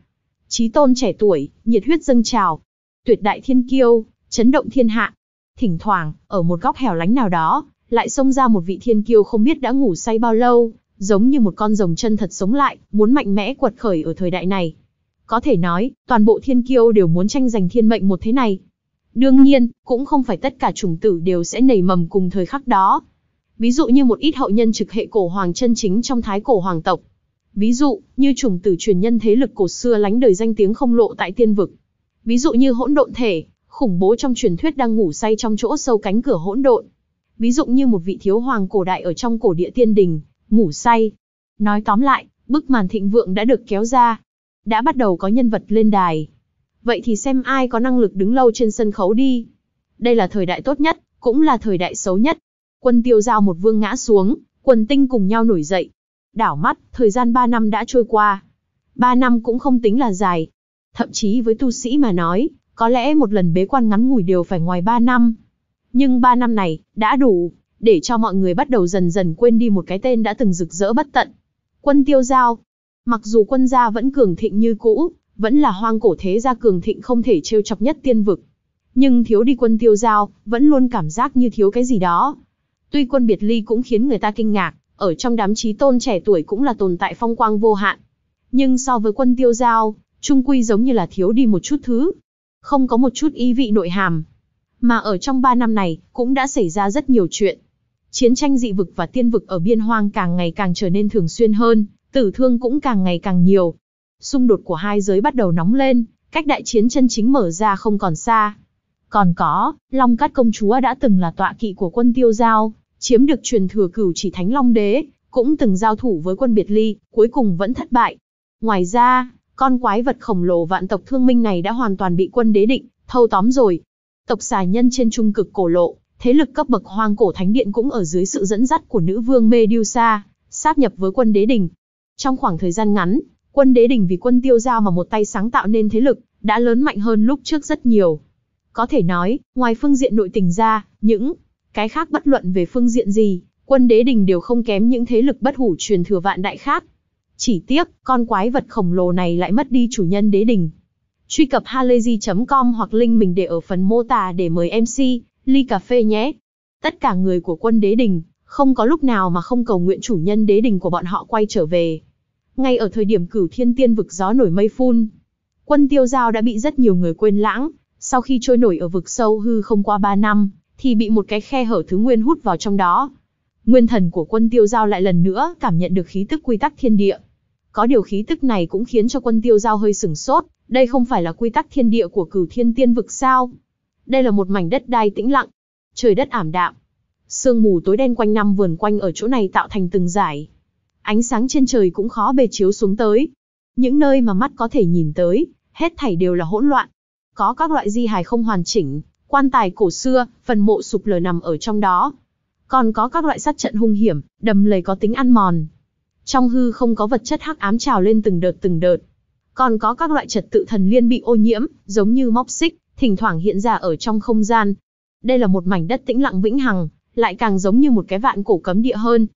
Chí tôn trẻ tuổi, nhiệt huyết dâng trào. Tuyệt đại thiên kiêu, chấn động thiên hạ. Thỉnh thoảng, ở một góc hẻo lánh nào đó, lại xông ra một vị thiên kiêu không biết đã ngủ say bao lâu, giống như một con rồng chân thật sống lại, muốn mạnh mẽ quật khởi ở thời đại này. Có thể nói, toàn bộ thiên kiêu đều muốn tranh giành thiên mệnh một thế này. Đương nhiên, cũng không phải tất cả chủng tử đều sẽ nảy mầm cùng thời khắc đó ví dụ như một ít hậu nhân trực hệ cổ hoàng chân chính trong thái cổ hoàng tộc. Ví dụ, như chủng tử truyền nhân thế lực cổ xưa lánh đời danh tiếng không lộ tại tiên vực. Ví dụ như hỗn độn thể, khủng bố trong truyền thuyết đang ngủ say trong chỗ sâu cánh cửa hỗn độn. Ví dụ như một vị thiếu hoàng cổ đại ở trong cổ địa tiên đình, ngủ say. Nói tóm lại, bức màn thịnh vượng đã được kéo ra. Đã bắt đầu có nhân vật lên đài. Vậy thì xem ai có năng lực đứng lâu trên sân khấu đi. Đây là thời đại tốt nhất, cũng là thời đại xấu nhất. Quân tiêu giao một vương ngã xuống, quần tinh cùng nhau nổi dậy. Đảo mắt, thời gian 3 năm đã trôi qua. 3 năm cũng không tính là dài. Thậm chí với tu sĩ mà nói, có lẽ một lần bế quan ngắn ngủi đều phải ngoài 3 năm. Nhưng 3 năm này, đã đủ, để cho mọi người bắt đầu dần dần quên đi một cái tên đã từng rực rỡ bất tận. Quân tiêu giao. Mặc dù quân gia vẫn cường thịnh như cũ, vẫn là hoang cổ thế gia cường thịnh không thể trêu chọc nhất tiên vực. Nhưng thiếu đi quân tiêu giao, vẫn luôn cảm giác như thiếu cái gì đó. Tuy quân biệt ly cũng khiến người ta kinh ngạc, ở trong đám trí tôn trẻ tuổi cũng là tồn tại phong quang vô hạn. Nhưng so với quân tiêu giao, trung quy giống như là thiếu đi một chút thứ. Không có một chút ý vị nội hàm. Mà ở trong ba năm này, cũng đã xảy ra rất nhiều chuyện. Chiến tranh dị vực và tiên vực ở biên hoang càng ngày càng trở nên thường xuyên hơn, tử thương cũng càng ngày càng nhiều. Xung đột của hai giới bắt đầu nóng lên, cách đại chiến chân chính mở ra không còn xa. Còn có, Long Cát Công Chúa đã từng là tọa kỵ của quân tiêu giao, chiếm được truyền thừa cửu chỉ thánh long đế, cũng từng giao thủ với quân biệt ly, cuối cùng vẫn thất bại. Ngoài ra, con quái vật khổng lồ vạn tộc thương minh này đã hoàn toàn bị quân đế định, thâu tóm rồi. Tộc xà nhân trên trung cực cổ lộ, thế lực cấp bậc hoang cổ thánh điện cũng ở dưới sự dẫn dắt của nữ vương Medusa, sát nhập với quân đế đình. Trong khoảng thời gian ngắn, quân đế đình vì quân tiêu giao mà một tay sáng tạo nên thế lực, đã lớn mạnh hơn lúc trước rất nhiều. Có thể nói, ngoài phương diện nội tình ra, những cái khác bất luận về phương diện gì, quân đế đình đều không kém những thế lực bất hủ truyền thừa vạn đại khác. Chỉ tiếc, con quái vật khổng lồ này lại mất đi chủ nhân đế đình. Truy cập halayzi.com hoặc link mình để ở phần mô tả để mời MC, ly cà phê nhé. Tất cả người của quân đế đình, không có lúc nào mà không cầu nguyện chủ nhân đế đình của bọn họ quay trở về. Ngay ở thời điểm cửu thiên tiên vực gió nổi mây phun, quân tiêu giao đã bị rất nhiều người quên lãng, sau khi trôi nổi ở vực sâu hư không qua 3 năm, thì bị một cái khe hở thứ nguyên hút vào trong đó. Nguyên thần của quân tiêu giao lại lần nữa cảm nhận được khí tức quy tắc thiên địa. Có điều khí tức này cũng khiến cho quân tiêu giao hơi sửng sốt, đây không phải là quy tắc thiên địa của cửu thiên tiên vực sao. Đây là một mảnh đất đai tĩnh lặng, trời đất ảm đạm. Sương mù tối đen quanh năm vườn quanh ở chỗ này tạo thành từng giải. Ánh sáng trên trời cũng khó bề chiếu xuống tới. Những nơi mà mắt có thể nhìn tới, hết thảy đều là hỗn loạn. Có các loại di hài không hoàn chỉnh, quan tài cổ xưa, phần mộ sụp lở nằm ở trong đó. Còn có các loại sát trận hung hiểm, đầm lầy có tính ăn mòn. Trong hư không có vật chất hắc ám trào lên từng đợt từng đợt. Còn có các loại trật tự thần liên bị ô nhiễm, giống như móc xích, thỉnh thoảng hiện ra ở trong không gian. Đây là một mảnh đất tĩnh lặng vĩnh hằng, lại càng giống như một cái vạn cổ cấm địa hơn.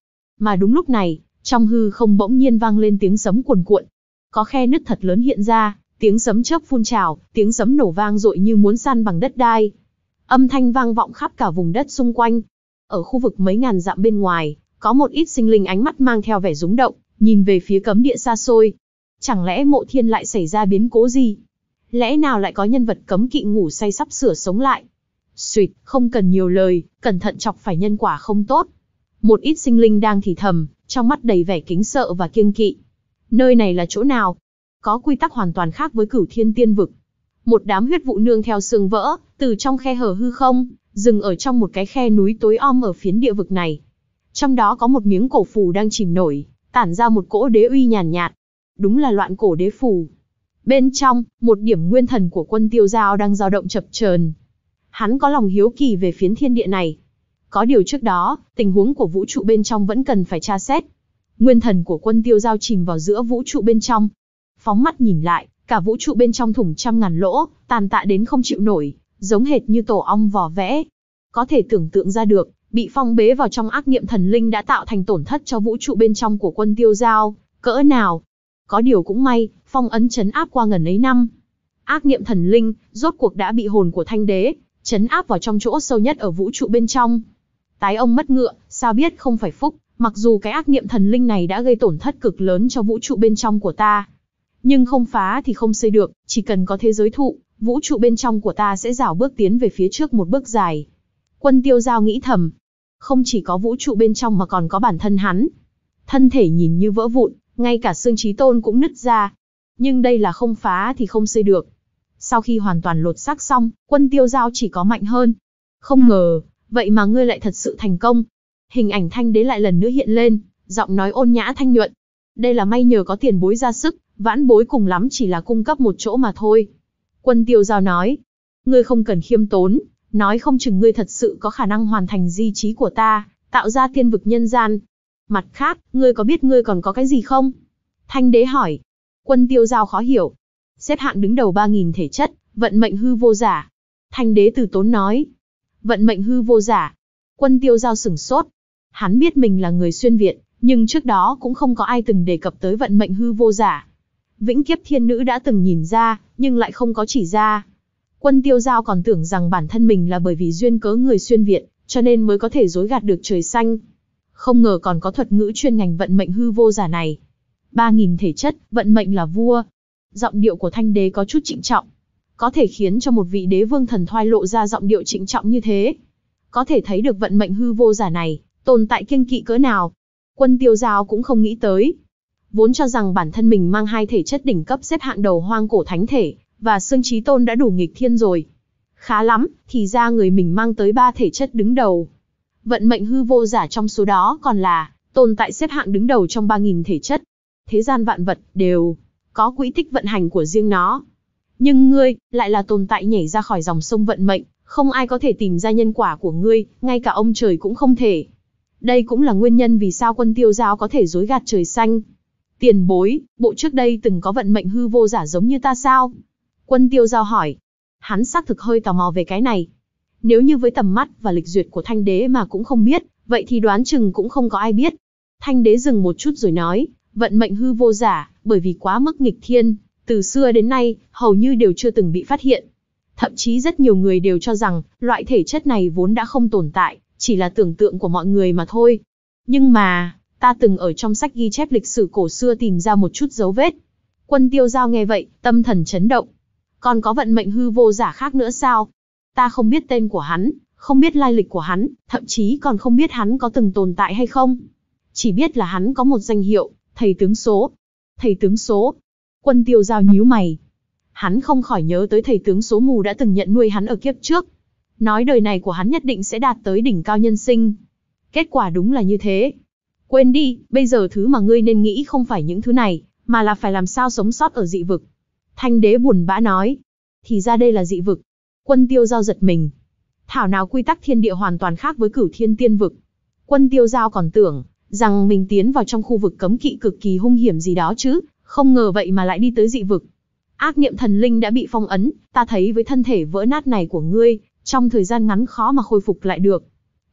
Mà đúng lúc này, trong hư không bỗng nhiên vang lên tiếng sấm cuồn cuộn. Có khe nứt thật lớn hiện ra, tiếng sấm chớp phun trào, tiếng sấm nổ vang dội như muốn san bằng đất đai âm thanh vang vọng khắp cả vùng đất xung quanh. Ở khu vực mấy ngàn dặm bên ngoài, có một ít sinh linh ánh mắt mang theo vẻ rúng động, nhìn về phía cấm địa xa xôi. Chẳng lẽ mộ thiên lại xảy ra biến cố gì? Lẽ nào lại có nhân vật cấm kỵ ngủ say sắp sửa sống lại? Xuyệt, không cần nhiều lời, cẩn thận chọc phải nhân quả không tốt. Một ít sinh linh đang thì thầm, trong mắt đầy vẻ kính sợ và kiêng kỵ. Nơi này là chỗ nào? Có quy tắc hoàn toàn khác với cửu thiên tiên vực, một đám huyết vụ nương theo xương vỡ, từ trong khe hở hư không, dừng ở trong một cái khe núi tối om ở phiến địa vực này. Trong đó có một miếng cổ phù đang chìm nổi, tản ra một cỗ đế uy nhàn nhạt, nhạt. Đúng là loạn cổ đế phù. Bên trong, một điểm nguyên thần của quân tiêu giao đang dao động chập chờn. Hắn có lòng hiếu kỳ về phiến thiên địa này. Có điều trước đó, tình huống của vũ trụ bên trong vẫn cần phải tra xét. Nguyên thần của quân tiêu giao chìm vào giữa vũ trụ bên trong. Phóng mắt nhìn lại, Cả vũ trụ bên trong thủng trăm ngàn lỗ, tàn tạ đến không chịu nổi, giống hệt như tổ ong vò vẽ. Có thể tưởng tượng ra được, bị phong bế vào trong ác niệm thần linh đã tạo thành tổn thất cho vũ trụ bên trong của quân tiêu giao, cỡ nào. Có điều cũng may, phong ấn chấn áp qua gần ấy năm. Ác niệm thần linh, rốt cuộc đã bị hồn của thanh đế, chấn áp vào trong chỗ sâu nhất ở vũ trụ bên trong. Tái ông mất ngựa, sao biết không phải phúc, mặc dù cái ác niệm thần linh này đã gây tổn thất cực lớn cho vũ trụ bên trong của ta, nhưng không phá thì không xây được, chỉ cần có thế giới thụ, vũ trụ bên trong của ta sẽ rảo bước tiến về phía trước một bước dài. Quân tiêu giao nghĩ thầm, không chỉ có vũ trụ bên trong mà còn có bản thân hắn. Thân thể nhìn như vỡ vụn, ngay cả xương trí tôn cũng nứt ra. Nhưng đây là không phá thì không xây được. Sau khi hoàn toàn lột xác xong, quân tiêu giao chỉ có mạnh hơn. Không ngờ, vậy mà ngươi lại thật sự thành công. Hình ảnh thanh đế lại lần nữa hiện lên, giọng nói ôn nhã thanh nhuận, đây là may nhờ có tiền bối ra sức, vãn bối cùng lắm chỉ là cung cấp một chỗ mà thôi. Quân tiêu giao nói, ngươi không cần khiêm tốn, nói không chừng ngươi thật sự có khả năng hoàn thành di trí của ta, tạo ra tiên vực nhân gian. Mặt khác, ngươi có biết ngươi còn có cái gì không? Thanh đế hỏi. Quân tiêu giao khó hiểu. Xếp hạng đứng đầu 3.000 thể chất, vận mệnh hư vô giả. Thanh đế từ tốn nói. Vận mệnh hư vô giả. Quân tiêu giao sửng sốt. Hắn biết mình là người xuyên Việt, nhưng trước đó cũng không có ai từng đề cập tới vận mệnh hư vô giả. Vĩnh kiếp thiên nữ đã từng nhìn ra, nhưng lại không có chỉ ra. Quân tiêu giao còn tưởng rằng bản thân mình là bởi vì duyên cớ người xuyên Việt, cho nên mới có thể dối gạt được trời xanh. Không ngờ còn có thuật ngữ chuyên ngành vận mệnh hư vô giả này. Ba nghìn thể chất, vận mệnh là vua. Giọng điệu của thanh đế có chút trịnh trọng. Có thể khiến cho một vị đế vương thần thoại lộ ra giọng điệu trịnh trọng như thế. Có thể thấy được vận mệnh hư vô giả này, tồn tại kiêng kỵ cỡ nào quân tiêu giao cũng không nghĩ tới. Vốn cho rằng bản thân mình mang hai thể chất đỉnh cấp xếp hạng đầu hoang cổ thánh thể, và xương trí tôn đã đủ nghịch thiên rồi. Khá lắm, thì ra người mình mang tới ba thể chất đứng đầu. Vận mệnh hư vô giả trong số đó còn là, tồn tại xếp hạng đứng đầu trong 3.000 thể chất. Thế gian vạn vật, đều, có quỹ tích vận hành của riêng nó. Nhưng ngươi, lại là tồn tại nhảy ra khỏi dòng sông vận mệnh, không ai có thể tìm ra nhân quả của ngươi, ngay cả ông trời cũng không thể. Đây cũng là nguyên nhân vì sao quân tiêu giao có thể dối gạt trời xanh. Tiền bối, bộ trước đây từng có vận mệnh hư vô giả giống như ta sao? Quân tiêu giao hỏi. Hắn xác thực hơi tò mò về cái này. Nếu như với tầm mắt và lịch duyệt của thanh đế mà cũng không biết, vậy thì đoán chừng cũng không có ai biết. Thanh đế dừng một chút rồi nói, vận mệnh hư vô giả, bởi vì quá mức nghịch thiên, từ xưa đến nay, hầu như đều chưa từng bị phát hiện. Thậm chí rất nhiều người đều cho rằng, loại thể chất này vốn đã không tồn tại, chỉ là tưởng tượng của mọi người mà thôi. Nhưng mà, ta từng ở trong sách ghi chép lịch sử cổ xưa tìm ra một chút dấu vết. Quân tiêu giao nghe vậy, tâm thần chấn động. Còn có vận mệnh hư vô giả khác nữa sao? Ta không biết tên của hắn, không biết lai lịch của hắn, thậm chí còn không biết hắn có từng tồn tại hay không. Chỉ biết là hắn có một danh hiệu, thầy tướng số. Thầy tướng số. Quân tiêu giao nhíu mày. Hắn không khỏi nhớ tới thầy tướng số mù đã từng nhận nuôi hắn ở kiếp trước nói đời này của hắn nhất định sẽ đạt tới đỉnh cao nhân sinh. Kết quả đúng là như thế. Quên đi, bây giờ thứ mà ngươi nên nghĩ không phải những thứ này, mà là phải làm sao sống sót ở dị vực. Thanh đế buồn bã nói. Thì ra đây là dị vực. Quân tiêu giao giật mình. Thảo nào quy tắc thiên địa hoàn toàn khác với cửu thiên tiên vực. Quân tiêu giao còn tưởng, rằng mình tiến vào trong khu vực cấm kỵ cực kỳ hung hiểm gì đó chứ, không ngờ vậy mà lại đi tới dị vực. Ác niệm thần linh đã bị phong ấn, ta thấy với thân thể vỡ nát này của ngươi, trong thời gian ngắn khó mà khôi phục lại được.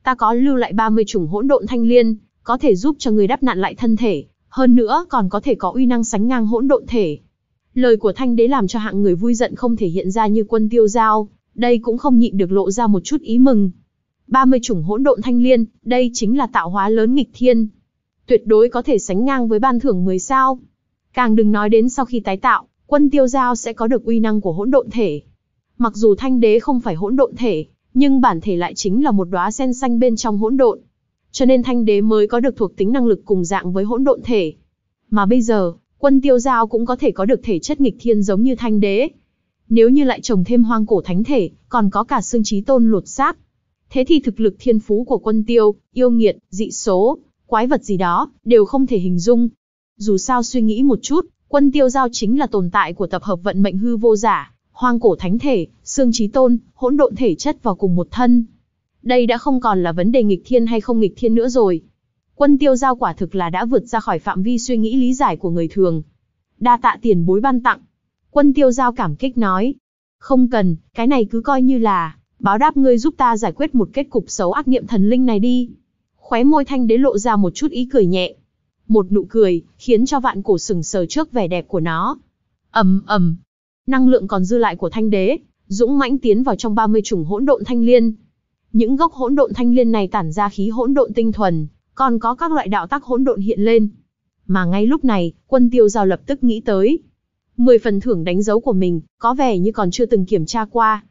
Ta có lưu lại 30 chủng hỗn độn thanh liên, có thể giúp cho người đắp nạn lại thân thể, hơn nữa còn có thể có uy năng sánh ngang hỗn độn thể. Lời của thanh đế làm cho hạng người vui giận không thể hiện ra như quân tiêu giao, đây cũng không nhịn được lộ ra một chút ý mừng. 30 chủng hỗn độn thanh liên, đây chính là tạo hóa lớn nghịch thiên. Tuyệt đối có thể sánh ngang với ban thưởng 10 sao. Càng đừng nói đến sau khi tái tạo, quân tiêu giao sẽ có được uy năng của hỗn độn thể. Mặc dù thanh đế không phải hỗn độn thể, nhưng bản thể lại chính là một đóa sen xanh bên trong hỗn độn. Cho nên thanh đế mới có được thuộc tính năng lực cùng dạng với hỗn độn thể. Mà bây giờ, quân tiêu giao cũng có thể có được thể chất nghịch thiên giống như thanh đế. Nếu như lại trồng thêm hoang cổ thánh thể, còn có cả xương trí tôn lột xác. Thế thì thực lực thiên phú của quân tiêu, yêu nghiệt, dị số, quái vật gì đó, đều không thể hình dung. Dù sao suy nghĩ một chút, quân tiêu giao chính là tồn tại của tập hợp vận mệnh hư vô giả, hoang cổ thánh thể, xương trí tôn, hỗn độn thể chất vào cùng một thân. Đây đã không còn là vấn đề nghịch thiên hay không nghịch thiên nữa rồi. Quân tiêu giao quả thực là đã vượt ra khỏi phạm vi suy nghĩ lý giải của người thường. Đa tạ tiền bối ban tặng. Quân tiêu giao cảm kích nói. Không cần, cái này cứ coi như là, báo đáp ngươi giúp ta giải quyết một kết cục xấu ác niệm thần linh này đi. Khóe môi thanh đế lộ ra một chút ý cười nhẹ. Một nụ cười, khiến cho vạn cổ sừng sờ trước vẻ đẹp của nó. ầm ầm, Năng lượng còn dư lại của thanh đế, dũng mãnh tiến vào trong 30 chủng hỗn độn thanh liên. Những gốc hỗn độn thanh liên này tản ra khí hỗn độn tinh thuần, còn có các loại đạo tác hỗn độn hiện lên. Mà ngay lúc này, quân tiêu giao lập tức nghĩ tới. Mười phần thưởng đánh dấu của mình, có vẻ như còn chưa từng kiểm tra qua.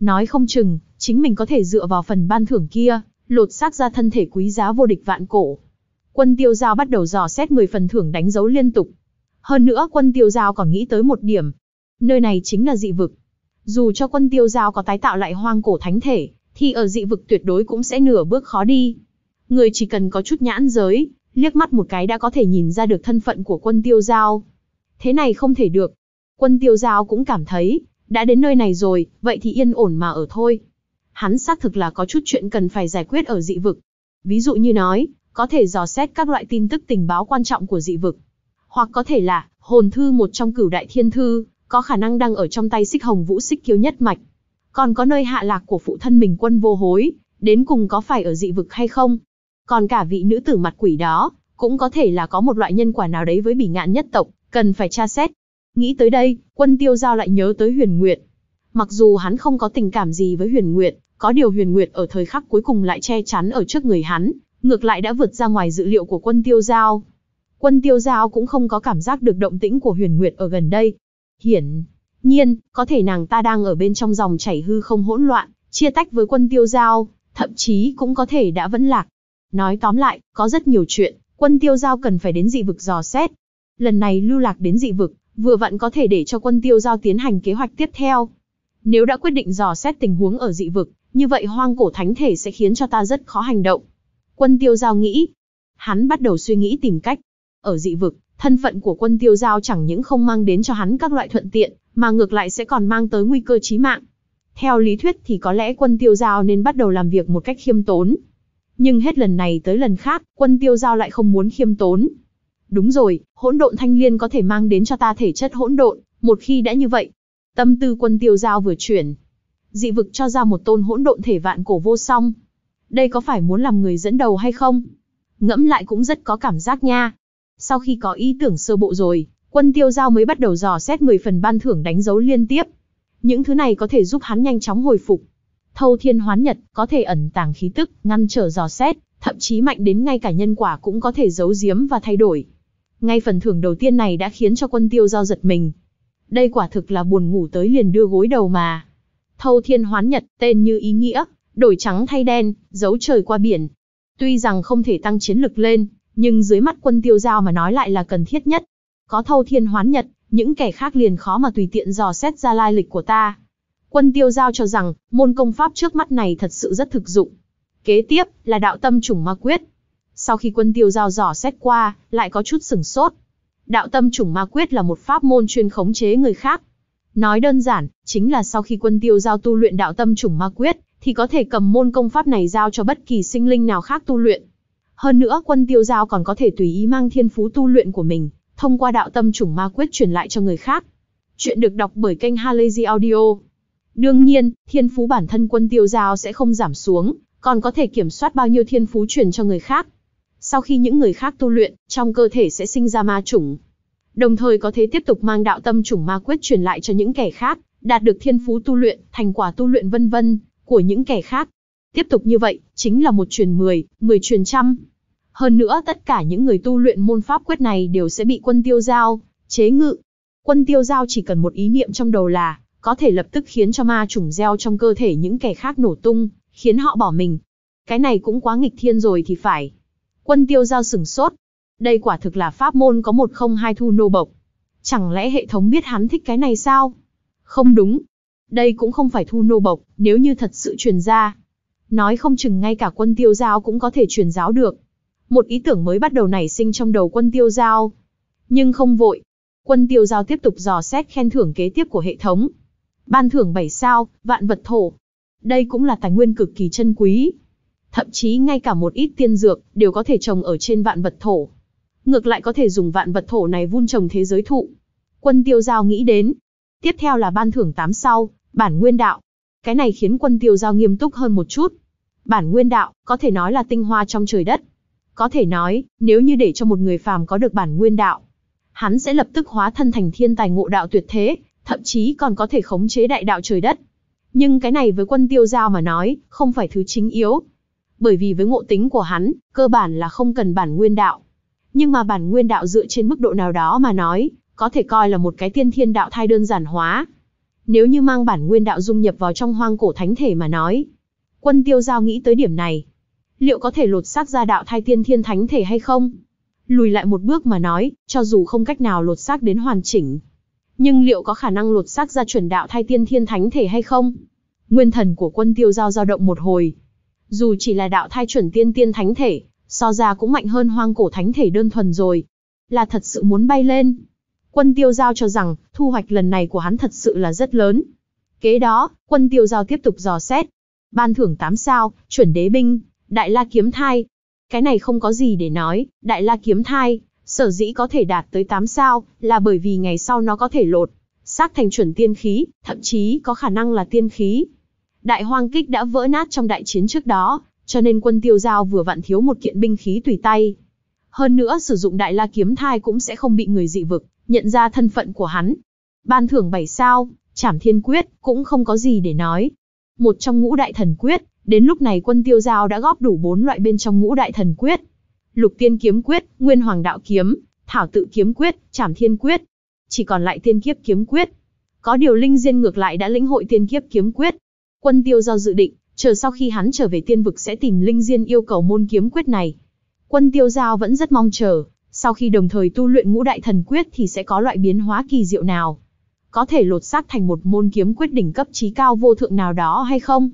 Nói không chừng, chính mình có thể dựa vào phần ban thưởng kia, lột xác ra thân thể quý giá vô địch vạn cổ. Quân tiêu giao bắt đầu dò xét mười phần thưởng đánh dấu liên tục. Hơn nữa quân tiêu giao còn nghĩ tới một điểm, Nơi này chính là dị vực. Dù cho quân tiêu giao có tái tạo lại hoang cổ thánh thể, thì ở dị vực tuyệt đối cũng sẽ nửa bước khó đi. Người chỉ cần có chút nhãn giới, liếc mắt một cái đã có thể nhìn ra được thân phận của quân tiêu giao. Thế này không thể được. Quân tiêu giao cũng cảm thấy, đã đến nơi này rồi, vậy thì yên ổn mà ở thôi. Hắn xác thực là có chút chuyện cần phải giải quyết ở dị vực. Ví dụ như nói, có thể dò xét các loại tin tức tình báo quan trọng của dị vực. Hoặc có thể là, hồn thư một trong cửu đại thiên thư, có khả năng đang ở trong tay xích hồng vũ xích kiêu nhất mạch. Còn có nơi hạ lạc của phụ thân mình quân vô hối, đến cùng có phải ở dị vực hay không? Còn cả vị nữ tử mặt quỷ đó, cũng có thể là có một loại nhân quả nào đấy với bỉ ngạn nhất tộc, cần phải tra xét. Nghĩ tới đây, quân tiêu giao lại nhớ tới huyền nguyệt. Mặc dù hắn không có tình cảm gì với huyền nguyệt, có điều huyền nguyệt ở thời khắc cuối cùng lại che chắn ở trước người hắn, ngược lại đã vượt ra ngoài dự liệu của quân tiêu giao. Quân tiêu giao cũng không có cảm giác được động tĩnh của huyền nguyệt ở gần đây, Hiển nhiên, có thể nàng ta đang ở bên trong dòng chảy hư không hỗn loạn, chia tách với quân tiêu giao, thậm chí cũng có thể đã vẫn lạc. Nói tóm lại, có rất nhiều chuyện, quân tiêu giao cần phải đến dị vực dò xét. Lần này lưu lạc đến dị vực, vừa vặn có thể để cho quân tiêu giao tiến hành kế hoạch tiếp theo. Nếu đã quyết định dò xét tình huống ở dị vực, như vậy hoang cổ thánh thể sẽ khiến cho ta rất khó hành động. Quân tiêu giao nghĩ. Hắn bắt đầu suy nghĩ tìm cách. Ở dị vực, Thân phận của quân tiêu giao chẳng những không mang đến cho hắn các loại thuận tiện, mà ngược lại sẽ còn mang tới nguy cơ chí mạng. Theo lý thuyết thì có lẽ quân tiêu giao nên bắt đầu làm việc một cách khiêm tốn. Nhưng hết lần này tới lần khác, quân tiêu giao lại không muốn khiêm tốn. Đúng rồi, hỗn độn thanh liên có thể mang đến cho ta thể chất hỗn độn, một khi đã như vậy. Tâm tư quân tiêu giao vừa chuyển. Dị vực cho ra một tôn hỗn độn thể vạn cổ vô song. Đây có phải muốn làm người dẫn đầu hay không? Ngẫm lại cũng rất có cảm giác nha. Sau khi có ý tưởng sơ bộ rồi, quân tiêu giao mới bắt đầu dò xét 10 phần ban thưởng đánh dấu liên tiếp. Những thứ này có thể giúp hắn nhanh chóng hồi phục. Thâu thiên hoán nhật, có thể ẩn tàng khí tức, ngăn trở dò xét, thậm chí mạnh đến ngay cả nhân quả cũng có thể giấu giếm và thay đổi. Ngay phần thưởng đầu tiên này đã khiến cho quân tiêu giao giật mình. Đây quả thực là buồn ngủ tới liền đưa gối đầu mà. Thâu thiên hoán nhật, tên như ý nghĩa, đổi trắng thay đen, giấu trời qua biển. Tuy rằng không thể tăng chiến lực lên, nhưng dưới mắt quân tiêu giao mà nói lại là cần thiết nhất. Có thâu thiên hoán nhật, những kẻ khác liền khó mà tùy tiện dò xét ra lai lịch của ta. Quân tiêu giao cho rằng, môn công pháp trước mắt này thật sự rất thực dụng. Kế tiếp, là đạo tâm chủng ma quyết. Sau khi quân tiêu giao dò xét qua, lại có chút sửng sốt. Đạo tâm chủng ma quyết là một pháp môn chuyên khống chế người khác. Nói đơn giản, chính là sau khi quân tiêu giao tu luyện đạo tâm chủng ma quyết, thì có thể cầm môn công pháp này giao cho bất kỳ sinh linh nào khác tu luyện. Hơn nữa quân tiêu giao còn có thể tùy ý mang thiên phú tu luyện của mình, thông qua đạo tâm chủng ma quyết truyền lại cho người khác. Chuyện được đọc bởi kênh Halazy Audio. Đương nhiên, thiên phú bản thân quân tiêu giao sẽ không giảm xuống, còn có thể kiểm soát bao nhiêu thiên phú truyền cho người khác. Sau khi những người khác tu luyện, trong cơ thể sẽ sinh ra ma chủng. Đồng thời có thể tiếp tục mang đạo tâm chủng ma quyết truyền lại cho những kẻ khác, đạt được thiên phú tu luyện, thành quả tu luyện vân vân của những kẻ khác. Tiếp tục như vậy, chính là một truyền 10, 10 truyền trăm. Hơn nữa tất cả những người tu luyện môn pháp quyết này đều sẽ bị quân tiêu giao, chế ngự. Quân tiêu giao chỉ cần một ý niệm trong đầu là, có thể lập tức khiến cho ma trùng gieo trong cơ thể những kẻ khác nổ tung, khiến họ bỏ mình. Cái này cũng quá nghịch thiên rồi thì phải. Quân tiêu giao sửng sốt. Đây quả thực là pháp môn có một không hai thu nô bộc. Chẳng lẽ hệ thống biết hắn thích cái này sao? Không đúng. Đây cũng không phải thu nô bộc, nếu như thật sự truyền ra. Nói không chừng ngay cả quân tiêu giao cũng có thể truyền giáo được một ý tưởng mới bắt đầu nảy sinh trong đầu quân tiêu giao. Nhưng không vội, quân tiêu giao tiếp tục dò xét khen thưởng kế tiếp của hệ thống. Ban thưởng 7 sao, vạn vật thổ. Đây cũng là tài nguyên cực kỳ chân quý. Thậm chí ngay cả một ít tiên dược đều có thể trồng ở trên vạn vật thổ. Ngược lại có thể dùng vạn vật thổ này vun trồng thế giới thụ. Quân tiêu giao nghĩ đến. Tiếp theo là ban thưởng 8 sao, bản nguyên đạo. Cái này khiến quân tiêu giao nghiêm túc hơn một chút. Bản nguyên đạo, có thể nói là tinh hoa trong trời đất có thể nói, nếu như để cho một người phàm có được bản nguyên đạo, hắn sẽ lập tức hóa thân thành thiên tài ngộ đạo tuyệt thế, thậm chí còn có thể khống chế đại đạo trời đất. Nhưng cái này với quân tiêu giao mà nói, không phải thứ chính yếu. Bởi vì với ngộ tính của hắn, cơ bản là không cần bản nguyên đạo. Nhưng mà bản nguyên đạo dựa trên mức độ nào đó mà nói, có thể coi là một cái tiên thiên đạo thai đơn giản hóa. Nếu như mang bản nguyên đạo dung nhập vào trong hoang cổ thánh thể mà nói, quân tiêu giao nghĩ tới điểm này, liệu có thể lột xác ra đạo thai tiên thiên thánh thể hay không? Lùi lại một bước mà nói, cho dù không cách nào lột xác đến hoàn chỉnh, nhưng liệu có khả năng lột xác ra chuẩn đạo thai tiên thiên thánh thể hay không? Nguyên thần của quân tiêu giao dao động một hồi. Dù chỉ là đạo thai chuẩn tiên tiên thánh thể, so ra cũng mạnh hơn hoang cổ thánh thể đơn thuần rồi. Là thật sự muốn bay lên. Quân tiêu giao cho rằng, thu hoạch lần này của hắn thật sự là rất lớn. Kế đó, quân tiêu giao tiếp tục dò xét. Ban thưởng 8 sao, chuẩn đế binh, Đại La Kiếm Thai. Cái này không có gì để nói, Đại La Kiếm Thai, sở dĩ có thể đạt tới 8 sao, là bởi vì ngày sau nó có thể lột, xác thành chuẩn tiên khí, thậm chí có khả năng là tiên khí. Đại hoang kích đã vỡ nát trong đại chiến trước đó, cho nên quân tiêu giao vừa vặn thiếu một kiện binh khí tùy tay. Hơn nữa sử dụng đại la kiếm thai cũng sẽ không bị người dị vực, nhận ra thân phận của hắn. Ban thưởng 7 sao, chảm thiên quyết, cũng không có gì để nói. Một trong ngũ đại thần quyết, Đến lúc này quân tiêu giao đã góp đủ bốn loại bên trong ngũ đại thần quyết. Lục tiên kiếm quyết, nguyên hoàng đạo kiếm, thảo tự kiếm quyết, trảm thiên quyết. Chỉ còn lại tiên kiếp kiếm quyết. Có điều Linh Diên ngược lại đã lĩnh hội tiên kiếp kiếm quyết. Quân tiêu giao dự định, chờ sau khi hắn trở về tiên vực sẽ tìm Linh Diên yêu cầu môn kiếm quyết này. Quân tiêu giao vẫn rất mong chờ, sau khi đồng thời tu luyện ngũ đại thần quyết thì sẽ có loại biến hóa kỳ diệu nào. Có thể lột xác thành một môn kiếm quyết đỉnh cấp trí cao vô thượng nào đó hay không?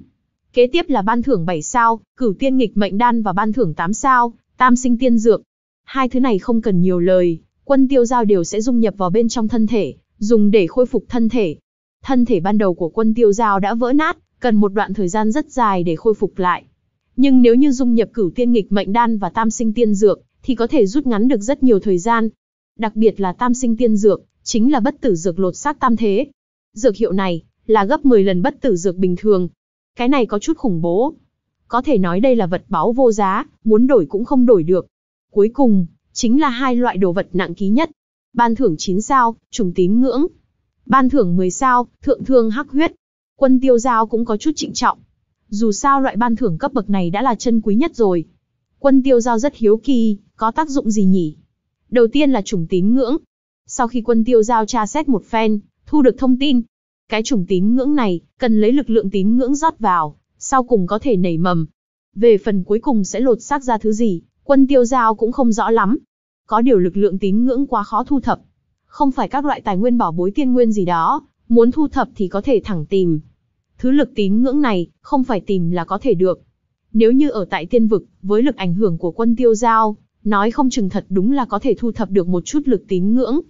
Kế tiếp là ban thưởng 7 sao, cửu tiên nghịch mệnh đan và ban thưởng 8 sao, tam sinh tiên dược. Hai thứ này không cần nhiều lời, quân tiêu giao đều sẽ dung nhập vào bên trong thân thể, dùng để khôi phục thân thể. Thân thể ban đầu của quân tiêu giao đã vỡ nát, cần một đoạn thời gian rất dài để khôi phục lại. Nhưng nếu như dung nhập cửu tiên nghịch mệnh đan và tam sinh tiên dược, thì có thể rút ngắn được rất nhiều thời gian. Đặc biệt là tam sinh tiên dược, chính là bất tử dược lột xác tam thế. Dược hiệu này là gấp 10 lần bất tử dược bình thường, cái này có chút khủng bố. Có thể nói đây là vật báu vô giá, muốn đổi cũng không đổi được. Cuối cùng, chính là hai loại đồ vật nặng ký nhất. Ban thưởng 9 sao, trùng tín ngưỡng. Ban thưởng 10 sao, thượng thương hắc huyết. Quân tiêu giao cũng có chút trịnh trọng. Dù sao loại ban thưởng cấp bậc này đã là chân quý nhất rồi. Quân tiêu giao rất hiếu kỳ, có tác dụng gì nhỉ? Đầu tiên là trùng tín ngưỡng. Sau khi quân tiêu giao tra xét một phen, thu được thông tin, cái chủng tín ngưỡng này, cần lấy lực lượng tín ngưỡng rót vào, sau cùng có thể nảy mầm. Về phần cuối cùng sẽ lột xác ra thứ gì, quân tiêu giao cũng không rõ lắm. Có điều lực lượng tín ngưỡng quá khó thu thập. Không phải các loại tài nguyên bảo bối tiên nguyên gì đó, muốn thu thập thì có thể thẳng tìm. Thứ lực tín ngưỡng này, không phải tìm là có thể được. Nếu như ở tại tiên vực, với lực ảnh hưởng của quân tiêu giao, nói không chừng thật đúng là có thể thu thập được một chút lực tín ngưỡng.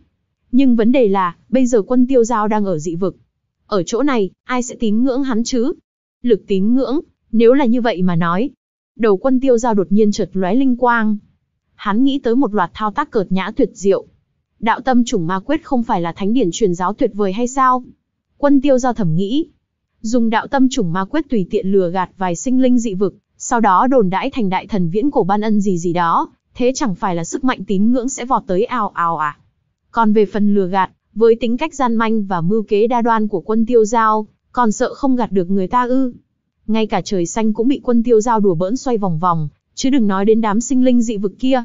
Nhưng vấn đề là, bây giờ quân tiêu giao đang ở dị vực, ở chỗ này, ai sẽ tín ngưỡng hắn chứ? Lực tín ngưỡng, nếu là như vậy mà nói. Đầu quân tiêu giao đột nhiên chợt lóe linh quang. Hắn nghĩ tới một loạt thao tác cợt nhã tuyệt diệu. Đạo tâm chủng ma quyết không phải là thánh điển truyền giáo tuyệt vời hay sao? Quân tiêu giao thẩm nghĩ. Dùng đạo tâm chủng ma quyết tùy tiện lừa gạt vài sinh linh dị vực, sau đó đồn đãi thành đại thần viễn cổ ban ân gì gì đó, thế chẳng phải là sức mạnh tín ngưỡng sẽ vọt tới ào ào à. Còn về phần lừa gạt, với tính cách gian manh và mưu kế đa đoan của quân tiêu giao, còn sợ không gạt được người ta ư. Ngay cả trời xanh cũng bị quân tiêu giao đùa bỡn xoay vòng vòng, chứ đừng nói đến đám sinh linh dị vực kia.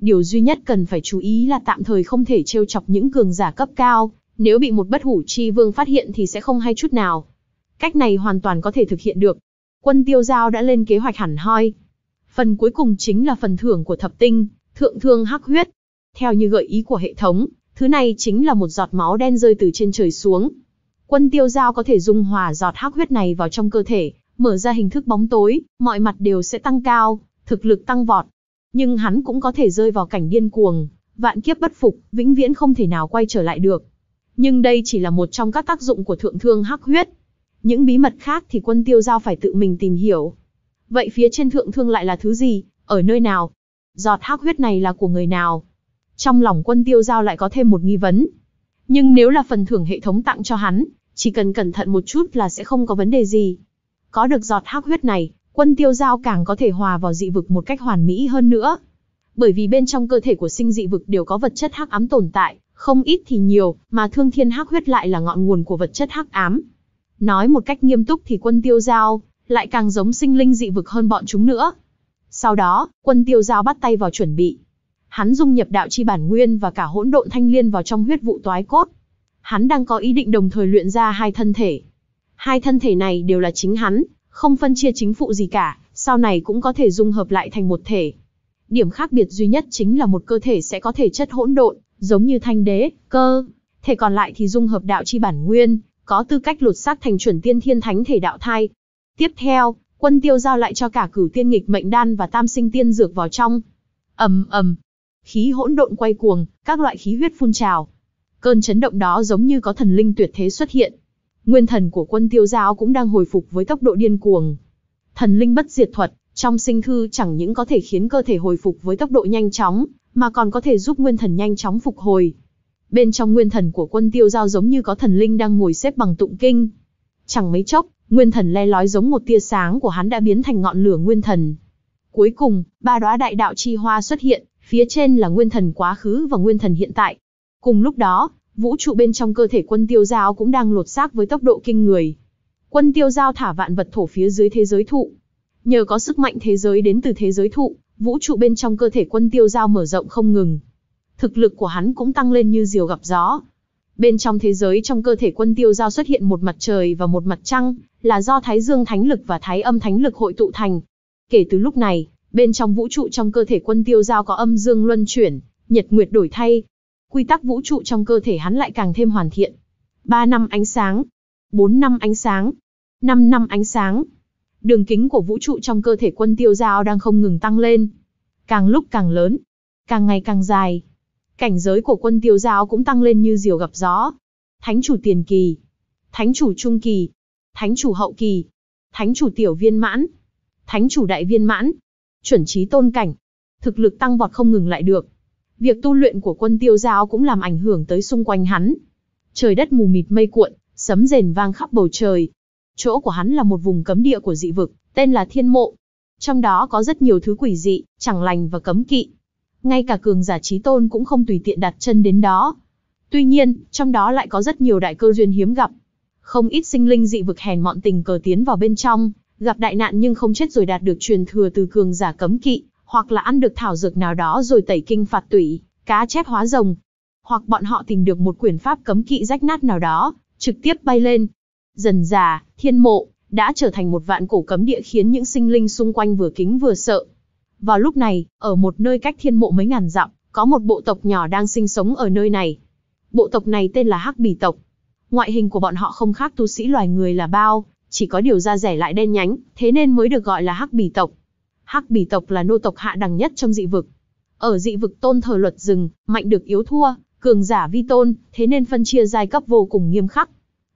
Điều duy nhất cần phải chú ý là tạm thời không thể trêu chọc những cường giả cấp cao, nếu bị một bất hủ chi vương phát hiện thì sẽ không hay chút nào. Cách này hoàn toàn có thể thực hiện được. Quân tiêu giao đã lên kế hoạch hẳn hoi. Phần cuối cùng chính là phần thưởng của thập tinh, thượng thương hắc huyết. Theo như gợi ý của hệ thống, Thứ này chính là một giọt máu đen rơi từ trên trời xuống. Quân tiêu giao có thể dung hòa giọt hắc huyết này vào trong cơ thể, mở ra hình thức bóng tối, mọi mặt đều sẽ tăng cao, thực lực tăng vọt. Nhưng hắn cũng có thể rơi vào cảnh điên cuồng, vạn kiếp bất phục, vĩnh viễn không thể nào quay trở lại được. Nhưng đây chỉ là một trong các tác dụng của thượng thương hắc huyết. Những bí mật khác thì quân tiêu giao phải tự mình tìm hiểu. Vậy phía trên thượng thương lại là thứ gì, ở nơi nào? Giọt hắc huyết này là của người nào? trong lòng quân tiêu giao lại có thêm một nghi vấn. Nhưng nếu là phần thưởng hệ thống tặng cho hắn, chỉ cần cẩn thận một chút là sẽ không có vấn đề gì. Có được giọt hắc huyết này, quân tiêu giao càng có thể hòa vào dị vực một cách hoàn mỹ hơn nữa. Bởi vì bên trong cơ thể của sinh dị vực đều có vật chất hắc ám tồn tại, không ít thì nhiều, mà thương thiên hắc huyết lại là ngọn nguồn của vật chất hắc ám. Nói một cách nghiêm túc thì quân tiêu giao lại càng giống sinh linh dị vực hơn bọn chúng nữa. Sau đó, quân tiêu giao bắt tay vào chuẩn bị, Hắn dung nhập đạo chi bản nguyên và cả hỗn độn thanh liên vào trong huyết vụ toái cốt. Hắn đang có ý định đồng thời luyện ra hai thân thể. Hai thân thể này đều là chính hắn, không phân chia chính phụ gì cả, sau này cũng có thể dung hợp lại thành một thể. Điểm khác biệt duy nhất chính là một cơ thể sẽ có thể chất hỗn độn, giống như thanh đế, cơ. Thể còn lại thì dung hợp đạo chi bản nguyên, có tư cách lột xác thành chuẩn tiên thiên thánh thể đạo thai. Tiếp theo, quân tiêu giao lại cho cả cửu tiên nghịch mệnh đan và tam sinh tiên dược vào trong. ầm ầm, khí hỗn độn quay cuồng, các loại khí huyết phun trào. Cơn chấn động đó giống như có thần linh tuyệt thế xuất hiện. Nguyên thần của quân tiêu giao cũng đang hồi phục với tốc độ điên cuồng. Thần linh bất diệt thuật, trong sinh thư chẳng những có thể khiến cơ thể hồi phục với tốc độ nhanh chóng, mà còn có thể giúp nguyên thần nhanh chóng phục hồi. Bên trong nguyên thần của quân tiêu giao giống như có thần linh đang ngồi xếp bằng tụng kinh. Chẳng mấy chốc, nguyên thần le lói giống một tia sáng của hắn đã biến thành ngọn lửa nguyên thần. Cuối cùng, ba đóa đại đạo chi hoa xuất hiện, phía trên là nguyên thần quá khứ và nguyên thần hiện tại. Cùng lúc đó, vũ trụ bên trong cơ thể quân tiêu giao cũng đang lột xác với tốc độ kinh người. Quân tiêu giao thả vạn vật thổ phía dưới thế giới thụ. Nhờ có sức mạnh thế giới đến từ thế giới thụ, vũ trụ bên trong cơ thể quân tiêu giao mở rộng không ngừng. Thực lực của hắn cũng tăng lên như diều gặp gió. Bên trong thế giới trong cơ thể quân tiêu giao xuất hiện một mặt trời và một mặt trăng, là do Thái Dương Thánh Lực và Thái Âm Thánh Lực hội tụ thành. Kể từ lúc này, bên trong vũ trụ trong cơ thể quân tiêu giao có âm dương luân chuyển, nhật nguyệt đổi thay. Quy tắc vũ trụ trong cơ thể hắn lại càng thêm hoàn thiện. 3 năm ánh sáng, 4 năm ánh sáng, 5 năm ánh sáng. Đường kính của vũ trụ trong cơ thể quân tiêu giao đang không ngừng tăng lên. Càng lúc càng lớn, càng ngày càng dài. Cảnh giới của quân tiêu giao cũng tăng lên như diều gặp gió. Thánh chủ tiền kỳ, thánh chủ trung kỳ, thánh chủ hậu kỳ, thánh chủ tiểu viên mãn, thánh chủ đại viên mãn, chuẩn trí tôn cảnh. Thực lực tăng vọt không ngừng lại được. Việc tu luyện của quân tiêu giao cũng làm ảnh hưởng tới xung quanh hắn. Trời đất mù mịt mây cuộn, sấm rền vang khắp bầu trời. Chỗ của hắn là một vùng cấm địa của dị vực, tên là Thiên Mộ. Trong đó có rất nhiều thứ quỷ dị, chẳng lành và cấm kỵ. Ngay cả cường giả trí tôn cũng không tùy tiện đặt chân đến đó. Tuy nhiên, trong đó lại có rất nhiều đại cơ duyên hiếm gặp. Không ít sinh linh dị vực hèn mọn tình cờ tiến vào bên trong, Gặp đại nạn nhưng không chết rồi đạt được truyền thừa từ cường giả cấm kỵ, hoặc là ăn được thảo dược nào đó rồi tẩy kinh phạt tủy, cá chép hóa rồng. Hoặc bọn họ tìm được một quyển pháp cấm kỵ rách nát nào đó, trực tiếp bay lên. Dần già, thiên mộ, đã trở thành một vạn cổ cấm địa khiến những sinh linh xung quanh vừa kính vừa sợ. Vào lúc này, ở một nơi cách thiên mộ mấy ngàn dặm, có một bộ tộc nhỏ đang sinh sống ở nơi này. Bộ tộc này tên là Hắc Bỉ tộc. Ngoại hình của bọn họ không khác tu sĩ loài người là bao, chỉ có điều da rẻ lại đen nhánh, thế nên mới được gọi là hắc bì tộc. Hắc bì tộc là nô tộc hạ đẳng nhất trong dị vực. Ở dị vực tôn thờ luật rừng, mạnh được yếu thua, cường giả vi tôn, thế nên phân chia giai cấp vô cùng nghiêm khắc.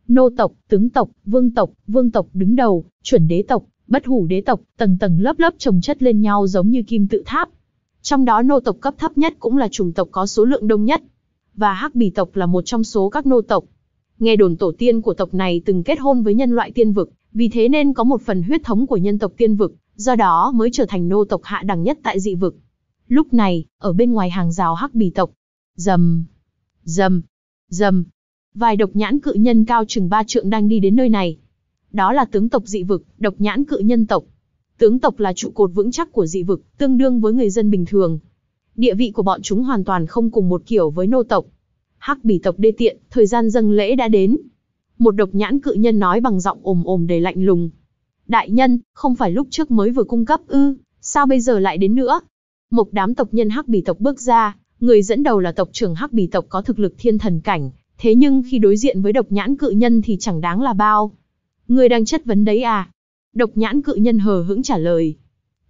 Nô tộc, tướng tộc, vương tộc, vương tộc đứng đầu, chuẩn đế tộc, bất hủ đế tộc, tầng tầng lớp lớp chồng chất lên nhau giống như kim tự tháp. Trong đó nô tộc cấp thấp nhất cũng là chủng tộc có số lượng đông nhất. Và hắc bì tộc là một trong số các nô tộc Nghe đồn tổ tiên của tộc này từng kết hôn với nhân loại tiên vực, vì thế nên có một phần huyết thống của nhân tộc tiên vực, do đó mới trở thành nô tộc hạ đẳng nhất tại dị vực. Lúc này, ở bên ngoài hàng rào hắc bì tộc, dầm, dầm, dầm, vài độc nhãn cự nhân cao chừng ba trượng đang đi đến nơi này. Đó là tướng tộc dị vực, độc nhãn cự nhân tộc. Tướng tộc là trụ cột vững chắc của dị vực, tương đương với người dân bình thường. Địa vị của bọn chúng hoàn toàn không cùng một kiểu với nô tộc hắc bỉ tộc đê tiện, thời gian dâng lễ đã đến. Một độc nhãn cự nhân nói bằng giọng ồm ồm đầy lạnh lùng. Đại nhân, không phải lúc trước mới vừa cung cấp ư, sao bây giờ lại đến nữa? Một đám tộc nhân hắc bỉ tộc bước ra, người dẫn đầu là tộc trưởng hắc bỉ tộc có thực lực thiên thần cảnh, thế nhưng khi đối diện với độc nhãn cự nhân thì chẳng đáng là bao. Người đang chất vấn đấy à? Độc nhãn cự nhân hờ hững trả lời.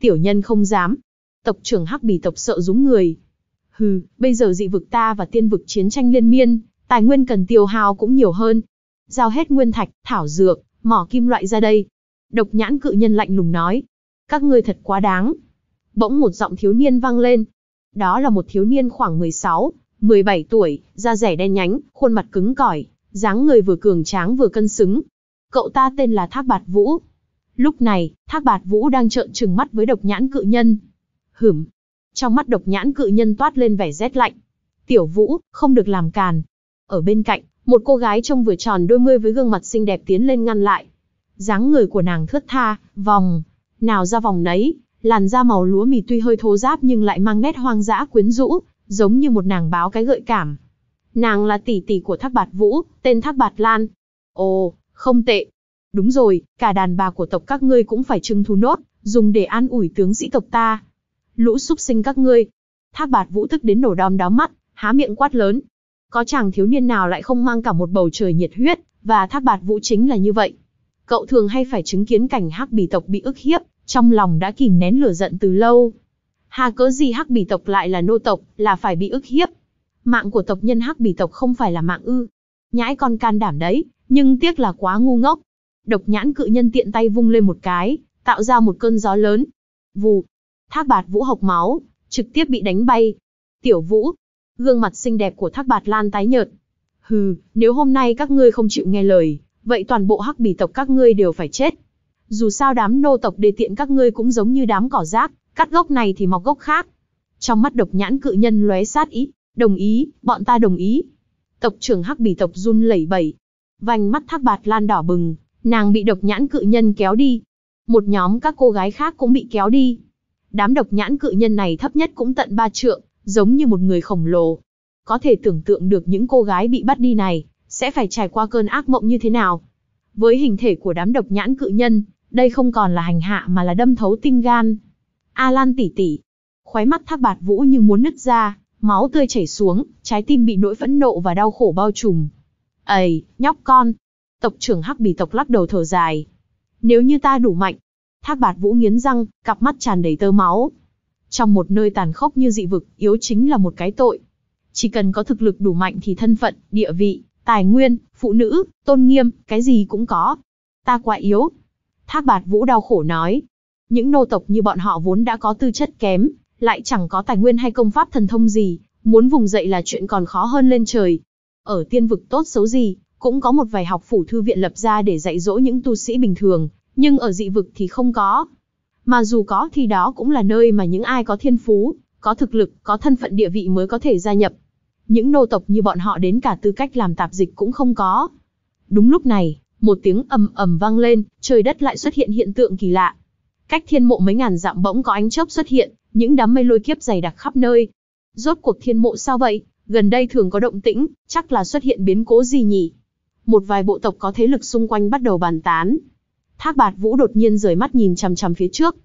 Tiểu nhân không dám. Tộc trưởng hắc bỉ tộc sợ rúng người, Hừ, bây giờ dị vực ta và tiên vực chiến tranh liên miên, tài nguyên cần tiêu hao cũng nhiều hơn. Giao hết nguyên thạch, thảo dược, mỏ kim loại ra đây. Độc nhãn cự nhân lạnh lùng nói. Các ngươi thật quá đáng. Bỗng một giọng thiếu niên vang lên. Đó là một thiếu niên khoảng 16, 17 tuổi, da rẻ đen nhánh, khuôn mặt cứng cỏi, dáng người vừa cường tráng vừa cân xứng. Cậu ta tên là Thác Bạt Vũ. Lúc này, Thác Bạt Vũ đang trợn trừng mắt với độc nhãn cự nhân. Hửm, trong mắt độc nhãn cự nhân toát lên vẻ rét lạnh. Tiểu Vũ, không được làm càn. Ở bên cạnh, một cô gái trông vừa tròn đôi mươi với gương mặt xinh đẹp tiến lên ngăn lại. dáng người của nàng thướt tha, vòng, nào ra vòng nấy, làn da màu lúa mì tuy hơi thô ráp nhưng lại mang nét hoang dã quyến rũ, giống như một nàng báo cái gợi cảm. Nàng là tỷ tỷ của Thác Bạt Vũ, tên Thác Bạt Lan. Ồ, không tệ. Đúng rồi, cả đàn bà của tộc các ngươi cũng phải trưng thu nốt, dùng để an ủi tướng sĩ tộc ta lũ súc sinh các ngươi. Thác bạt vũ tức đến nổ đom đóm mắt, há miệng quát lớn. Có chàng thiếu niên nào lại không mang cả một bầu trời nhiệt huyết, và thác bạt vũ chính là như vậy. Cậu thường hay phải chứng kiến cảnh hắc bì tộc bị ức hiếp, trong lòng đã kìm nén lửa giận từ lâu. Hà cớ gì hắc bì tộc lại là nô tộc, là phải bị ức hiếp. Mạng của tộc nhân hắc bì tộc không phải là mạng ư. Nhãi con can đảm đấy, nhưng tiếc là quá ngu ngốc. Độc nhãn cự nhân tiện tay vung lên một cái, tạo ra một cơn gió lớn. Vù, Thác bạt vũ hộc máu, trực tiếp bị đánh bay. Tiểu vũ, gương mặt xinh đẹp của thác bạt lan tái nhợt. Hừ, nếu hôm nay các ngươi không chịu nghe lời, vậy toàn bộ hắc bì tộc các ngươi đều phải chết. Dù sao đám nô tộc đề tiện các ngươi cũng giống như đám cỏ rác, cắt gốc này thì mọc gốc khác. Trong mắt độc nhãn cự nhân lóe sát ý, đồng ý, bọn ta đồng ý. Tộc trưởng hắc bì tộc run lẩy bẩy. Vành mắt thác bạt lan đỏ bừng, nàng bị độc nhãn cự nhân kéo đi. Một nhóm các cô gái khác cũng bị kéo đi. Đám độc nhãn cự nhân này thấp nhất cũng tận ba trượng, giống như một người khổng lồ. Có thể tưởng tượng được những cô gái bị bắt đi này, sẽ phải trải qua cơn ác mộng như thế nào. Với hình thể của đám độc nhãn cự nhân, đây không còn là hành hạ mà là đâm thấu tinh gan. A Lan tỉ tỉ, khóe mắt thác bạt vũ như muốn nứt ra, máu tươi chảy xuống, trái tim bị nỗi phẫn nộ và đau khổ bao trùm. Ầy, nhóc con! Tộc trưởng hắc bì tộc lắc đầu thở dài. Nếu như ta đủ mạnh, Thác bạt vũ nghiến răng, cặp mắt tràn đầy tơ máu. Trong một nơi tàn khốc như dị vực, yếu chính là một cái tội. Chỉ cần có thực lực đủ mạnh thì thân phận, địa vị, tài nguyên, phụ nữ, tôn nghiêm, cái gì cũng có. Ta quá yếu. Thác bạt vũ đau khổ nói. Những nô tộc như bọn họ vốn đã có tư chất kém, lại chẳng có tài nguyên hay công pháp thần thông gì, muốn vùng dậy là chuyện còn khó hơn lên trời. Ở tiên vực tốt xấu gì, cũng có một vài học phủ thư viện lập ra để dạy dỗ những tu sĩ bình thường, nhưng ở dị vực thì không có. Mà dù có thì đó cũng là nơi mà những ai có thiên phú, có thực lực, có thân phận địa vị mới có thể gia nhập. Những nô tộc như bọn họ đến cả tư cách làm tạp dịch cũng không có. Đúng lúc này, một tiếng ầm ầm vang lên, trời đất lại xuất hiện hiện tượng kỳ lạ. Cách thiên mộ mấy ngàn dặm bỗng có ánh chớp xuất hiện, những đám mây lôi kiếp dày đặc khắp nơi. Rốt cuộc thiên mộ sao vậy? Gần đây thường có động tĩnh, chắc là xuất hiện biến cố gì nhỉ? Một vài bộ tộc có thế lực xung quanh bắt đầu bàn tán, Thác Bạt Vũ đột nhiên rời mắt nhìn chằm chằm phía trước.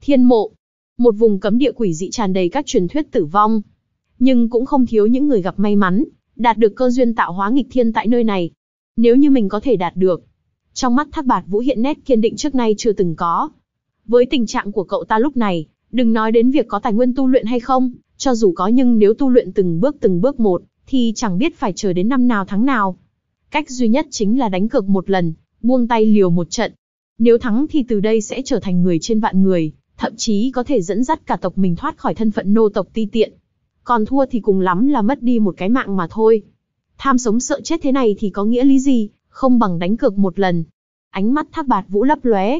Thiên mộ, một vùng cấm địa quỷ dị tràn đầy các truyền thuyết tử vong, nhưng cũng không thiếu những người gặp may mắn, đạt được cơ duyên tạo hóa nghịch thiên tại nơi này. Nếu như mình có thể đạt được. Trong mắt Thác Bạt Vũ hiện nét kiên định trước nay chưa từng có. Với tình trạng của cậu ta lúc này, đừng nói đến việc có tài nguyên tu luyện hay không, cho dù có nhưng nếu tu luyện từng bước từng bước một, thì chẳng biết phải chờ đến năm nào tháng nào. Cách duy nhất chính là đánh cược một lần, buông tay liều một trận, nếu thắng thì từ đây sẽ trở thành người trên vạn người, thậm chí có thể dẫn dắt cả tộc mình thoát khỏi thân phận nô tộc ti tiện. Còn thua thì cùng lắm là mất đi một cái mạng mà thôi. Tham sống sợ chết thế này thì có nghĩa lý gì, không bằng đánh cược một lần. Ánh mắt Thác Bạt Vũ lấp lóe.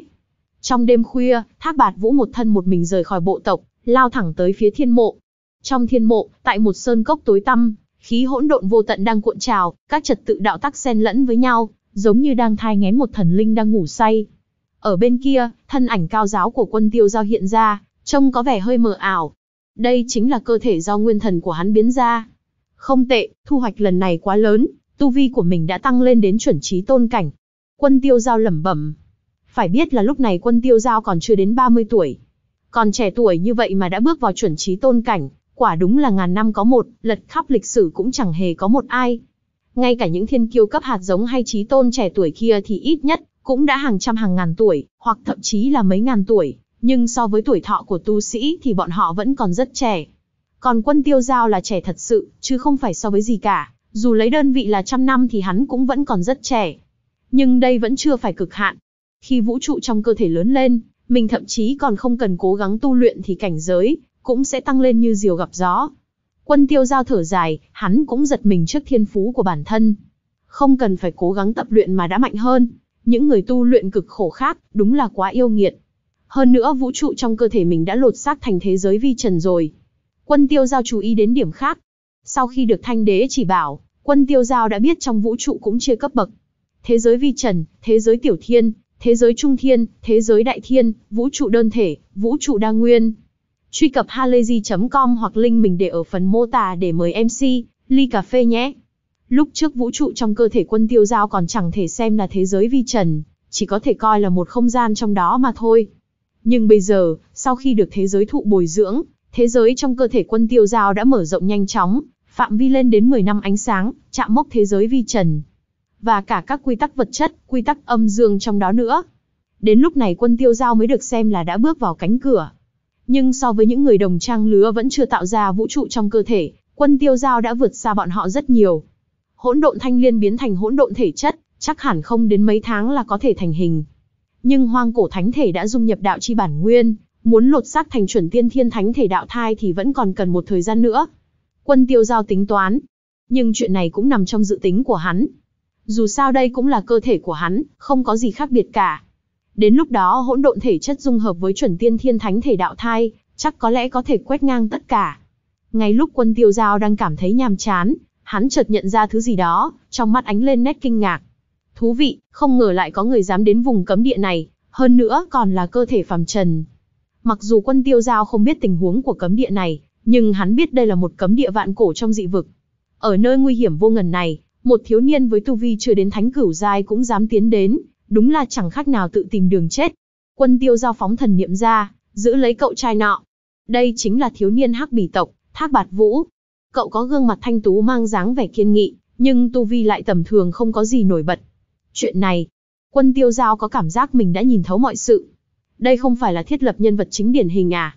Trong đêm khuya, Thác Bạt Vũ một thân một mình rời khỏi bộ tộc, lao thẳng tới phía thiên mộ. Trong thiên mộ, tại một sơn cốc tối tăm, khí hỗn độn vô tận đang cuộn trào, các trật tự đạo tắc xen lẫn với nhau, giống như đang thai ngén một thần linh đang ngủ say. Ở bên kia, thân ảnh cao giáo của quân tiêu giao hiện ra, trông có vẻ hơi mờ ảo. Đây chính là cơ thể do nguyên thần của hắn biến ra. Không tệ, thu hoạch lần này quá lớn, tu vi của mình đã tăng lên đến chuẩn trí tôn cảnh. Quân tiêu giao lẩm bẩm. Phải biết là lúc này quân tiêu giao còn chưa đến 30 tuổi. Còn trẻ tuổi như vậy mà đã bước vào chuẩn trí tôn cảnh, quả đúng là ngàn năm có một, lật khắp lịch sử cũng chẳng hề có một ai. Ngay cả những thiên kiêu cấp hạt giống hay trí tôn trẻ tuổi kia thì ít nhất cũng đã hàng trăm hàng ngàn tuổi, hoặc thậm chí là mấy ngàn tuổi, nhưng so với tuổi thọ của tu sĩ thì bọn họ vẫn còn rất trẻ. Còn quân tiêu giao là trẻ thật sự, chứ không phải so với gì cả, dù lấy đơn vị là trăm năm thì hắn cũng vẫn còn rất trẻ. Nhưng đây vẫn chưa phải cực hạn. Khi vũ trụ trong cơ thể lớn lên, mình thậm chí còn không cần cố gắng tu luyện thì cảnh giới cũng sẽ tăng lên như diều gặp gió. Quân tiêu giao thở dài, hắn cũng giật mình trước thiên phú của bản thân. Không cần phải cố gắng tập luyện mà đã mạnh hơn những người tu luyện cực khổ khác, đúng là quá yêu nghiệt. Hơn nữa vũ trụ trong cơ thể mình đã lột xác thành thế giới vi trần rồi. Quân tiêu giao chú ý đến điểm khác. Sau khi được thanh đế chỉ bảo, quân tiêu giao đã biết trong vũ trụ cũng chia cấp bậc. Thế giới vi trần, thế giới tiểu thiên, thế giới trung thiên, thế giới đại thiên, vũ trụ đơn thể, vũ trụ đa nguyên. Truy cập halayzi.com hoặc link mình để ở phần mô tả để mời MC, ly cà phê nhé. Lúc trước vũ trụ trong cơ thể quân tiêu giao còn chẳng thể xem là thế giới vi trần, chỉ có thể coi là một không gian trong đó mà thôi. Nhưng bây giờ, sau khi được thế giới thụ bồi dưỡng, thế giới trong cơ thể quân tiêu giao đã mở rộng nhanh chóng, phạm vi lên đến 10 năm ánh sáng, chạm mốc thế giới vi trần. Và cả các quy tắc vật chất, quy tắc âm dương trong đó nữa. Đến lúc này quân tiêu giao mới được xem là đã bước vào cánh cửa. Nhưng so với những người đồng trang lứa vẫn chưa tạo ra vũ trụ trong cơ thể, quân tiêu giao đã vượt xa bọn họ rất nhiều, hỗn độn thanh liên biến thành hỗn độn thể chất, chắc hẳn không đến mấy tháng là có thể thành hình. Nhưng hoang cổ thánh thể đã dung nhập đạo chi bản nguyên, muốn lột xác thành chuẩn tiên thiên thánh thể đạo thai thì vẫn còn cần một thời gian nữa. Quân tiêu giao tính toán. Nhưng chuyện này cũng nằm trong dự tính của hắn. Dù sao đây cũng là cơ thể của hắn, không có gì khác biệt cả. Đến lúc đó hỗn độn thể chất dung hợp với chuẩn tiên thiên thánh thể đạo thai, chắc có lẽ có thể quét ngang tất cả. Ngay lúc quân tiêu giao đang cảm thấy nhàm chán, hắn chợt nhận ra thứ gì đó, trong mắt ánh lên nét kinh ngạc. Thú vị, không ngờ lại có người dám đến vùng cấm địa này, hơn nữa còn là cơ thể phàm trần. Mặc dù quân tiêu giao không biết tình huống của cấm địa này, nhưng hắn biết đây là một cấm địa vạn cổ trong dị vực. Ở nơi nguy hiểm vô ngần này, một thiếu niên với tu vi chưa đến thánh cửu giai cũng dám tiến đến, đúng là chẳng khác nào tự tìm đường chết. Quân tiêu giao phóng thần niệm ra, giữ lấy cậu trai nọ. Đây chính là thiếu niên hắc bỉ tộc, thác bạt vũ, Cậu có gương mặt thanh tú mang dáng vẻ kiên nghị, nhưng tu vi lại tầm thường không có gì nổi bật. Chuyện này, quân tiêu giao có cảm giác mình đã nhìn thấu mọi sự. Đây không phải là thiết lập nhân vật chính điển hình à?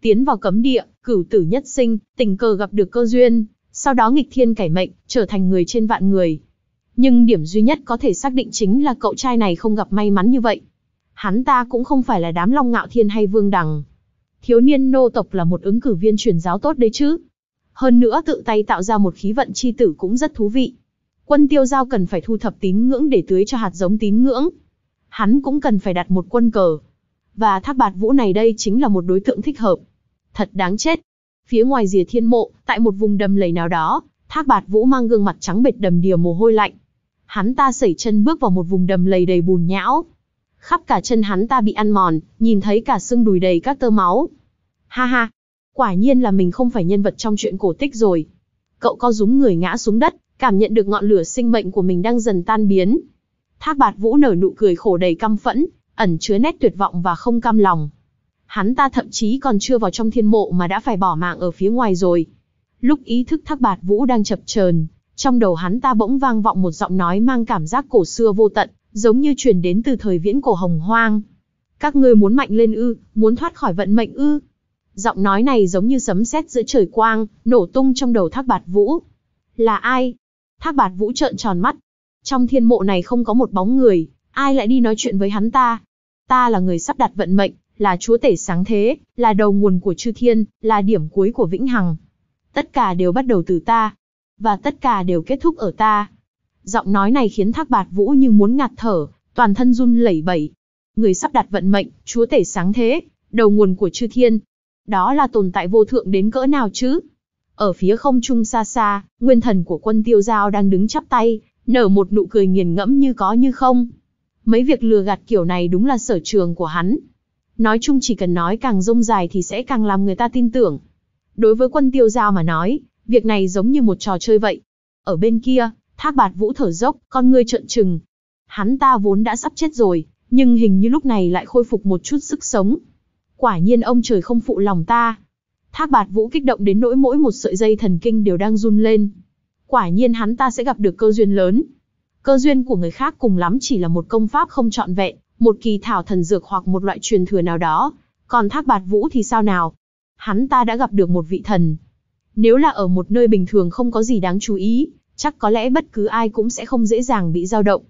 Tiến vào cấm địa, cửu tử nhất sinh, tình cờ gặp được cơ duyên, sau đó nghịch thiên cải mệnh, trở thành người trên vạn người. Nhưng điểm duy nhất có thể xác định chính là cậu trai này không gặp may mắn như vậy. Hắn ta cũng không phải là đám long ngạo thiên hay vương đằng. Thiếu niên nô tộc là một ứng cử viên truyền giáo tốt đấy chứ, hơn nữa tự tay tạo ra một khí vận chi tử cũng rất thú vị. Quân tiêu giao cần phải thu thập tín ngưỡng để tưới cho hạt giống tín ngưỡng. Hắn cũng cần phải đặt một quân cờ. Và thác bạt vũ này đây chính là một đối tượng thích hợp. Thật đáng chết. Phía ngoài rìa thiên mộ, tại một vùng đầm lầy nào đó, thác bạt vũ mang gương mặt trắng bệt đầm đìa mồ hôi lạnh. Hắn ta sẩy chân bước vào một vùng đầm lầy đầy bùn nhão, khắp cả chân hắn ta bị ăn mòn, nhìn thấy cả xương đùi đầy các tơ máu. Ha ha, Quả nhiên là mình không phải nhân vật trong chuyện cổ tích rồi. Cậu co rúm người ngã xuống đất, cảm nhận được ngọn lửa sinh mệnh của mình đang dần tan biến. Thác bạt vũ nở nụ cười khổ đầy căm phẫn, ẩn chứa nét tuyệt vọng và không cam lòng. Hắn ta thậm chí còn chưa vào trong thiên mộ mà đã phải bỏ mạng ở phía ngoài rồi. Lúc ý thức thác bạt vũ đang chập chờn, trong đầu hắn ta bỗng vang vọng một giọng nói mang cảm giác cổ xưa vô tận, giống như truyền đến từ thời viễn cổ hồng hoang. Các ngươi muốn mạnh lên ư, muốn thoát khỏi vận mệnh ư, Giọng nói này giống như sấm sét giữa trời quang, nổ tung trong đầu Thác Bạt Vũ. Là ai? Thác Bạt Vũ trợn tròn mắt. Trong thiên mộ này không có một bóng người, ai lại đi nói chuyện với hắn ta? Ta là người sắp đặt vận mệnh, là chúa tể sáng thế, là đầu nguồn của chư thiên, là điểm cuối của vĩnh hằng. Tất cả đều bắt đầu từ ta, và tất cả đều kết thúc ở ta. Giọng nói này khiến Thác Bạt Vũ như muốn ngạt thở, toàn thân run lẩy bẩy. Người sắp đặt vận mệnh, chúa tể sáng thế, đầu nguồn của chư thiên, đó là tồn tại vô thượng đến cỡ nào chứ? Ở phía không trung xa xa, nguyên thần của quân tiêu giao đang đứng chắp tay, nở một nụ cười nghiền ngẫm như có như không. Mấy việc lừa gạt kiểu này đúng là sở trường của hắn. Nói chung chỉ cần nói càng rông dài thì sẽ càng làm người ta tin tưởng. Đối với quân tiêu giao mà nói, việc này giống như một trò chơi vậy. Ở bên kia, thác bạt vũ thở dốc, con ngươi trợn trừng. Hắn ta vốn đã sắp chết rồi, nhưng hình như lúc này lại khôi phục một chút sức sống. Quả nhiên ông trời không phụ lòng ta. Thác bạt vũ kích động đến nỗi mỗi một sợi dây thần kinh đều đang run lên. Quả nhiên hắn ta sẽ gặp được cơ duyên lớn. Cơ duyên của người khác cùng lắm chỉ là một công pháp không trọn vẹn, một kỳ thảo thần dược hoặc một loại truyền thừa nào đó. Còn thác bạt vũ thì sao nào? Hắn ta đã gặp được một vị thần. Nếu là ở một nơi bình thường không có gì đáng chú ý, chắc có lẽ bất cứ ai cũng sẽ không dễ dàng bị dao động.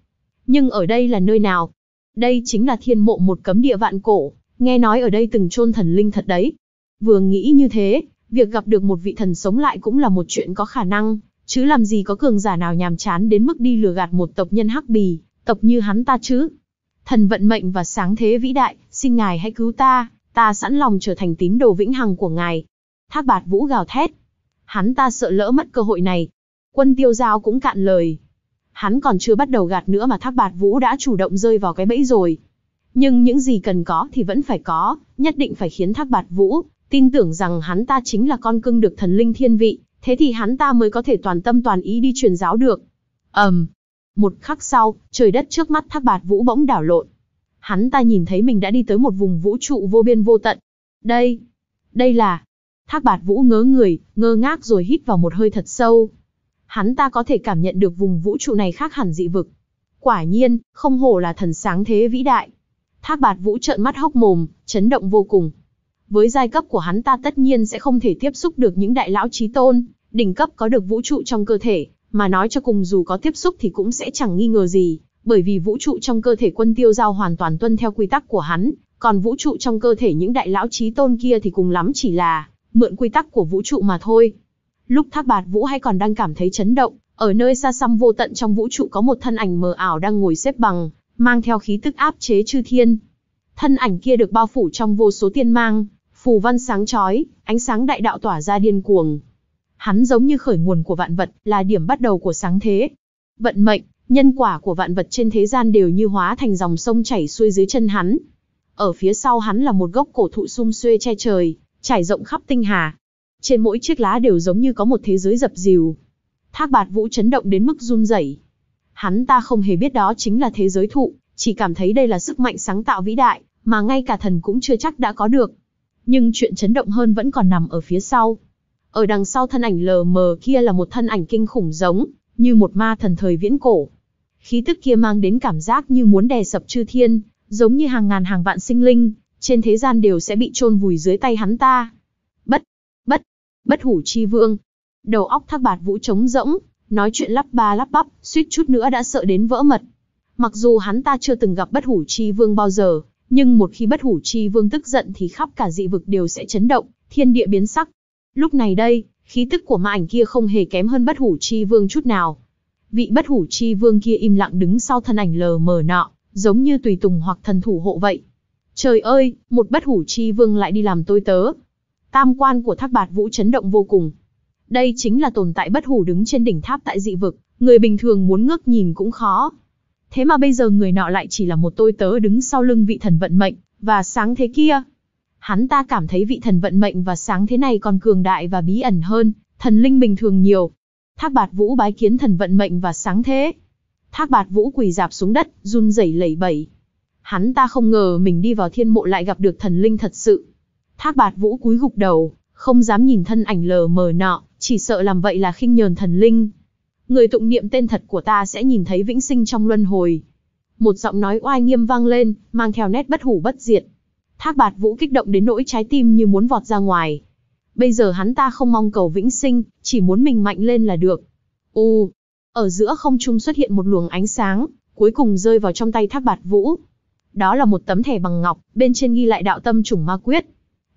Nhưng ở đây là nơi nào? Đây chính là thiên mộ một cấm địa vạn cổ, Nghe nói ở đây từng chôn thần linh thật đấy. Vừa nghĩ như thế, việc gặp được một vị thần sống lại cũng là một chuyện có khả năng, chứ làm gì có cường giả nào nhàm chán đến mức đi lừa gạt một tộc nhân hắc bì, tộc như hắn ta chứ. Thần vận mệnh và sáng thế vĩ đại, xin ngài hãy cứu ta, ta sẵn lòng trở thành tín đồ vĩnh hằng của ngài. Thác bạt vũ gào thét. Hắn ta sợ lỡ mất cơ hội này. Quân tiêu giao cũng cạn lời. Hắn còn chưa bắt đầu gạt nữa mà thác bạt vũ đã chủ động rơi vào cái bẫy rồi nhưng những gì cần có thì vẫn phải có, nhất định phải khiến Thác Bạt Vũ tin tưởng rằng hắn ta chính là con cưng được thần linh thiên vị, thế thì hắn ta mới có thể toàn tâm toàn ý đi truyền giáo được. Ầm. Um, một khắc sau, trời đất trước mắt Thác Bạt Vũ bỗng đảo lộn. Hắn ta nhìn thấy mình đã đi tới một vùng vũ trụ vô biên vô tận. Đây, đây là Thác Bạt Vũ ngớ người, ngơ ngác rồi hít vào một hơi thật sâu. Hắn ta có thể cảm nhận được vùng vũ trụ này khác hẳn dị vực. Quả nhiên, không hổ là thần sáng thế vĩ đại, Thác bạt vũ trợn mắt hốc mồm, chấn động vô cùng. Với giai cấp của hắn ta tất nhiên sẽ không thể tiếp xúc được những đại lão trí tôn, đỉnh cấp có được vũ trụ trong cơ thể, mà nói cho cùng dù có tiếp xúc thì cũng sẽ chẳng nghi ngờ gì, bởi vì vũ trụ trong cơ thể quân tiêu giao hoàn toàn tuân theo quy tắc của hắn, còn vũ trụ trong cơ thể những đại lão trí tôn kia thì cùng lắm chỉ là mượn quy tắc của vũ trụ mà thôi. Lúc Thác Bạt Vũ hay còn đang cảm thấy chấn động, ở nơi xa xăm vô tận trong vũ trụ có một thân ảnh mờ ảo đang ngồi xếp bằng, mang theo khí tức áp chế chư thiên. Thân ảnh kia được bao phủ trong vô số tiên mang, phù văn sáng chói, ánh sáng đại đạo tỏa ra điên cuồng. Hắn giống như khởi nguồn của vạn vật, là điểm bắt đầu của sáng thế. Vận mệnh, nhân quả của vạn vật trên thế gian đều như hóa thành dòng sông chảy xuôi dưới chân hắn. Ở phía sau hắn là một gốc cổ thụ sum xuê che trời, trải rộng khắp tinh hà. Trên mỗi chiếc lá đều giống như có một thế giới dập dìu. Thác bạt vũ chấn động đến mức run rẩy, Hắn ta không hề biết đó chính là thế giới thụ, chỉ cảm thấy đây là sức mạnh sáng tạo vĩ đại, mà ngay cả thần cũng chưa chắc đã có được. Nhưng chuyện chấn động hơn vẫn còn nằm ở phía sau. Ở đằng sau thân ảnh lờ mờ kia là một thân ảnh kinh khủng giống, như một ma thần thời viễn cổ. Khí tức kia mang đến cảm giác như muốn đè sập chư thiên, giống như hàng ngàn hàng vạn sinh linh, trên thế gian đều sẽ bị chôn vùi dưới tay hắn ta. Bất, bất, bất hủ chi vương. Đầu óc thác bạt vũ trống rỗng, nói chuyện lắp ba lắp bắp, suýt chút nữa đã sợ đến vỡ mật. Mặc dù hắn ta chưa từng gặp bất hủ chi vương bao giờ, nhưng một khi bất hủ chi vương tức giận thì khắp cả dị vực đều sẽ chấn động, thiên địa biến sắc. Lúc này đây, khí tức của ma ảnh kia không hề kém hơn bất hủ chi vương chút nào. Vị bất hủ chi vương kia im lặng đứng sau thân ảnh lờ mờ nọ, giống như tùy tùng hoặc thần thủ hộ vậy. Trời ơi, một bất hủ chi vương lại đi làm tôi tớ. Tam quan của thác bạt vũ chấn động vô cùng, đây chính là tồn tại bất hủ đứng trên đỉnh tháp tại dị vực, người bình thường muốn ngước nhìn cũng khó. Thế mà bây giờ người nọ lại chỉ là một tôi tớ đứng sau lưng vị thần vận mệnh, và sáng thế kia. Hắn ta cảm thấy vị thần vận mệnh và sáng thế này còn cường đại và bí ẩn hơn, thần linh bình thường nhiều. Thác bạt vũ bái kiến thần vận mệnh và sáng thế. Thác bạt vũ quỳ dạp xuống đất, run rẩy lẩy bẩy. Hắn ta không ngờ mình đi vào thiên mộ lại gặp được thần linh thật sự. Thác bạt vũ cúi gục đầu, không dám nhìn thân ảnh lờ mờ nọ chỉ sợ làm vậy là khinh nhờn thần linh. Người tụng niệm tên thật của ta sẽ nhìn thấy vĩnh sinh trong luân hồi. Một giọng nói oai nghiêm vang lên, mang theo nét bất hủ bất diệt. Thác bạt vũ kích động đến nỗi trái tim như muốn vọt ra ngoài. Bây giờ hắn ta không mong cầu vĩnh sinh, chỉ muốn mình mạnh lên là được. U, ở giữa không trung xuất hiện một luồng ánh sáng, cuối cùng rơi vào trong tay thác bạt vũ. Đó là một tấm thẻ bằng ngọc, bên trên ghi lại đạo tâm trùng ma quyết.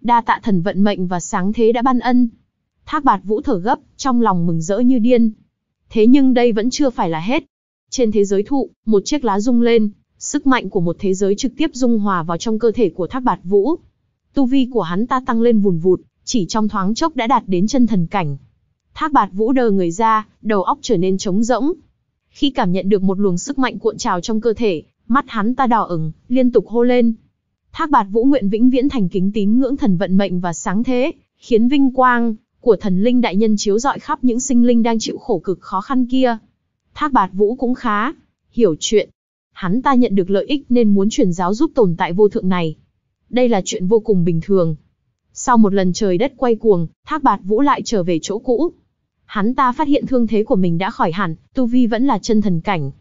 Đa tạ thần vận mệnh và sáng thế đã ban ân, Thác bạt vũ thở gấp, trong lòng mừng rỡ như điên. Thế nhưng đây vẫn chưa phải là hết. Trên thế giới thụ, một chiếc lá rung lên, sức mạnh của một thế giới trực tiếp dung hòa vào trong cơ thể của thác bạt vũ. Tu vi của hắn ta tăng lên vùn vụt, chỉ trong thoáng chốc đã đạt đến chân thần cảnh. Thác bạt vũ đờ người ra, đầu óc trở nên trống rỗng. Khi cảm nhận được một luồng sức mạnh cuộn trào trong cơ thể, mắt hắn ta đỏ ửng, liên tục hô lên. Thác bạt vũ nguyện vĩnh viễn thành kính tín ngưỡng thần vận mệnh và sáng thế, khiến vinh quang, của thần linh đại nhân chiếu dọi khắp những sinh linh đang chịu khổ cực khó khăn kia. Thác Bạt Vũ cũng khá hiểu chuyện. Hắn ta nhận được lợi ích nên muốn truyền giáo giúp tồn tại vô thượng này. Đây là chuyện vô cùng bình thường. Sau một lần trời đất quay cuồng, Thác Bạt Vũ lại trở về chỗ cũ. Hắn ta phát hiện thương thế của mình đã khỏi hẳn, tu vi vẫn là chân thần cảnh.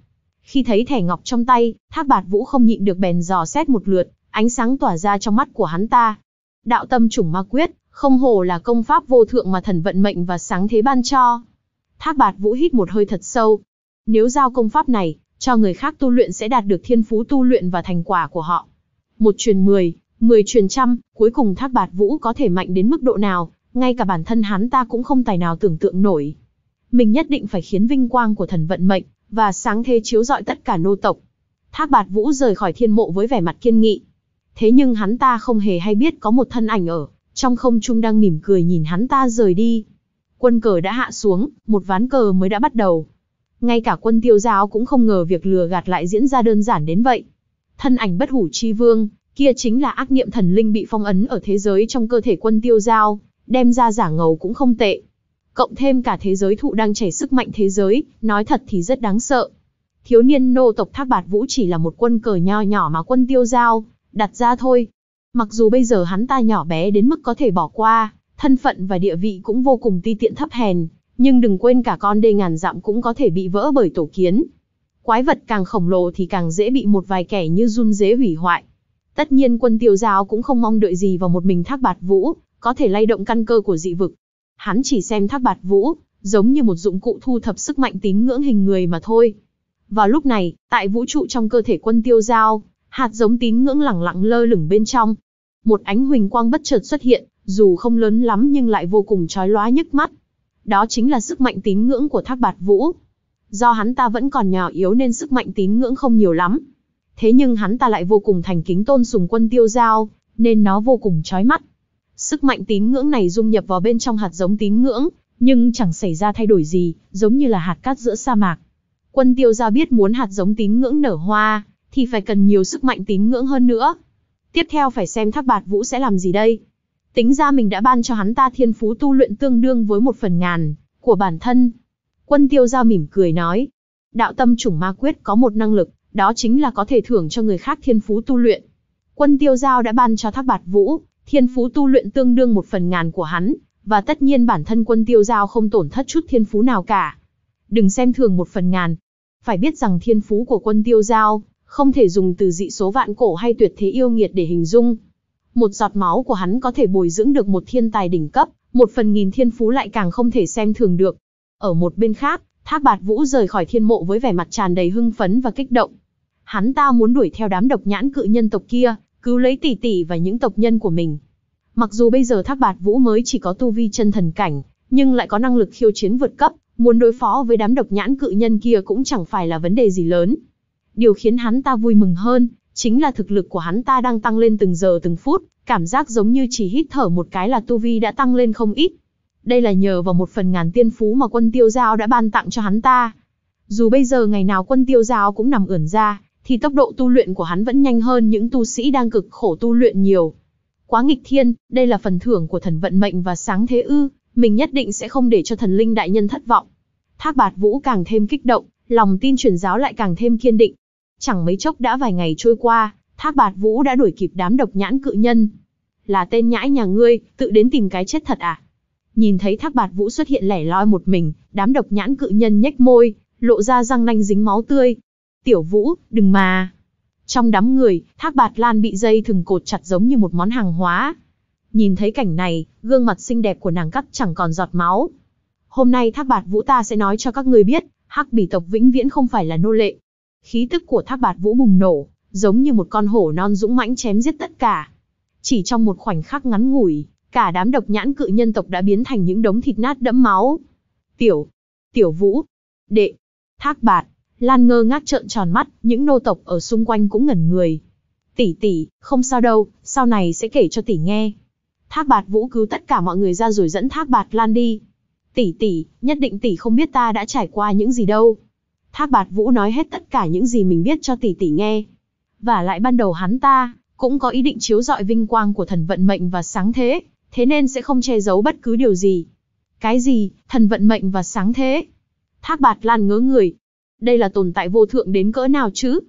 Khi thấy thẻ ngọc trong tay, Thác Bạt Vũ không nhịn được bèn dò xét một lượt, ánh sáng tỏa ra trong mắt của hắn ta, đạo tâm chủng ma quyết, không hồ là công pháp vô thượng mà thần vận mệnh và sáng thế ban cho. Thác bạt vũ hít một hơi thật sâu. Nếu giao công pháp này, cho người khác tu luyện sẽ đạt được thiên phú tu luyện và thành quả của họ. Một truyền mười, mười truyền trăm, cuối cùng thác bạt vũ có thể mạnh đến mức độ nào, ngay cả bản thân hắn ta cũng không tài nào tưởng tượng nổi. Mình nhất định phải khiến vinh quang của thần vận mệnh, và sáng thế chiếu rọi tất cả nô tộc. Thác bạt vũ rời khỏi thiên mộ với vẻ mặt kiên nghị, Thế nhưng hắn ta không hề hay biết có một thân ảnh ở, trong không trung đang mỉm cười nhìn hắn ta rời đi. Quân cờ đã hạ xuống, một ván cờ mới đã bắt đầu. Ngay cả quân tiêu giáo cũng không ngờ việc lừa gạt lại diễn ra đơn giản đến vậy. Thân ảnh bất hủ chi vương, kia chính là ác niệm thần linh bị phong ấn ở thế giới trong cơ thể quân tiêu giao, đem ra giả ngầu cũng không tệ. Cộng thêm cả thế giới thụ đang chảy sức mạnh thế giới, nói thật thì rất đáng sợ. Thiếu niên nô tộc Thác Bạt Vũ chỉ là một quân cờ nho nhỏ mà quân tiêu giao, đặt ra thôi. Mặc dù bây giờ hắn ta nhỏ bé đến mức có thể bỏ qua, thân phận và địa vị cũng vô cùng ti tiện thấp hèn, nhưng đừng quên cả con đê ngàn dặm cũng có thể bị vỡ bởi tổ kiến. Quái vật càng khổng lồ thì càng dễ bị một vài kẻ như run dế hủy hoại. Tất nhiên quân tiêu Giao cũng không mong đợi gì vào một mình thác bạt vũ, có thể lay động căn cơ của dị vực. Hắn chỉ xem thác bạt vũ, giống như một dụng cụ thu thập sức mạnh tín ngưỡng hình người mà thôi. Vào lúc này, tại vũ trụ trong cơ thể quân tiêu giao, Hạt giống tín ngưỡng lẳng lặng lơ lửng bên trong. Một ánh huỳnh quang bất chợt xuất hiện, dù không lớn lắm nhưng lại vô cùng chói lóa nhức mắt. Đó chính là sức mạnh tín ngưỡng của Thác Bạt Vũ. Do hắn ta vẫn còn nhỏ yếu nên sức mạnh tín ngưỡng không nhiều lắm. Thế nhưng hắn ta lại vô cùng thành kính tôn sùng quân tiêu giao, nên nó vô cùng chói mắt. Sức mạnh tín ngưỡng này dung nhập vào bên trong hạt giống tín ngưỡng, nhưng chẳng xảy ra thay đổi gì, giống như là hạt cát giữa sa mạc. Quân tiêu giao biết muốn hạt giống tín ngưỡng nở hoa, thì phải cần nhiều sức mạnh tín ngưỡng hơn nữa. Tiếp theo phải xem Thác Bạt Vũ sẽ làm gì đây. Tính ra mình đã ban cho hắn ta thiên phú tu luyện tương đương với một phần ngàn của bản thân. Quân tiêu giao mỉm cười nói. Đạo tâm chủng ma quyết có một năng lực, đó chính là có thể thưởng cho người khác thiên phú tu luyện. Quân tiêu giao đã ban cho Thác Bạt Vũ, thiên phú tu luyện tương đương một phần ngàn của hắn, và tất nhiên bản thân quân tiêu giao không tổn thất chút thiên phú nào cả. Đừng xem thường một phần ngàn. Phải biết rằng thiên phú của quân tiêu giao không thể dùng từ dị số vạn cổ hay tuyệt thế yêu nghiệt để hình dung. Một giọt máu của hắn có thể bồi dưỡng được một thiên tài đỉnh cấp, một phần nghìn thiên phú lại càng không thể xem thường được. Ở một bên khác, Thác Bạt Vũ rời khỏi thiên mộ với vẻ mặt tràn đầy hưng phấn và kích động. Hắn ta muốn đuổi theo đám độc nhãn cự nhân tộc kia, cứu lấy tỷ tỷ và những tộc nhân của mình. Mặc dù bây giờ Thác Bạt Vũ mới chỉ có tu vi chân thần cảnh, nhưng lại có năng lực khiêu chiến vượt cấp, muốn đối phó với đám độc nhãn cự nhân kia cũng chẳng phải là vấn đề gì lớn. Điều khiến hắn ta vui mừng hơn, chính là thực lực của hắn ta đang tăng lên từng giờ từng phút, cảm giác giống như chỉ hít thở một cái là tu vi đã tăng lên không ít. Đây là nhờ vào một phần ngàn tiên phú mà quân tiêu giao đã ban tặng cho hắn ta. Dù bây giờ ngày nào quân tiêu giao cũng nằm ẩn ra, thì tốc độ tu luyện của hắn vẫn nhanh hơn những tu sĩ đang cực khổ tu luyện nhiều. Quá nghịch thiên, đây là phần thưởng của thần vận mệnh và sáng thế ư, mình nhất định sẽ không để cho thần linh đại nhân thất vọng. Thác bạt vũ càng thêm kích động, lòng tin truyền giáo lại càng thêm kiên định, Chẳng mấy chốc đã vài ngày trôi qua, Thác Bạt Vũ đã đuổi kịp đám độc nhãn cự nhân. Là tên nhãi nhà ngươi, tự đến tìm cái chết thật à? Nhìn thấy Thác Bạt Vũ xuất hiện lẻ loi một mình, đám độc nhãn cự nhân nhếch môi, lộ ra răng nanh dính máu tươi. Tiểu Vũ, đừng mà. Trong đám người, Thác Bạt Lan bị dây thừng cột chặt giống như một món hàng hóa. Nhìn thấy cảnh này, gương mặt xinh đẹp của nàng cắt chẳng còn giọt máu. Hôm nay Thác Bạt Vũ ta sẽ nói cho các ngươi biết, Hắc Bỉ tộc vĩnh viễn không phải là nô lệ, khí tức của tháp bạt vũ bùng nổ, giống như một con hổ non dũng mãnh chém giết tất cả. Chỉ trong một khoảnh khắc ngắn ngủi, cả đám độc nhãn cự nhân tộc đã biến thành những đống thịt nát đẫm máu. Tiểu, tiểu vũ, đệ, thác bạt, Lan ngơ ngác trợn tròn mắt, những nô tộc ở xung quanh cũng ngẩn người. Tỷ tỷ, không sao đâu, sau này sẽ kể cho tỷ nghe. Thác bạt vũ cứu tất cả mọi người ra rồi dẫn thác bạt Lan đi. Tỷ tỷ, nhất định tỷ không biết ta đã trải qua những gì đâu. Thác bạt vũ nói hết tất cả những gì mình biết cho tỷ tỷ nghe. Và lại ban đầu hắn ta, cũng có ý định chiếu dọi vinh quang của thần vận mệnh và sáng thế, thế nên sẽ không che giấu bất cứ điều gì. Cái gì, thần vận mệnh và sáng thế? Thác bạt lan ngớ người. Đây là tồn tại vô thượng đến cỡ nào chứ?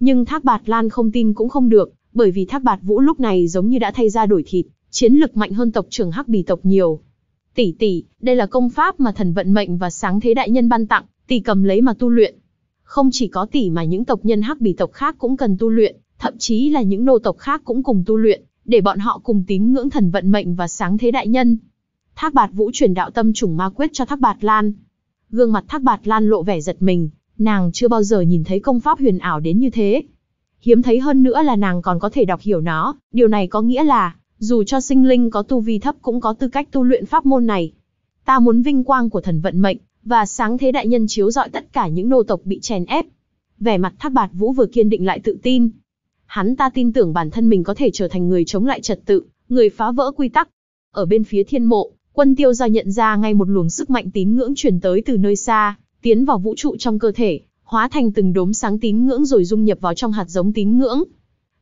Nhưng thác bạt lan không tin cũng không được, bởi vì thác bạt vũ lúc này giống như đã thay ra đổi thịt, chiến lực mạnh hơn tộc trưởng hắc bì tộc nhiều. Tỷ tỷ, đây là công pháp mà thần vận mệnh và sáng thế đại nhân ban tặng, tỷ cầm lấy mà tu luyện. Không chỉ có tỷ mà những tộc nhân hắc bì tộc khác cũng cần tu luyện, thậm chí là những nô tộc khác cũng cùng tu luyện, để bọn họ cùng tín ngưỡng thần vận mệnh và sáng thế đại nhân. Thác Bạt Vũ truyền đạo tâm trùng ma quyết cho Thác Bạt Lan. Gương mặt Thác Bạt Lan lộ vẻ giật mình, nàng chưa bao giờ nhìn thấy công pháp huyền ảo đến như thế. Hiếm thấy hơn nữa là nàng còn có thể đọc hiểu nó, điều này có nghĩa là, dù cho sinh linh có tu vi thấp cũng có tư cách tu luyện pháp môn này. Ta muốn vinh quang của thần vận mệnh, và sáng thế đại nhân chiếu dọi tất cả những nô tộc bị chèn ép. Vẻ mặt Thác Bạt Vũ vừa kiên định lại tự tin. Hắn ta tin tưởng bản thân mình có thể trở thành người chống lại trật tự, người phá vỡ quy tắc. Ở bên phía Thiên Mộ, Quân Tiêu gia nhận ra ngay một luồng sức mạnh tín ngưỡng truyền tới từ nơi xa, tiến vào vũ trụ trong cơ thể, hóa thành từng đốm sáng tín ngưỡng rồi dung nhập vào trong hạt giống tín ngưỡng.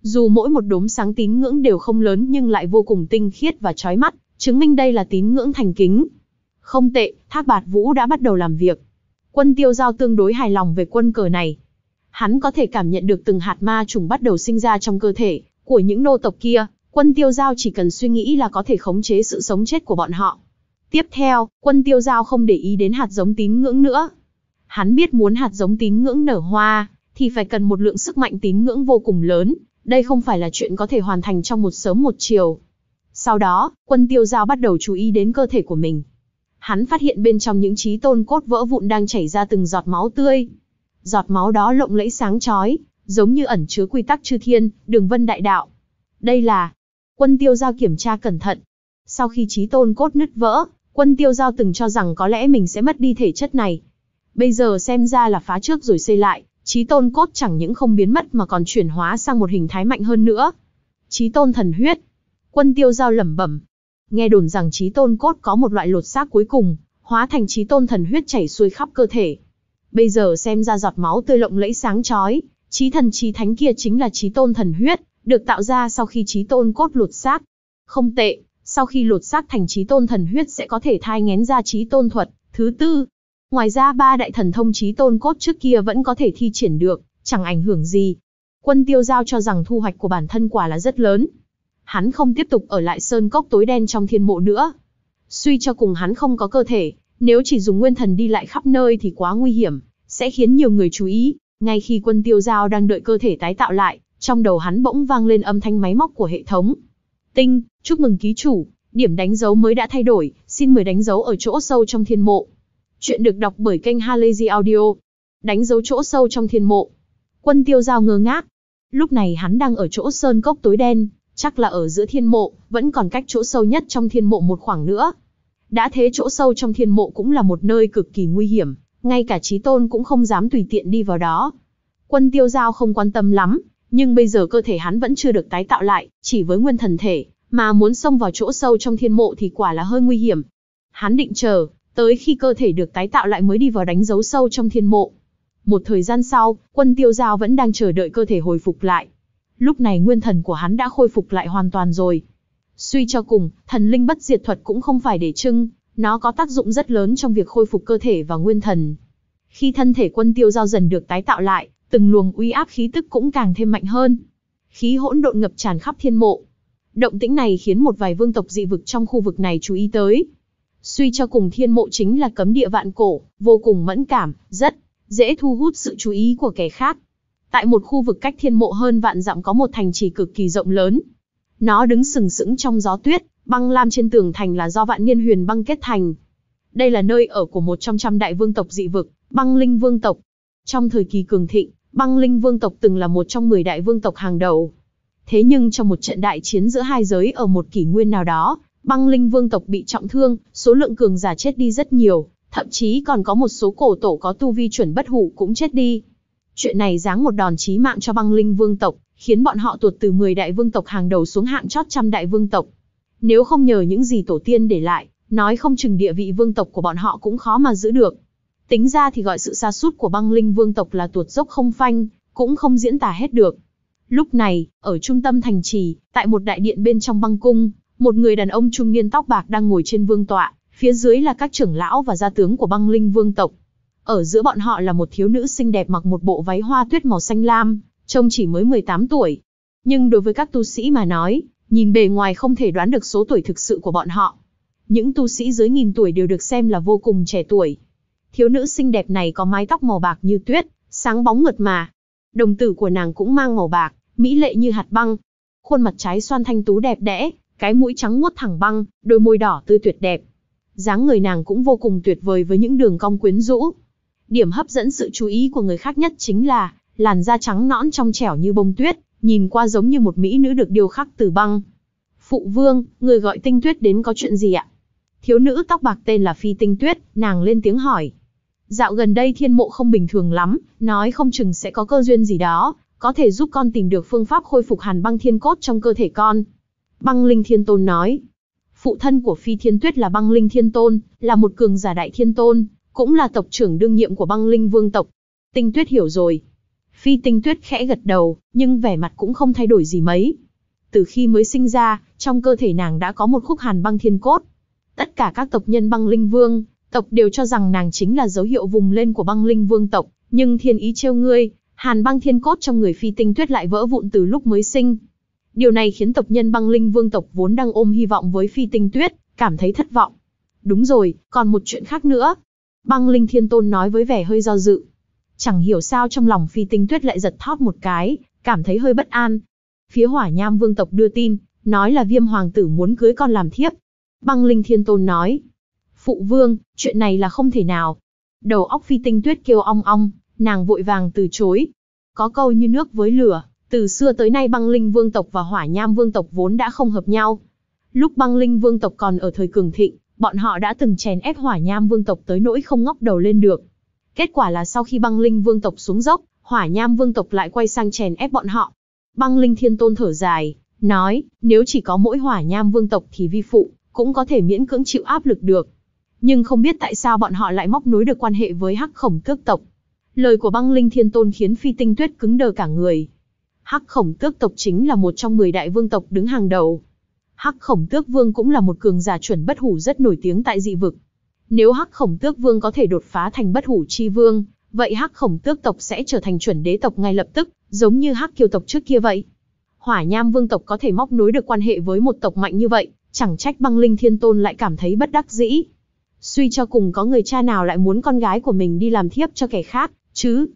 Dù mỗi một đốm sáng tín ngưỡng đều không lớn nhưng lại vô cùng tinh khiết và chói mắt, chứng minh đây là tín ngưỡng thành kính. Không tệ, Thác Bạt Vũ đã bắt đầu làm việc. Quân tiêu giao tương đối hài lòng về quân cờ này. Hắn có thể cảm nhận được từng hạt ma trùng bắt đầu sinh ra trong cơ thể của những nô tộc kia. Quân tiêu giao chỉ cần suy nghĩ là có thể khống chế sự sống chết của bọn họ. Tiếp theo, quân tiêu giao không để ý đến hạt giống tín ngưỡng nữa. Hắn biết muốn hạt giống tín ngưỡng nở hoa, thì phải cần một lượng sức mạnh tín ngưỡng vô cùng lớn. Đây không phải là chuyện có thể hoàn thành trong một sớm một chiều. Sau đó, quân tiêu giao bắt đầu chú ý đến cơ thể của mình hắn phát hiện bên trong những trí tôn cốt vỡ vụn đang chảy ra từng giọt máu tươi. Giọt máu đó lộng lẫy sáng chói, giống như ẩn chứa quy tắc chư thiên, đường vân đại đạo. Đây là quân tiêu giao kiểm tra cẩn thận. Sau khi trí tôn cốt nứt vỡ, quân tiêu giao từng cho rằng có lẽ mình sẽ mất đi thể chất này. Bây giờ xem ra là phá trước rồi xây lại, trí tôn cốt chẳng những không biến mất mà còn chuyển hóa sang một hình thái mạnh hơn nữa. Trí tôn thần huyết. Quân tiêu giao lẩm bẩm, nghe đồn rằng trí tôn cốt có một loại lột xác cuối cùng, hóa thành trí tôn thần huyết chảy xuôi khắp cơ thể. Bây giờ xem ra giọt máu tươi lộng lẫy sáng chói, trí thần trí thánh kia chính là trí tôn thần huyết, được tạo ra sau khi trí tôn cốt lột xác. Không tệ, sau khi lột xác thành trí tôn thần huyết sẽ có thể thai ngén ra trí tôn thuật, thứ tư. Ngoài ra ba đại thần thông trí tôn cốt trước kia vẫn có thể thi triển được, chẳng ảnh hưởng gì. Quân tiêu giao cho rằng thu hoạch của bản thân quả là rất lớn, hắn không tiếp tục ở lại sơn cốc tối đen trong thiên mộ nữa. Suy cho cùng hắn không có cơ thể, nếu chỉ dùng nguyên thần đi lại khắp nơi thì quá nguy hiểm, sẽ khiến nhiều người chú ý. Ngay khi quân tiêu giao đang đợi cơ thể tái tạo lại, trong đầu hắn bỗng vang lên âm thanh máy móc của hệ thống. Tinh, chúc mừng ký chủ, điểm đánh dấu mới đã thay đổi, xin mời đánh dấu ở chỗ sâu trong thiên mộ. Chuyện được đọc bởi kênh Halazy Audio. Đánh dấu chỗ sâu trong thiên mộ. Quân tiêu giao ngơ ngác. Lúc này hắn đang ở chỗ sơn cốc tối đen, Chắc là ở giữa thiên mộ, vẫn còn cách chỗ sâu nhất trong thiên mộ một khoảng nữa. Đã thế chỗ sâu trong thiên mộ cũng là một nơi cực kỳ nguy hiểm, ngay cả trí tôn cũng không dám tùy tiện đi vào đó. Quân tiêu giao không quan tâm lắm, nhưng bây giờ cơ thể hắn vẫn chưa được tái tạo lại, chỉ với nguyên thần thể, mà muốn xông vào chỗ sâu trong thiên mộ thì quả là hơi nguy hiểm. Hắn định chờ, tới khi cơ thể được tái tạo lại mới đi vào đánh dấu sâu trong thiên mộ. Một thời gian sau, quân tiêu giao vẫn đang chờ đợi cơ thể hồi phục lại, Lúc này nguyên thần của hắn đã khôi phục lại hoàn toàn rồi. Suy cho cùng, thần linh bất diệt thuật cũng không phải để trưng, nó có tác dụng rất lớn trong việc khôi phục cơ thể và nguyên thần. Khi thân thể quân tiêu giao dần được tái tạo lại, từng luồng uy áp khí tức cũng càng thêm mạnh hơn. Khí hỗn độn ngập tràn khắp thiên mộ. Động tĩnh này khiến một vài vương tộc dị vực trong khu vực này chú ý tới. Suy cho cùng thiên mộ chính là cấm địa vạn cổ, vô cùng mẫn cảm, rất dễ thu hút sự chú ý của kẻ khác tại một khu vực cách thiên mộ hơn vạn dặm có một thành trì cực kỳ rộng lớn. Nó đứng sừng sững trong gió tuyết, băng lam trên tường thành là do vạn niên huyền băng kết thành. Đây là nơi ở của một trong trăm đại vương tộc dị vực, băng linh vương tộc. Trong thời kỳ cường thịnh, băng linh vương tộc từng là một trong 10 đại vương tộc hàng đầu. Thế nhưng trong một trận đại chiến giữa hai giới ở một kỷ nguyên nào đó, băng linh vương tộc bị trọng thương, số lượng cường giả chết đi rất nhiều, thậm chí còn có một số cổ tổ có tu vi chuẩn bất hủ cũng chết đi. Chuyện này giáng một đòn chí mạng cho băng linh vương tộc, khiến bọn họ tuột từ 10 đại vương tộc hàng đầu xuống hạng chót trăm đại vương tộc. Nếu không nhờ những gì tổ tiên để lại, nói không chừng địa vị vương tộc của bọn họ cũng khó mà giữ được. Tính ra thì gọi sự sa sút của băng linh vương tộc là tuột dốc không phanh, cũng không diễn tả hết được. Lúc này, ở trung tâm thành trì, tại một đại điện bên trong băng cung, một người đàn ông trung niên tóc bạc đang ngồi trên vương tọa, phía dưới là các trưởng lão và gia tướng của băng linh vương tộc. Ở giữa bọn họ là một thiếu nữ xinh đẹp mặc một bộ váy hoa tuyết màu xanh lam, trông chỉ mới 18 tuổi. Nhưng đối với các tu sĩ mà nói, nhìn bề ngoài không thể đoán được số tuổi thực sự của bọn họ. Những tu sĩ dưới nghìn tuổi đều được xem là vô cùng trẻ tuổi. Thiếu nữ xinh đẹp này có mái tóc màu bạc như tuyết, sáng bóng mượt mà. Đồng tử của nàng cũng mang màu bạc, mỹ lệ như hạt băng. Khuôn mặt trái xoan thanh tú đẹp đẽ, cái mũi trắng muốt thẳng băng, đôi môi đỏ tươi tuyệt đẹp. Dáng người nàng cũng vô cùng tuyệt vời với những đường cong quyến rũ, Điểm hấp dẫn sự chú ý của người khác nhất chính là làn da trắng nõn trong trẻo như bông tuyết, nhìn qua giống như một mỹ nữ được điêu khắc từ băng. Phụ vương, người gọi tinh tuyết đến có chuyện gì ạ? Thiếu nữ tóc bạc tên là Phi Tinh Tuyết, nàng lên tiếng hỏi. Dạo gần đây thiên mộ không bình thường lắm, nói không chừng sẽ có cơ duyên gì đó, có thể giúp con tìm được phương pháp khôi phục hàn băng thiên cốt trong cơ thể con. Băng Linh Thiên Tôn nói, phụ thân của Phi Thiên Tuyết là Băng Linh Thiên Tôn, là một cường giả đại thiên tôn, cũng là tộc trưởng đương nhiệm của băng linh vương tộc. Tinh tuyết hiểu rồi. Phi tinh tuyết khẽ gật đầu, nhưng vẻ mặt cũng không thay đổi gì mấy. Từ khi mới sinh ra, trong cơ thể nàng đã có một khúc hàn băng thiên cốt. Tất cả các tộc nhân băng linh vương, tộc đều cho rằng nàng chính là dấu hiệu vùng lên của băng linh vương tộc. Nhưng thiên ý trêu ngươi, hàn băng thiên cốt trong người phi tinh tuyết lại vỡ vụn từ lúc mới sinh. Điều này khiến tộc nhân băng linh vương tộc vốn đang ôm hy vọng với phi tinh tuyết, cảm thấy thất vọng. Đúng rồi, còn một chuyện khác nữa, Băng Linh Thiên Tôn nói với vẻ hơi do dự. Chẳng hiểu sao trong lòng phi tinh tuyết lại giật thót một cái, cảm thấy hơi bất an. Phía hỏa nham vương tộc đưa tin, nói là viêm hoàng tử muốn cưới con làm thiếp. Băng Linh Thiên Tôn nói, phụ vương, chuyện này là không thể nào. Đầu óc phi tinh tuyết kêu ong ong, nàng vội vàng từ chối. Có câu như nước với lửa, từ xưa tới nay băng linh vương tộc và hỏa nham vương tộc vốn đã không hợp nhau. Lúc băng linh vương tộc còn ở thời cường thịnh, bọn họ đã từng chèn ép hỏa nham vương tộc tới nỗi không ngóc đầu lên được. Kết quả là sau khi băng linh vương tộc xuống dốc, hỏa nham vương tộc lại quay sang chèn ép bọn họ. Băng linh thiên tôn thở dài, nói, nếu chỉ có mỗi hỏa nham vương tộc thì vi phụ, cũng có thể miễn cưỡng chịu áp lực được. Nhưng không biết tại sao bọn họ lại móc nối được quan hệ với hắc khổng tước tộc. Lời của băng linh thiên tôn khiến phi tinh tuyết cứng đờ cả người. Hắc khổng tước tộc chính là một trong 10 đại vương tộc đứng hàng đầu. Hắc Khổng Tước Vương cũng là một cường giả chuẩn bất hủ rất nổi tiếng tại dị vực. Nếu Hắc Khổng Tước Vương có thể đột phá thành bất hủ chi vương, vậy Hắc Khổng Tước tộc sẽ trở thành chuẩn đế tộc ngay lập tức, giống như Hắc Kiêu tộc trước kia vậy. Hỏa Nham Vương tộc có thể móc nối được quan hệ với một tộc mạnh như vậy, chẳng trách Băng Linh Thiên Tôn lại cảm thấy bất đắc dĩ. Suy cho cùng có người cha nào lại muốn con gái của mình đi làm thiếp cho kẻ khác, chứ.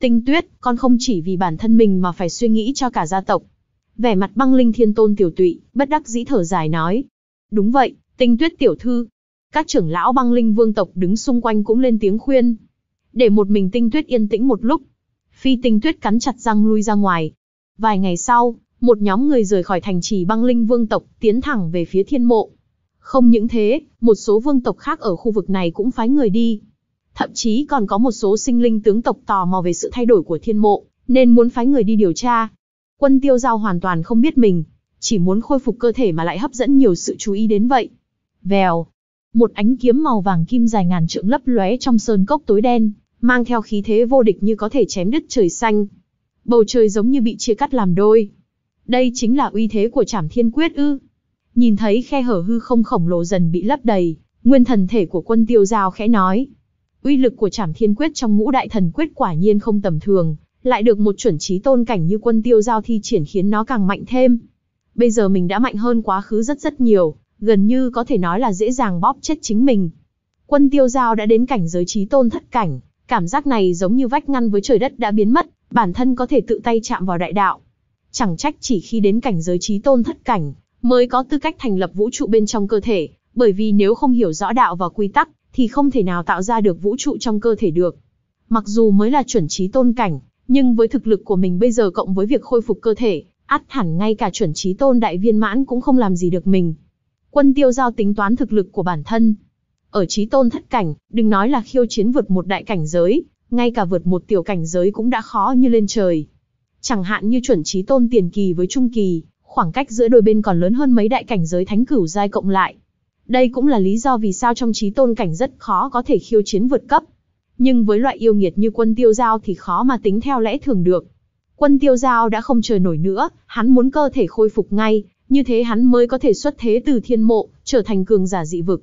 Tinh Tuyết, con không chỉ vì bản thân mình mà phải suy nghĩ cho cả gia tộc, Vẻ mặt băng linh thiên tôn tiểu tụy, bất đắc dĩ thở dài nói. Đúng vậy, tinh tuyết tiểu thư. Các trưởng lão băng linh vương tộc đứng xung quanh cũng lên tiếng khuyên. Để một mình tinh tuyết yên tĩnh một lúc. Phi tinh tuyết cắn chặt răng lui ra ngoài. Vài ngày sau, một nhóm người rời khỏi thành trì băng linh vương tộc tiến thẳng về phía thiên mộ. Không những thế, một số vương tộc khác ở khu vực này cũng phái người đi. Thậm chí còn có một số sinh linh tướng tộc tò mò về sự thay đổi của thiên mộ, nên muốn phái người đi điều tra. Quân tiêu giao hoàn toàn không biết mình, chỉ muốn khôi phục cơ thể mà lại hấp dẫn nhiều sự chú ý đến vậy. Vèo, một ánh kiếm màu vàng kim dài ngàn trượng lấp lóe trong sơn cốc tối đen, mang theo khí thế vô địch như có thể chém đứt trời xanh. Bầu trời giống như bị chia cắt làm đôi. Đây chính là uy thế của Trảm Thiên Quyết ư? Nhìn thấy khe hở hư không khổng lồ dần bị lấp đầy, nguyên thần thể của Quân Tiêu Giao khẽ nói: "Uy lực của Trảm Thiên Quyết trong Ngũ Đại Thần Quyết quả nhiên không tầm thường, lại được một chuẩn trí tôn cảnh như quân tiêu giao thi triển khiến nó càng mạnh thêm. Bây giờ mình đã mạnh hơn quá khứ rất rất nhiều, gần như có thể nói là dễ dàng bóp chết chính mình. Quân tiêu giao đã đến cảnh giới trí tôn thất cảnh, cảm giác này giống như vách ngăn với trời đất đã biến mất, bản thân có thể tự tay chạm vào đại đạo. Chẳng trách chỉ khi đến cảnh giới trí tôn thất cảnh, mới có tư cách thành lập vũ trụ bên trong cơ thể, bởi vì nếu không hiểu rõ đạo và quy tắc, thì không thể nào tạo ra được vũ trụ trong cơ thể được. Mặc dù mới là chuẩn trí tôn cảnh, nhưng với thực lực của mình bây giờ cộng với việc khôi phục cơ thể, át hẳn ngay cả chuẩn trí tôn đại viên mãn cũng không làm gì được mình. Quân tiêu giao tính toán thực lực của bản thân. Ở trí tôn thất cảnh, đừng nói là khiêu chiến vượt một đại cảnh giới, ngay cả vượt một tiểu cảnh giới cũng đã khó như lên trời. Chẳng hạn như chuẩn trí tôn tiền kỳ với trung kỳ, khoảng cách giữa đôi bên còn lớn hơn mấy đại cảnh giới thánh cửu giai cộng lại. Đây cũng là lý do vì sao trong trí tôn cảnh rất khó có thể khiêu chiến vượt cấp, nhưng với loại yêu nghiệt như quân tiêu giao thì khó mà tính theo lẽ thường được. Quân tiêu giao đã không chờ nổi nữa, hắn muốn cơ thể khôi phục ngay, như thế hắn mới có thể xuất thế từ thiên mộ, trở thành cường giả dị vực.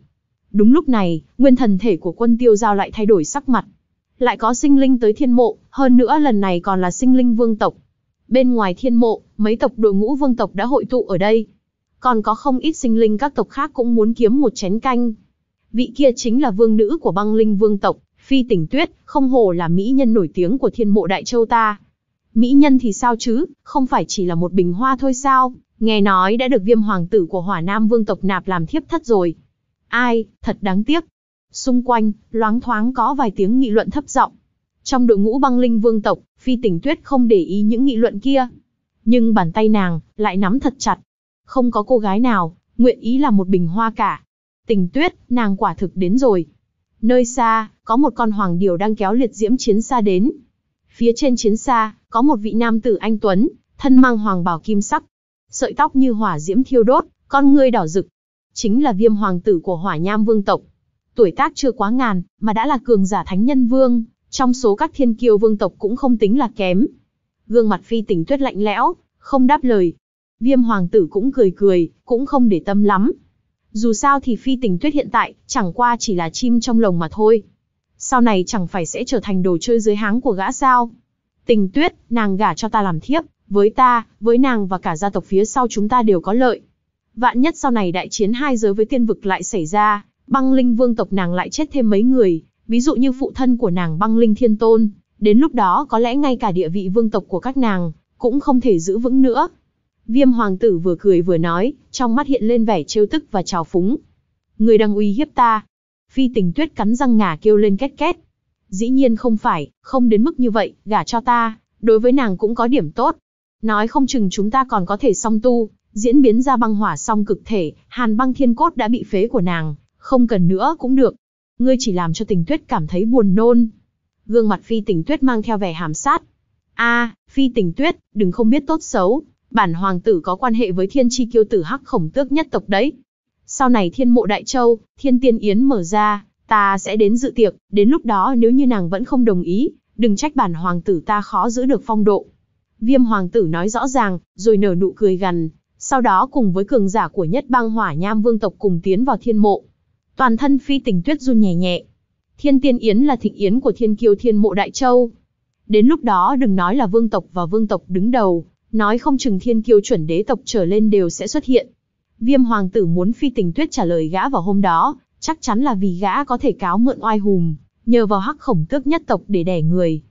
Đúng lúc này, nguyên thần thể của quân tiêu giao lại thay đổi sắc mặt. Lại có sinh linh tới thiên mộ, hơn nữa lần này còn là sinh linh vương tộc. Bên ngoài thiên mộ, mấy tộc đội ngũ vương tộc đã hội tụ ở đây. Còn có không ít sinh linh các tộc khác cũng muốn kiếm một chén canh. Vị kia chính là vương nữ của băng linh vương tộc, Phi Tỉnh Tuyết, không hồ là mỹ nhân nổi tiếng của thiên mộ Đại Châu ta. Mỹ nhân thì sao chứ, không phải chỉ là một bình hoa thôi sao, nghe nói đã được viêm hoàng tử của hỏa nam vương tộc nạp làm thiếp thất rồi. Ai, thật đáng tiếc. Xung quanh, loáng thoáng có vài tiếng nghị luận thấp giọng. Trong đội ngũ băng linh vương tộc, Phi Tỉnh Tuyết không để ý những nghị luận kia. Nhưng bàn tay nàng, lại nắm thật chặt. Không có cô gái nào, nguyện ý là một bình hoa cả. Tình Tuyết, nàng quả thực đến rồi, Nơi xa, có một con hoàng điều đang kéo liệt diễm chiến xa đến. Phía trên chiến xa, có một vị nam tử anh tuấn, thân mang hoàng bảo kim sắc. Sợi tóc như hỏa diễm thiêu đốt, con ngươi đỏ rực. Chính là viêm hoàng tử của hỏa nham vương tộc. Tuổi tác chưa quá ngàn, mà đã là cường giả thánh nhân vương. Trong số các thiên kiêu vương tộc cũng không tính là kém. Gương mặt phi tỉnh tuyết lạnh lẽo, không đáp lời. Viêm hoàng tử cũng cười cười, cũng không để tâm lắm, dù sao thì phi tình tuyết hiện tại, chẳng qua chỉ là chim trong lồng mà thôi. Sau này chẳng phải sẽ trở thành đồ chơi dưới háng của gã sao. Tình tuyết, nàng gả cho ta làm thiếp, với ta, với nàng và cả gia tộc phía sau chúng ta đều có lợi. Vạn nhất sau này đại chiến hai giới với tiên vực lại xảy ra, băng linh vương tộc nàng lại chết thêm mấy người, ví dụ như phụ thân của nàng băng linh thiên tôn. Đến lúc đó có lẽ ngay cả địa vị vương tộc của các nàng, cũng không thể giữ vững nữa, Viêm hoàng tử vừa cười vừa nói, trong mắt hiện lên vẻ trêu tức và trào phúng. Người đang uy hiếp ta. Phi tình tuyết cắn răng ngả kêu lên két két. Dĩ nhiên không phải, không đến mức như vậy, gả cho ta, đối với nàng cũng có điểm tốt. Nói không chừng chúng ta còn có thể song tu, diễn biến ra băng hỏa song cực thể, hàn băng thiên cốt đã bị phế của nàng, không cần nữa cũng được. Ngươi chỉ làm cho tình tuyết cảm thấy buồn nôn. Gương mặt phi tình tuyết mang theo vẻ hàm sát. a phi tình tuyết, đừng không biết tốt xấu, bản hoàng tử có quan hệ với thiên tri kiêu tử hắc khổng tước nhất tộc đấy. Sau này thiên mộ đại châu, thiên tiên yến mở ra, ta sẽ đến dự tiệc, đến lúc đó nếu như nàng vẫn không đồng ý, đừng trách bản hoàng tử ta khó giữ được phong độ. Viêm hoàng tử nói rõ ràng, rồi nở nụ cười gần. sau đó cùng với cường giả của nhất bang hỏa nham vương tộc cùng tiến vào thiên mộ. Toàn thân phi tình tuyết run nhẹ nhẹ. Thiên tiên yến là thịnh yến của thiên kiêu thiên mộ đại châu. Đến lúc đó đừng nói là vương tộc và vương tộc đứng đầu, nói không chừng thiên kiêu chuẩn đế tộc trở lên đều sẽ xuất hiện. Viêm hoàng tử muốn phi tình tuyết trả lời gã vào hôm đó, chắc chắn là vì gã có thể cáo mượn oai hùng, nhờ vào hắc khổng tước nhất tộc để đẻ người.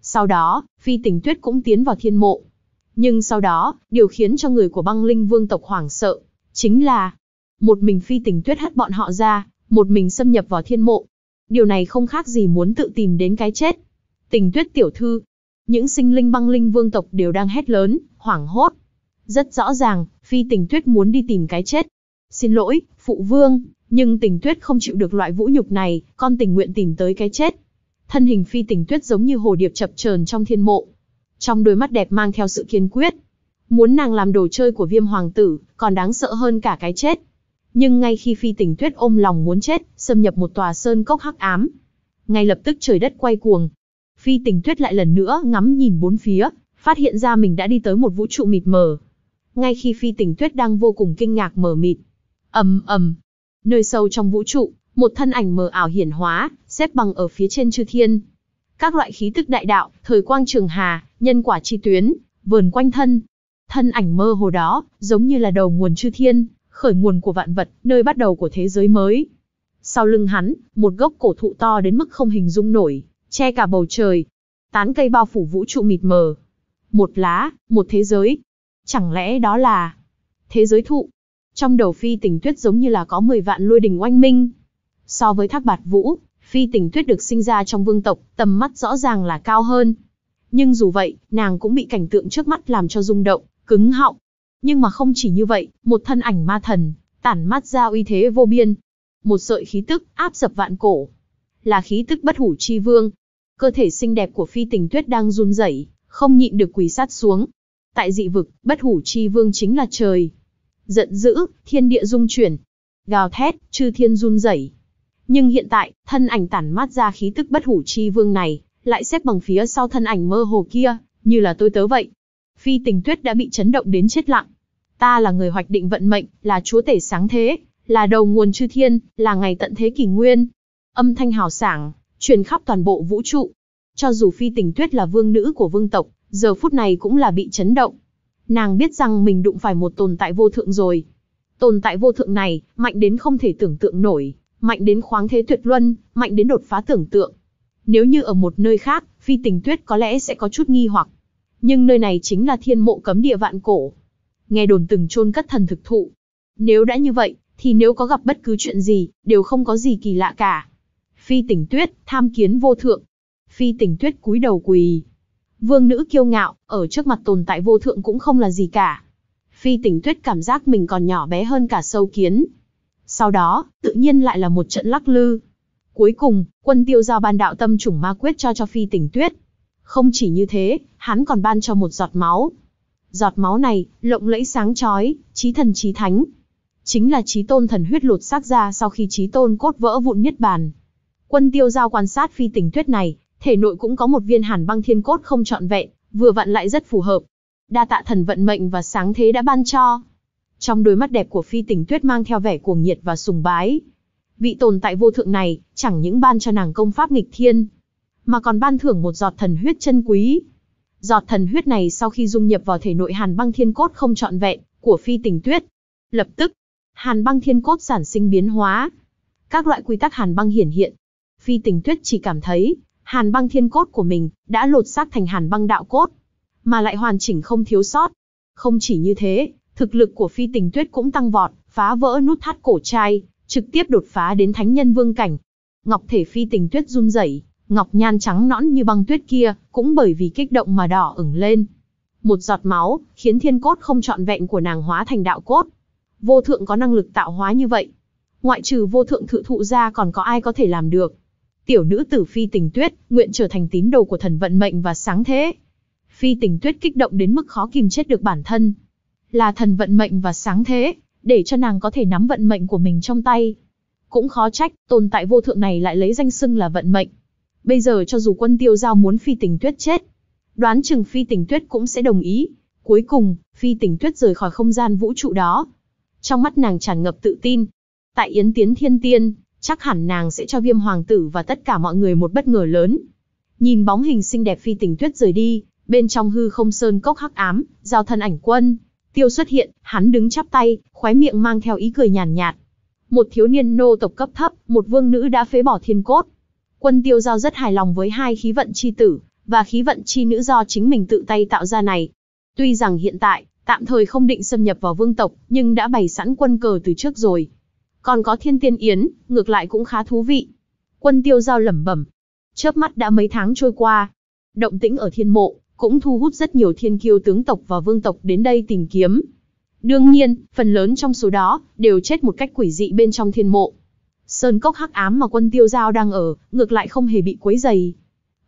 Sau đó, phi tình tuyết cũng tiến vào thiên mộ. Nhưng sau đó, điều khiến cho người của băng linh vương tộc hoảng sợ, chính là một mình phi tình tuyết hất bọn họ ra, một mình xâm nhập vào thiên mộ. Điều này không khác gì muốn tự tìm đến cái chết. Tình tuyết tiểu thư, những sinh linh băng linh vương tộc đều đang hét lớn, hoảng hốt. Rất rõ ràng, phi tình tuyết muốn đi tìm cái chết. Xin lỗi, phụ vương, nhưng tình tuyết không chịu được loại vũ nhục này, con tình nguyện tìm tới cái chết. Thân hình phi tình tuyết giống như hồ điệp chập chờn trong thiên mộ. Trong đôi mắt đẹp mang theo sự kiên quyết. Muốn nàng làm đồ chơi của viêm hoàng tử, còn đáng sợ hơn cả cái chết. Nhưng ngay khi phi tình tuyết ôm lòng muốn chết, xâm nhập một tòa sơn cốc hắc ám. Ngay lập tức trời đất quay cuồng, Phi Tình Tuyết lại lần nữa ngắm nhìn bốn phía, phát hiện ra mình đã đi tới một vũ trụ mịt mờ. Ngay khi Phi Tình Tuyết đang vô cùng kinh ngạc mờ mịt, ầm ầm, nơi sâu trong vũ trụ, một thân ảnh mờ ảo hiển hóa, xếp bằng ở phía trên chư thiên. Các loại khí tức đại đạo, thời quang trường hà, nhân quả chi tuyến, vườn quanh thân. Thân ảnh mơ hồ đó, giống như là đầu nguồn chư thiên, khởi nguồn của vạn vật, nơi bắt đầu của thế giới mới. Sau lưng hắn, một gốc cổ thụ to đến mức không hình dung nổi, che cả bầu trời. Tán cây bao phủ vũ trụ mịt mờ. Một lá, một thế giới. Chẳng lẽ đó là thế giới thụ? Trong đầu phi tình tuyết giống như là có 10 vạn lôi đình oanh minh. So với thác bạt vũ, phi tình tuyết được sinh ra trong vương tộc, tầm mắt rõ ràng là cao hơn. Nhưng dù vậy, nàng cũng bị cảnh tượng trước mắt làm cho rung động, cứng họng. Nhưng mà không chỉ như vậy, một thân ảnh ma thần, tản mắt ra uy thế vô biên. Một sợi khí tức, áp dập vạn cổ. Là khí tức bất hủ chi vương, Cơ thể xinh đẹp của phi tình tuyết đang run rẩy, không nhịn được quỳ sát xuống. Tại dị vực, bất hủ chi vương chính là trời. Giận dữ, thiên địa rung chuyển. Gào thét, chư thiên run rẩy. Nhưng hiện tại, thân ảnh tản mát ra khí tức bất hủ chi vương này, lại xếp bằng phía sau thân ảnh mơ hồ kia, như là tôi tớ vậy. Phi tình tuyết đã bị chấn động đến chết lặng. Ta là người hoạch định vận mệnh, là chúa tể sáng thế, là đầu nguồn chư thiên, là ngày tận thế kỷ nguyên. Âm thanh hào sảng, truyền khắp toàn bộ vũ trụ. Cho dù Phi Tình Tuyết là vương nữ của vương tộc, giờ phút này cũng là bị chấn động. Nàng biết rằng mình đụng phải một tồn tại vô thượng rồi. Tồn tại vô thượng này, mạnh đến không thể tưởng tượng nổi, mạnh đến khoáng thế tuyệt luân, mạnh đến đột phá tưởng tượng. Nếu như ở một nơi khác, Phi Tình Tuyết có lẽ sẽ có chút nghi hoặc. Nhưng nơi này chính là thiên mộ cấm địa vạn cổ. Nghe đồn từng chôn cất thần thực thụ. Nếu đã như vậy, thì nếu có gặp bất cứ chuyện gì, đều không có gì kỳ lạ cả. Phi Tỉnh Tuyết, tham kiến vô thượng. Phi Tỉnh Tuyết cúi đầu quỳ. Vương nữ kiêu ngạo, ở trước mặt tồn tại vô thượng cũng không là gì cả. Phi Tỉnh Tuyết cảm giác mình còn nhỏ bé hơn cả sâu kiến. Sau đó, tự nhiên lại là một trận lắc lư. Cuối cùng, quân tiêu giao ban đạo tâm chủng ma quyết cho cho Phi Tỉnh Tuyết. Không chỉ như thế, hắn còn ban cho một giọt máu. Giọt máu này, lộng lẫy sáng chói, trí thần trí thánh. Chính là trí tôn thần huyết lột xác ra sau khi trí tôn cốt vỡ vụn niết bàn. Quân tiêu giao quan sát phi Tỉnh tuyết này, thể nội cũng có một viên hàn băng thiên cốt không trọn vẹn, vừa vặn lại rất phù hợp. Đa tạ thần vận mệnh và sáng thế đã ban cho. Trong đôi mắt đẹp của phi Tỉnh tuyết mang theo vẻ cuồng nhiệt và sùng bái. Vị tồn tại vô thượng này, chẳng những ban cho nàng công pháp nghịch thiên, mà còn ban thưởng một giọt thần huyết chân quý. Giọt thần huyết này sau khi dung nhập vào thể nội hàn băng thiên cốt không trọn vẹn của phi Tỉnh tuyết, lập tức, hàn băng thiên cốt sản sinh biến hóa. Các loại quy tắc hàn băng hiển hiện, Phi Tình Tuyết chỉ cảm thấy, hàn băng thiên cốt của mình đã lột xác thành hàn băng đạo cốt, mà lại hoàn chỉnh không thiếu sót. Không chỉ như thế, thực lực của Phi Tình Tuyết cũng tăng vọt, phá vỡ nút thắt cổ trai, trực tiếp đột phá đến thánh nhân vương cảnh. Ngọc thể Phi Tình Tuyết run rẩy, ngọc nhan trắng nõn như băng tuyết kia, cũng bởi vì kích động mà đỏ ửng lên. Một giọt máu, khiến thiên cốt không trọn vẹn của nàng hóa thành đạo cốt. Vô thượng có năng lực tạo hóa như vậy. Ngoại trừ vô thượng thự thụ ra còn có ai có thể làm được tiểu nữ tử Phi Tình Tuyết, nguyện trở thành tín đồ của thần vận mệnh và sáng thế. Phi Tình Tuyết kích động đến mức khó kìm chết được bản thân. Là thần vận mệnh và sáng thế, để cho nàng có thể nắm vận mệnh của mình trong tay. Cũng khó trách, tồn tại vô thượng này lại lấy danh xưng là vận mệnh. Bây giờ cho dù quân tiêu giao muốn Phi Tình Tuyết chết, đoán chừng Phi Tình Tuyết cũng sẽ đồng ý. Cuối cùng, Phi Tình Tuyết rời khỏi không gian vũ trụ đó. Trong mắt nàng tràn ngập tự tin. Tại Yến Tiến Thiên Tiên, Chắc hẳn nàng sẽ cho viêm hoàng tử và tất cả mọi người một bất ngờ lớn. Nhìn bóng hình xinh đẹp phi tình tuyết rời đi, bên trong hư không sơn cốc hắc ám, giao thân ảnh quân. Tiêu xuất hiện, hắn đứng chắp tay, khóe miệng mang theo ý cười nhàn nhạt, nhạt. Một thiếu niên nô tộc cấp thấp, một vương nữ đã phế bỏ thiên cốt. Quân tiêu giao rất hài lòng với hai khí vận chi tử, và khí vận chi nữ do chính mình tự tay tạo ra này. Tuy rằng hiện tại, tạm thời không định xâm nhập vào vương tộc, nhưng đã bày sẵn quân cờ từ trước rồi. Còn có thiên tiên yến, ngược lại cũng khá thú vị. Quân tiêu giao lẩm bẩm. Chớp mắt đã mấy tháng trôi qua. Động tĩnh ở thiên mộ, cũng thu hút rất nhiều thiên kiêu tướng tộc và vương tộc đến đây tìm kiếm. Đương nhiên, phần lớn trong số đó, đều chết một cách quỷ dị bên trong thiên mộ. Sơn cốc hắc ám mà quân tiêu giao đang ở, ngược lại không hề bị quấy dày.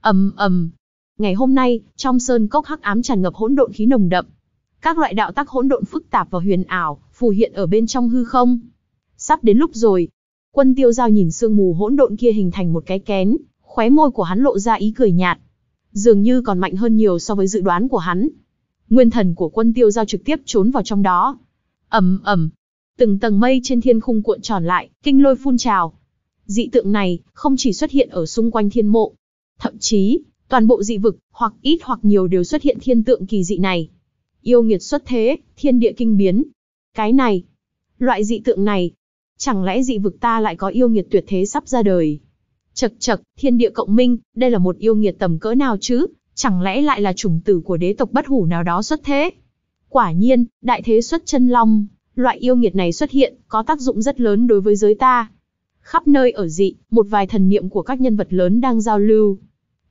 ầm ầm, Ngày hôm nay, trong sơn cốc hắc ám tràn ngập hỗn độn khí nồng đậm. Các loại đạo tắc hỗn độn phức tạp và huyền ảo, phù hiện ở bên trong hư không sắp đến lúc rồi. Quân tiêu giao nhìn sương mù hỗn độn kia hình thành một cái kén, khóe môi của hắn lộ ra ý cười nhạt. Dường như còn mạnh hơn nhiều so với dự đoán của hắn. Nguyên thần của quân tiêu giao trực tiếp trốn vào trong đó. ầm ầm, từng tầng mây trên thiên khung cuộn tròn lại, kinh lôi phun trào. Dị tượng này không chỉ xuất hiện ở xung quanh thiên mộ, thậm chí toàn bộ dị vực, hoặc ít hoặc nhiều đều xuất hiện thiên tượng kỳ dị này. Yêu nghiệt xuất thế, thiên địa kinh biến. Cái này, loại dị tượng này, Chẳng lẽ dị vực ta lại có yêu nghiệt tuyệt thế sắp ra đời? Chật chật, thiên địa cộng minh, đây là một yêu nghiệt tầm cỡ nào chứ? Chẳng lẽ lại là chủng tử của đế tộc bất hủ nào đó xuất thế? Quả nhiên, đại thế xuất chân long, loại yêu nghiệt này xuất hiện, có tác dụng rất lớn đối với giới ta. Khắp nơi ở dị, một vài thần niệm của các nhân vật lớn đang giao lưu.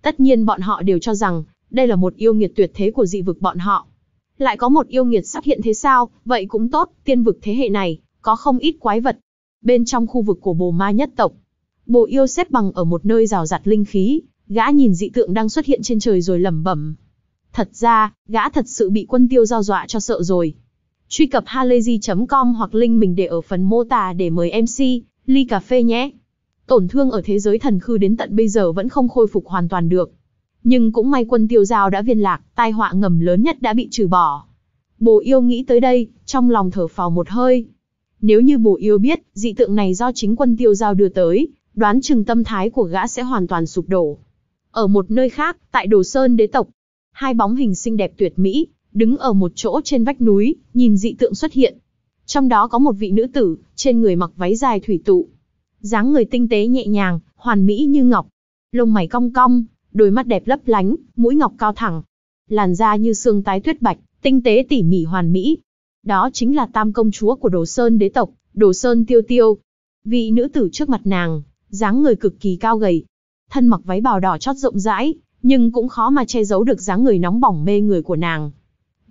Tất nhiên bọn họ đều cho rằng, đây là một yêu nghiệt tuyệt thế của dị vực bọn họ. Lại có một yêu nghiệt sắp hiện thế sao, vậy cũng tốt, tiên vực thế hệ này, có không ít quái vật, bên trong khu vực của bồ ma nhất tộc. Bồ yêu xếp bằng ở một nơi rào rạt linh khí, gã nhìn dị tượng đang xuất hiện trên trời rồi lẩm bẩm. Thật ra, gã thật sự bị quân tiêu giao dọa cho sợ rồi. Truy cập halayzi.com hoặc link mình để ở phần mô tả để mời MC, ly cà phê nhé. Tổn thương ở thế giới thần khư đến tận bây giờ vẫn không khôi phục hoàn toàn được. Nhưng cũng may quân tiêu giao đã viên lạc, tai họa ngầm lớn nhất đã bị trừ bỏ. Bồ yêu nghĩ tới đây, trong lòng thở phào một hơi, nếu như bồ yêu biết, dị tượng này do chính quân tiêu giao đưa tới, đoán chừng tâm thái của gã sẽ hoàn toàn sụp đổ. Ở một nơi khác, tại Đồ Sơn đế tộc, hai bóng hình xinh đẹp tuyệt mỹ, đứng ở một chỗ trên vách núi, nhìn dị tượng xuất hiện. Trong đó có một vị nữ tử, trên người mặc váy dài thủy tụ. dáng người tinh tế nhẹ nhàng, hoàn mỹ như ngọc. Lông mày cong cong, đôi mắt đẹp lấp lánh, mũi ngọc cao thẳng. Làn da như xương tái tuyết bạch, tinh tế tỉ mỉ hoàn mỹ, đó chính là tam công chúa của Đồ Sơn đế tộc, Đồ Sơn Tiêu Tiêu. Vị nữ tử trước mặt nàng, dáng người cực kỳ cao gầy. Thân mặc váy bào đỏ chót rộng rãi, nhưng cũng khó mà che giấu được dáng người nóng bỏng mê người của nàng.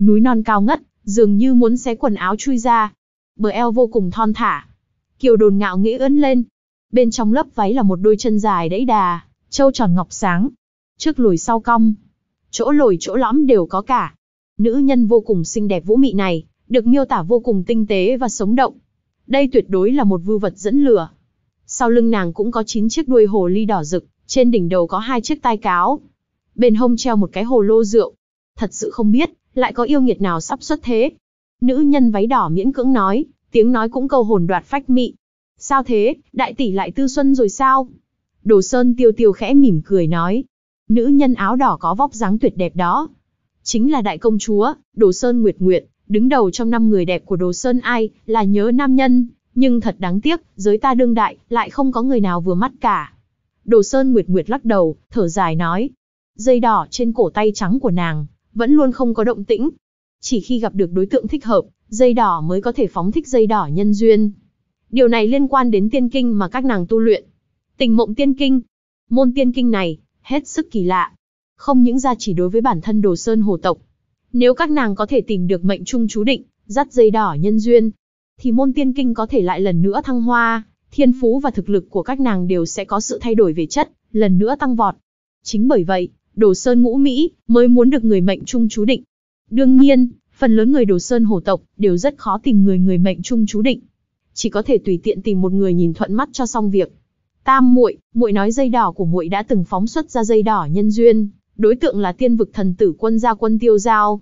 Núi non cao ngất, dường như muốn xé quần áo chui ra. Bờ eo vô cùng thon thả. Kiều đồn ngạo nghĩ ưỡn lên. Bên trong lớp váy là một đôi chân dài đẫy đà, trâu tròn ngọc sáng. Trước lùi sau cong. Chỗ lồi chỗ lõm đều có cả. Nữ nhân vô cùng xinh đẹp vũ mị này, được miêu tả vô cùng tinh tế và sống động. Đây tuyệt đối là một vưu vật dẫn lửa. Sau lưng nàng cũng có 9 chiếc đuôi hồ ly đỏ rực, trên đỉnh đầu có hai chiếc tai cáo. Bên hông treo một cái hồ lô rượu. Thật sự không biết, lại có yêu nghiệt nào sắp xuất thế. Nữ nhân váy đỏ miễn cưỡng nói, tiếng nói cũng câu hồn đoạt phách mị. Sao thế, đại tỷ lại tư xuân rồi sao? Đồ Sơn tiêu tiêu khẽ mỉm cười nói. Nữ nhân áo đỏ có vóc dáng tuyệt đẹp đó. Chính là đại công chúa, Đồ Sơn Nguyệt Nguyệt đứng đầu trong năm người đẹp của Đồ Sơn ai, là nhớ nam nhân, nhưng thật đáng tiếc, giới ta đương đại, lại không có người nào vừa mắt cả. Đồ Sơn Nguyệt Nguyệt lắc đầu, thở dài nói. Dây đỏ trên cổ tay trắng của nàng, vẫn luôn không có động tĩnh. Chỉ khi gặp được đối tượng thích hợp, dây đỏ mới có thể phóng thích dây đỏ nhân duyên. Điều này liên quan đến tiên kinh mà các nàng tu luyện. Tình mộng tiên kinh. Môn tiên kinh này, hết sức kỳ lạ. Không những ra chỉ đối với bản thân đồ sơn hồ tộc, nếu các nàng có thể tìm được mệnh trung chú định, dắt dây đỏ nhân duyên, thì môn tiên kinh có thể lại lần nữa thăng hoa, thiên phú và thực lực của các nàng đều sẽ có sự thay đổi về chất, lần nữa tăng vọt. Chính bởi vậy, Đồ Sơn Ngũ Mỹ mới muốn được người mệnh trung chú định. Đương nhiên, phần lớn người Đồ Sơn hổ tộc đều rất khó tìm người người mệnh trung chú định. Chỉ có thể tùy tiện tìm một người nhìn thuận mắt cho xong việc. Tam muội, muội nói dây đỏ của muội đã từng phóng xuất ra dây đỏ nhân duyên, Đối tượng là tiên vực thần tử quân gia quân tiêu giao.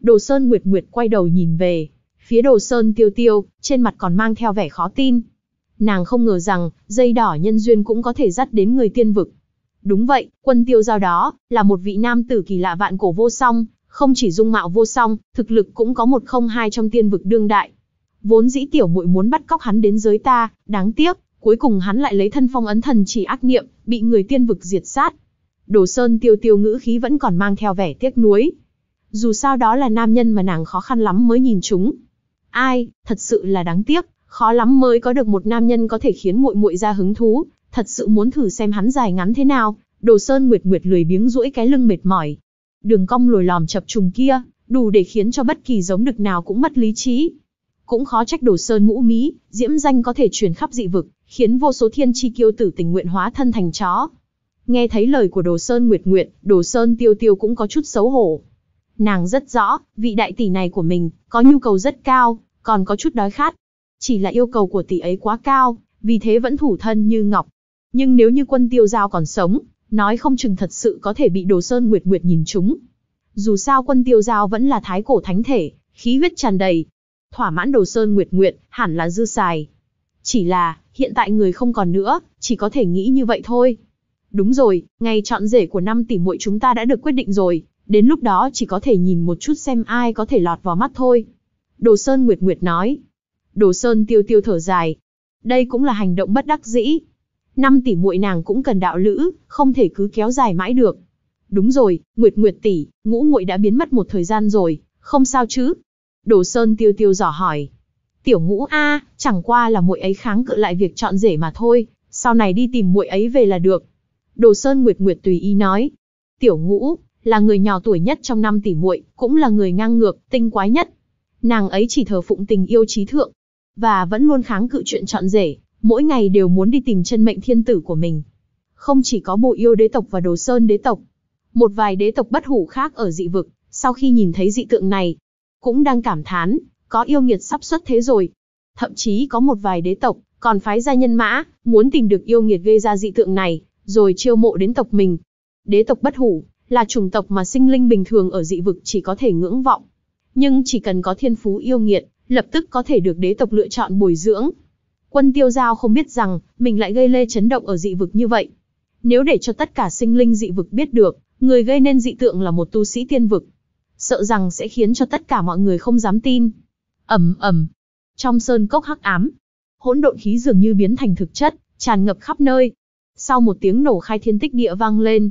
Đồ Sơn Nguyệt Nguyệt quay đầu nhìn về, phía Đồ Sơn Tiêu Tiêu, trên mặt còn mang theo vẻ khó tin. Nàng không ngờ rằng, dây đỏ nhân duyên cũng có thể dắt đến người tiên vực. Đúng vậy, quân tiêu giao đó, là một vị nam tử kỳ lạ vạn cổ vô song, không chỉ dung mạo vô song, thực lực cũng có một không hai trong tiên vực đương đại. Vốn dĩ tiểu muội muốn bắt cóc hắn đến giới ta, đáng tiếc, cuối cùng hắn lại lấy thân phong ấn thần chỉ ác niệm, bị người tiên vực diệt sát. Đồ Sơn tiêu tiêu ngữ khí vẫn còn mang theo vẻ tiếc nuối. Dù sao đó là nam nhân mà nàng khó khăn lắm mới nhìn chúng. Ai, thật sự là đáng tiếc, khó lắm mới có được một nam nhân có thể khiến muội muội ra hứng thú, thật sự muốn thử xem hắn dài ngắn thế nào. Đồ Sơn Nguyệt Nguyệt lười biếng duỗi cái lưng mệt mỏi. Đường cong lồi lòm chập trùng kia, đủ để khiến cho bất kỳ giống đực nào cũng mất lý trí. Cũng khó trách Đồ Sơn Ngũ Mỹ, diễm danh có thể truyền khắp dị vực, khiến vô số thiên chi kiêu tử tình nguyện hóa thân thành chó. Nghe thấy lời của Đồ Sơn Nguyệt Nguyệt, Đồ Sơn Tiêu Tiêu cũng có chút xấu hổ. Nàng rất rõ, vị đại tỷ này của mình, có nhu cầu rất cao, còn có chút đói khát. Chỉ là yêu cầu của tỷ ấy quá cao, vì thế vẫn thủ thân như ngọc. Nhưng nếu như quân tiêu giao còn sống, nói không chừng thật sự có thể bị Đồ Sơn Nguyệt Nguyệt nhìn trúng. Dù sao quân tiêu giao vẫn là thái cổ thánh thể, khí huyết tràn đầy. Thỏa mãn Đồ Sơn Nguyệt Nguyệt, hẳn là dư xài. Chỉ là, hiện tại người không còn nữa, chỉ có thể nghĩ như vậy thôi. Đúng rồi, ngày chọn rể của năm tỷ muội chúng ta đã được quyết định rồi, đến lúc đó chỉ có thể nhìn một chút xem ai có thể lọt vào mắt thôi. Đồ Sơn Nguyệt Nguyệt nói. Đồ Sơn tiêu tiêu thở dài. Đây cũng là hành động bất đắc dĩ. Năm tỷ muội nàng cũng cần đạo lữ, không thể cứ kéo dài mãi được. Đúng rồi, Nguyệt Nguyệt tỷ, ngũ muội đã biến mất một thời gian rồi, không sao chứ? Đồ Sơn tiêu tiêu dò hỏi. Tiểu ngũ a, chẳng qua là muội ấy kháng cự lại việc chọn rể mà thôi, sau này đi tìm muội ấy về là được. Đồ Sơn Nguyệt Nguyệt tùy ý nói. Tiểu ngũ, là người nhỏ tuổi nhất trong năm tỷ muội, cũng là người ngang ngược, tinh quái nhất. Nàng ấy chỉ thờ phụng tình yêu trí thượng, và vẫn luôn kháng cự chuyện chọn rể, mỗi ngày đều muốn đi tìm chân mệnh thiên tử của mình. Không chỉ có bộ yêu đế tộc và đồ sơn đế tộc, một vài đế tộc bất hủ khác ở dị vực, sau khi nhìn thấy dị tượng này, cũng đang cảm thán, có yêu nghiệt sắp xuất thế rồi. Thậm chí có một vài đế tộc, còn phái ra nhân mã, muốn tìm được yêu nghiệt gây ra dị tượng này, rồi chiêu mộ đến tộc mình. Đế tộc bất hủ, là chủng tộc mà sinh linh bình thường ở dị vực chỉ có thể ngưỡng vọng. Nhưng chỉ cần có thiên phú yêu nghiệt, lập tức có thể được đế tộc lựa chọn bồi dưỡng. Quân tiêu giao không biết rằng, mình lại gây lê chấn động ở dị vực như vậy. Nếu để cho tất cả sinh linh dị vực biết được, người gây nên dị tượng là một tu sĩ tiên vực. Sợ rằng sẽ khiến cho tất cả mọi người không dám tin. Ẩm Ẩm. Trong sơn cốc hắc ám, hỗn độn khí dường như biến thành thực chất, tràn ngập khắp nơi, sau một tiếng nổ khai thiên tích địa vang lên,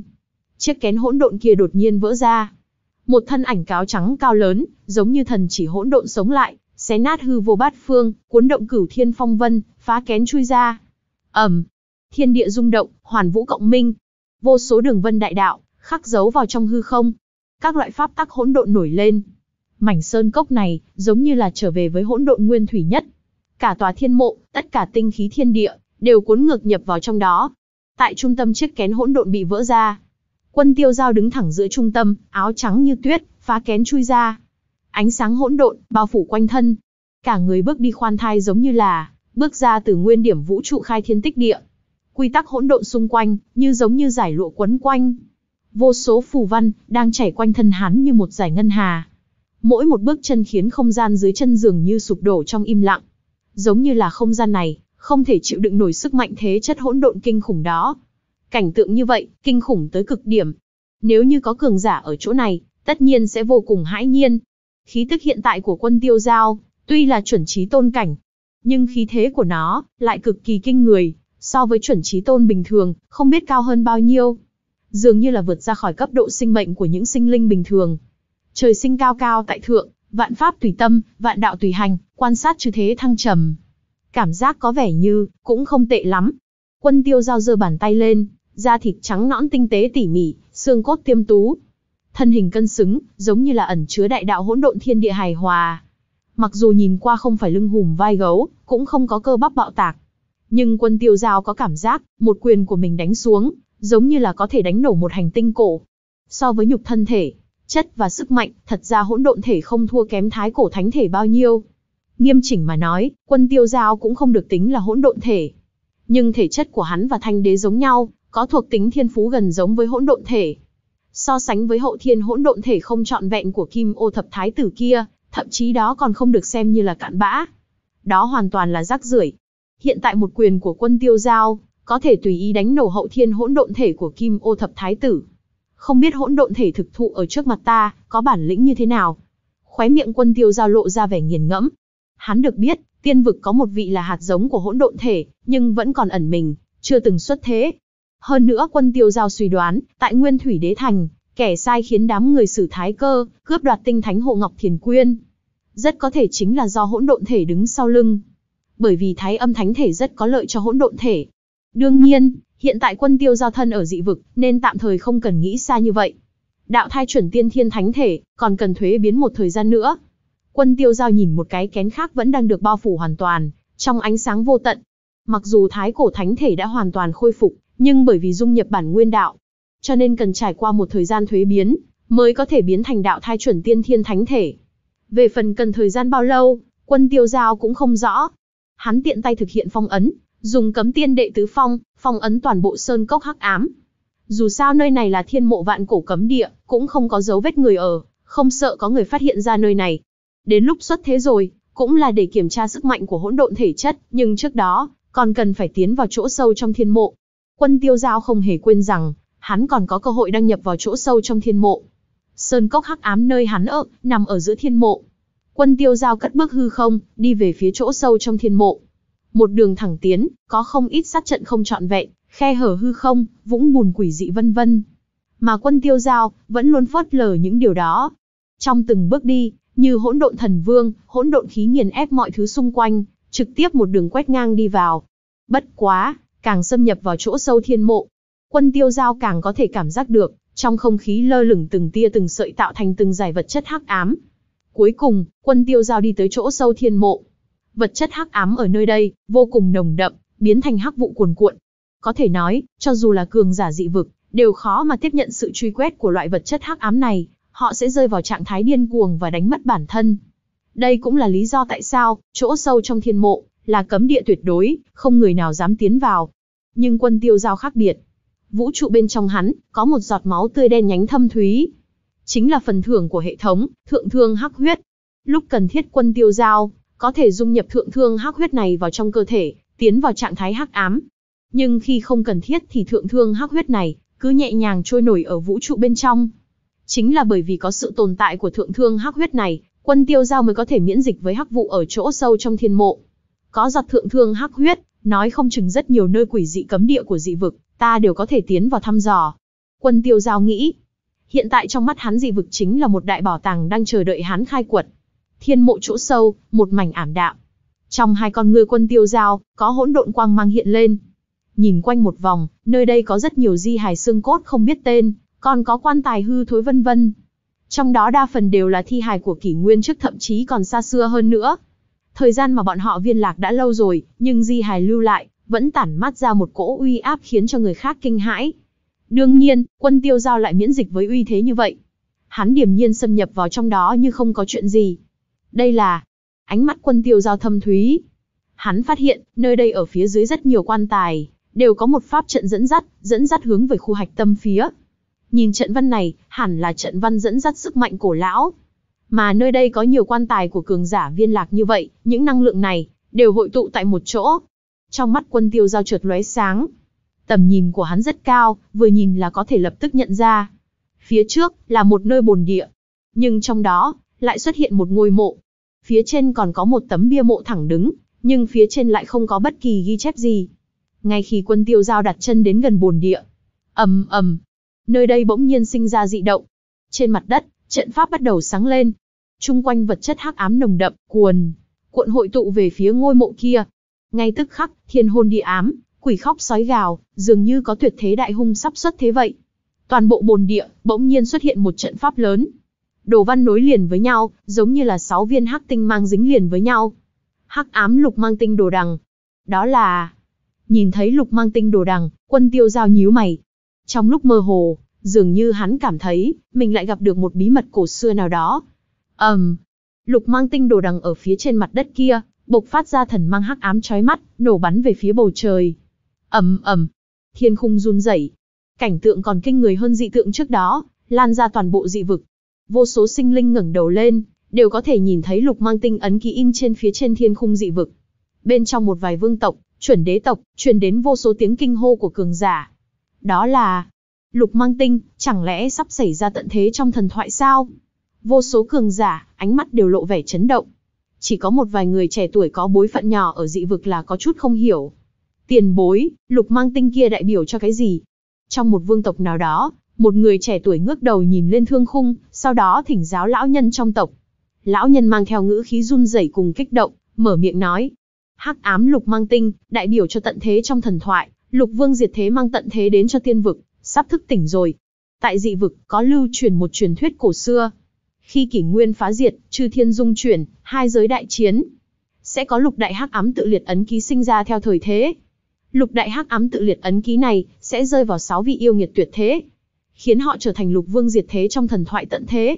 chiếc kén hỗn độn kia đột nhiên vỡ ra. Một thân ảnh cáo trắng cao lớn, giống như thần chỉ hỗn độn sống lại, xé nát hư vô bát phương, cuốn động cửu thiên phong vân, phá kén chui ra. Ầm, thiên địa rung động, hoàn vũ cộng minh. Vô số đường vân đại đạo khắc dấu vào trong hư không. Các loại pháp tắc hỗn độn nổi lên. Mảnh sơn cốc này giống như là trở về với hỗn độn nguyên thủy nhất. Cả tòa thiên mộ, tất cả tinh khí thiên địa đều cuốn ngược nhập vào trong đó, tại trung tâm chiếc kén hỗn độn bị vỡ ra. Quân tiêu dao đứng thẳng giữa trung tâm, áo trắng như tuyết, phá kén chui ra. Ánh sáng hỗn độn, bao phủ quanh thân. Cả người bước đi khoan thai giống như là, bước ra từ nguyên điểm vũ trụ khai thiên tích địa. Quy tắc hỗn độn xung quanh, như giống như giải lụa quấn quanh. Vô số phù văn, đang chảy quanh thân hắn như một giải ngân hà. Mỗi một bước chân khiến không gian dưới chân giường như sụp đổ trong im lặng. Giống như là không gian này, không thể chịu đựng nổi sức mạnh thế chất hỗn độn kinh khủng đó. Cảnh tượng như vậy, kinh khủng tới cực điểm. Nếu như có cường giả ở chỗ này, tất nhiên sẽ vô cùng hãi nhiên. Khí tức hiện tại của quân tiêu giao, tuy là chuẩn trí tôn cảnh, nhưng khí thế của nó lại cực kỳ kinh người, so với chuẩn trí tôn bình thường, không biết cao hơn bao nhiêu. Dường như là vượt ra khỏi cấp độ sinh mệnh của những sinh linh bình thường. Trời sinh cao cao tại thượng, vạn pháp tùy tâm, vạn đạo tùy hành, quan sát chư thế thăng trầm, cảm giác có vẻ như, cũng không tệ lắm. Quân tiêu giao giơ bàn tay lên, da thịt trắng nõn tinh tế tỉ mỉ, xương cốt tiêm tú. Thân hình cân xứng, giống như là ẩn chứa đại đạo hỗn độn thiên địa hài hòa. Mặc dù nhìn qua không phải lưng hùm vai gấu, cũng không có cơ bắp bạo tạc. Nhưng quân tiêu giao có cảm giác, một quyền của mình đánh xuống, giống như là có thể đánh nổ một hành tinh cổ. So với nhục thân thể, chất và sức mạnh, thật ra hỗn độn thể không thua kém thái cổ thánh thể bao nhiêu. Nghiêm chỉnh mà nói, quân tiêu giao cũng không được tính là hỗn độn thể. Nhưng thể chất của hắn và thanh đế giống nhau, có thuộc tính thiên phú gần giống với hỗn độn thể. So sánh với hậu thiên hỗn độn thể không trọn vẹn của kim ô thập thái tử kia, thậm chí đó còn không được xem như là cạn bã. Đó hoàn toàn là rác rưởi. Hiện tại một quyền của quân tiêu giao, có thể tùy ý đánh nổ hậu thiên hỗn độn thể của kim ô thập thái tử. Không biết hỗn độn thể thực thụ ở trước mặt ta, có bản lĩnh như thế nào? Khóe miệng quân tiêu giao lộ ra vẻ nghiền ngẫm, Hắn được biết, tiên vực có một vị là hạt giống của hỗn độn thể, nhưng vẫn còn ẩn mình, chưa từng xuất thế. Hơn nữa quân tiêu giao suy đoán, tại nguyên thủy đế thành, kẻ sai khiến đám người xử thái cơ, cướp đoạt tinh thánh hộ ngọc thiền quyên. Rất có thể chính là do hỗn độn thể đứng sau lưng. Bởi vì thái âm thánh thể rất có lợi cho hỗn độn thể. Đương nhiên, hiện tại quân tiêu giao thân ở dị vực, nên tạm thời không cần nghĩ xa như vậy. Đạo thai chuẩn tiên thiên thánh thể, còn cần thuế biến một thời gian nữa. Quân tiêu giao nhìn một cái kén khác vẫn đang được bao phủ hoàn toàn, trong ánh sáng vô tận. Mặc dù thái cổ thánh thể đã hoàn toàn khôi phục, nhưng bởi vì dung nhập bản nguyên đạo, cho nên cần trải qua một thời gian thuế biến, mới có thể biến thành đạo thai chuẩn tiên thiên thánh thể. Về phần cần thời gian bao lâu, quân tiêu giao cũng không rõ. Hắn tiện tay thực hiện phong ấn, dùng cấm tiên đệ tứ phong, phong ấn toàn bộ sơn cốc hắc ám. Dù sao nơi này là thiên mộ vạn cổ cấm địa, cũng không có dấu vết người ở, không sợ có người phát hiện ra nơi này đến lúc xuất thế rồi, cũng là để kiểm tra sức mạnh của hỗn độn thể chất, nhưng trước đó, còn cần phải tiến vào chỗ sâu trong thiên mộ. Quân tiêu giao không hề quên rằng, hắn còn có cơ hội đăng nhập vào chỗ sâu trong thiên mộ. Sơn cốc hắc ám nơi hắn ở, nằm ở giữa thiên mộ. Quân tiêu giao cất bước hư không, đi về phía chỗ sâu trong thiên mộ. Một đường thẳng tiến, có không ít sát trận không trọn vẹn, khe hở hư không, vũng bùn quỷ dị vân vân. Mà quân tiêu giao, vẫn luôn phớt lờ những điều đó. Trong từng bước đi, như hỗn độn thần vương, hỗn độn khí nghiền ép mọi thứ xung quanh, trực tiếp một đường quét ngang đi vào. Bất quá, càng xâm nhập vào chỗ sâu thiên mộ, quân tiêu giao càng có thể cảm giác được, trong không khí lơ lửng từng tia từng sợi tạo thành từng giải vật chất hắc ám. Cuối cùng, quân tiêu giao đi tới chỗ sâu thiên mộ. Vật chất hắc ám ở nơi đây, vô cùng nồng đậm, biến thành hắc vụ cuồn cuộn. Có thể nói, cho dù là cường giả dị vực, đều khó mà tiếp nhận sự truy quét của loại vật chất hắc ám này họ sẽ rơi vào trạng thái điên cuồng và đánh mất bản thân. Đây cũng là lý do tại sao, chỗ sâu trong thiên mộ, là cấm địa tuyệt đối, không người nào dám tiến vào. Nhưng quân tiêu giao khác biệt. Vũ trụ bên trong hắn, có một giọt máu tươi đen nhánh thâm thúy. Chính là phần thưởng của hệ thống, thượng thương hắc huyết. Lúc cần thiết quân tiêu giao, có thể dung nhập thượng thương hắc huyết này vào trong cơ thể, tiến vào trạng thái hắc ám. Nhưng khi không cần thiết thì thượng thương hắc huyết này, cứ nhẹ nhàng trôi nổi ở vũ trụ bên trong, Chính là bởi vì có sự tồn tại của thượng thương hắc huyết này, quân tiêu giao mới có thể miễn dịch với hắc vụ ở chỗ sâu trong thiên mộ. Có giọt thượng thương hắc huyết, nói không chừng rất nhiều nơi quỷ dị cấm địa của dị vực, ta đều có thể tiến vào thăm dò. Quân tiêu giao nghĩ, hiện tại trong mắt hắn dị vực chính là một đại bảo tàng đang chờ đợi hắn khai quật. Thiên mộ chỗ sâu, một mảnh ảm đạm. Trong hai con ngươi quân tiêu giao, có hỗn độn quang mang hiện lên. Nhìn quanh một vòng, nơi đây có rất nhiều di hài xương cốt không biết tên, còn có quan tài hư thối vân vân. Trong đó đa phần đều là thi hài của kỷ nguyên trước thậm chí còn xa xưa hơn nữa. Thời gian mà bọn họ viên lạc đã lâu rồi, nhưng di hài lưu lại, vẫn tản mát ra một cỗ uy áp khiến cho người khác kinh hãi. Đương nhiên, quân tiêu giao lại miễn dịch với uy thế như vậy. Hắn điểm nhiên xâm nhập vào trong đó như không có chuyện gì. Đây là ánh mắt quân tiêu giao thâm thúy. Hắn phát hiện, nơi đây ở phía dưới rất nhiều quan tài, đều có một pháp trận dẫn dắt, dẫn dắt hướng về khu hạch tâm phía Nhìn trận văn này, hẳn là trận văn dẫn dắt sức mạnh cổ lão. Mà nơi đây có nhiều quan tài của cường giả viên lạc như vậy, những năng lượng này đều hội tụ tại một chỗ. Trong mắt quân tiêu giao trượt lóe sáng. Tầm nhìn của hắn rất cao, vừa nhìn là có thể lập tức nhận ra. Phía trước là một nơi bồn địa. Nhưng trong đó, lại xuất hiện một ngôi mộ. Phía trên còn có một tấm bia mộ thẳng đứng, nhưng phía trên lại không có bất kỳ ghi chép gì. Ngay khi quân tiêu giao đặt chân đến gần bồn địa, ầm ầm, nơi đây bỗng nhiên sinh ra dị động. Trên mặt đất, trận pháp bắt đầu sáng lên. Trung quanh vật chất hắc ám nồng đậm, cuồn, cuộn hội tụ về phía ngôi mộ kia. Ngay tức khắc, thiên hôn địa ám, quỷ khóc sói gào, dường như có tuyệt thế đại hung sắp xuất thế vậy. Toàn bộ bồn địa, bỗng nhiên xuất hiện một trận pháp lớn. Đồ văn nối liền với nhau, giống như là sáu viên hắc tinh mang dính liền với nhau. Hắc ám lục mang tinh đồ đằng. Đó là... Nhìn thấy lục mang tinh đồ đằng, quân tiêu giao nhíu mày, trong lúc mơ hồ, dường như hắn cảm thấy, mình lại gặp được một bí mật cổ xưa nào đó. ầm, um, lục mang tinh đồ đằng ở phía trên mặt đất kia, bộc phát ra thần mang hắc ám chói mắt, nổ bắn về phía bầu trời. ầm um, ầm, um, thiên khung run rẩy. Cảnh tượng còn kinh người hơn dị tượng trước đó, lan ra toàn bộ dị vực. Vô số sinh linh ngẩng đầu lên, đều có thể nhìn thấy lục mang tinh ấn ký in trên phía trên thiên khung dị vực. Bên trong một vài vương tộc, chuẩn đế tộc, truyền đến vô số tiếng kinh hô của cường giả, đó là lục mang tinh, chẳng lẽ sắp xảy ra tận thế trong thần thoại sao? Vô số cường giả, ánh mắt đều lộ vẻ chấn động. Chỉ có một vài người trẻ tuổi có bối phận nhỏ ở dị vực là có chút không hiểu. Tiền bối, lục mang tinh kia đại biểu cho cái gì? Trong một vương tộc nào đó, một người trẻ tuổi ngước đầu nhìn lên thương khung, sau đó thỉnh giáo lão nhân trong tộc. Lão nhân mang theo ngữ khí run rẩy cùng kích động, mở miệng nói. Hắc ám lục mang tinh, đại biểu cho tận thế trong thần thoại. Lục Vương diệt thế mang tận thế đến cho tiên vực, sắp thức tỉnh rồi. Tại dị vực có lưu truyền một truyền thuyết cổ xưa, khi kỷ nguyên phá diệt, chư thiên dung chuyển, hai giới đại chiến, sẽ có lục đại hắc ám tự liệt ấn ký sinh ra theo thời thế. Lục đại hắc ám tự liệt ấn ký này sẽ rơi vào sáu vị yêu nghiệt tuyệt thế, khiến họ trở thành lục vương diệt thế trong thần thoại tận thế.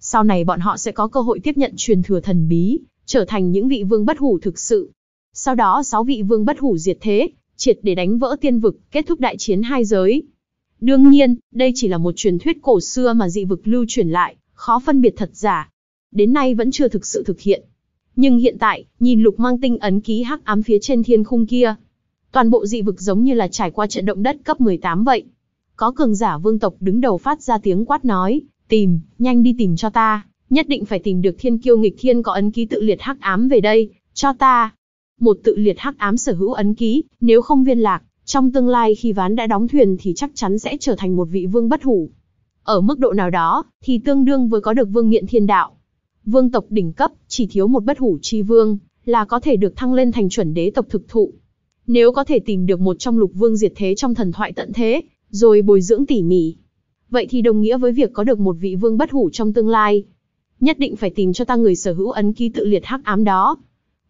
Sau này bọn họ sẽ có cơ hội tiếp nhận truyền thừa thần bí, trở thành những vị vương bất hủ thực sự. Sau đó sáu vị vương bất hủ diệt thế triệt để đánh vỡ tiên vực, kết thúc đại chiến hai giới. Đương nhiên, đây chỉ là một truyền thuyết cổ xưa mà dị vực lưu truyền lại, khó phân biệt thật giả. Đến nay vẫn chưa thực sự thực hiện. Nhưng hiện tại, nhìn lục mang tinh ấn ký hắc ám phía trên thiên khung kia. Toàn bộ dị vực giống như là trải qua trận động đất cấp 18 vậy. Có cường giả vương tộc đứng đầu phát ra tiếng quát nói, tìm, nhanh đi tìm cho ta, nhất định phải tìm được thiên kiêu nghịch thiên có ấn ký tự liệt hắc ám về đây, cho ta một tự liệt hắc ám sở hữu ấn ký, nếu không viên lạc, trong tương lai khi ván đã đóng thuyền thì chắc chắn sẽ trở thành một vị vương bất hủ. Ở mức độ nào đó, thì tương đương với có được vương nghiện thiên đạo. Vương tộc đỉnh cấp, chỉ thiếu một bất hủ chi vương, là có thể được thăng lên thành chuẩn đế tộc thực thụ. Nếu có thể tìm được một trong lục vương diệt thế trong thần thoại tận thế, rồi bồi dưỡng tỉ mỉ. Vậy thì đồng nghĩa với việc có được một vị vương bất hủ trong tương lai. Nhất định phải tìm cho ta người sở hữu ấn ký tự liệt hắc ám đó,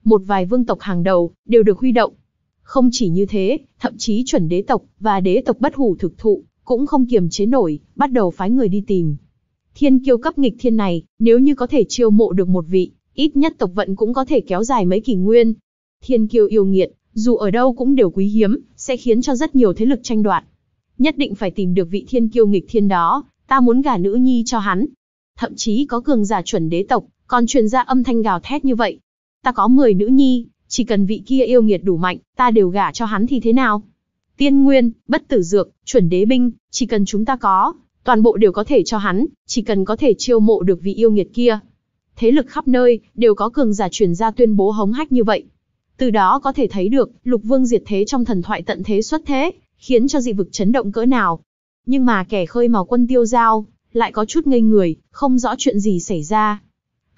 một vài vương tộc hàng đầu đều được huy động. Không chỉ như thế, thậm chí chuẩn đế tộc và đế tộc bất hủ thực thụ cũng không kiềm chế nổi, bắt đầu phái người đi tìm. Thiên kiêu cấp nghịch thiên này, nếu như có thể chiêu mộ được một vị, ít nhất tộc vận cũng có thể kéo dài mấy kỷ nguyên. Thiên kiêu yêu nghiệt, dù ở đâu cũng đều quý hiếm, sẽ khiến cho rất nhiều thế lực tranh đoạt. Nhất định phải tìm được vị thiên kiêu nghịch thiên đó, ta muốn gả nữ nhi cho hắn. Thậm chí có cường giả chuẩn đế tộc, còn truyền ra âm thanh gào thét như vậy, ta có 10 nữ nhi, chỉ cần vị kia yêu nghiệt đủ mạnh, ta đều gả cho hắn thì thế nào? Tiên nguyên, bất tử dược, chuẩn đế binh, chỉ cần chúng ta có, toàn bộ đều có thể cho hắn, chỉ cần có thể chiêu mộ được vị yêu nghiệt kia. Thế lực khắp nơi, đều có cường giả truyền ra tuyên bố hống hách như vậy. Từ đó có thể thấy được, lục vương diệt thế trong thần thoại tận thế xuất thế, khiến cho dị vực chấn động cỡ nào. Nhưng mà kẻ khơi màu quân tiêu giao, lại có chút ngây người, không rõ chuyện gì xảy ra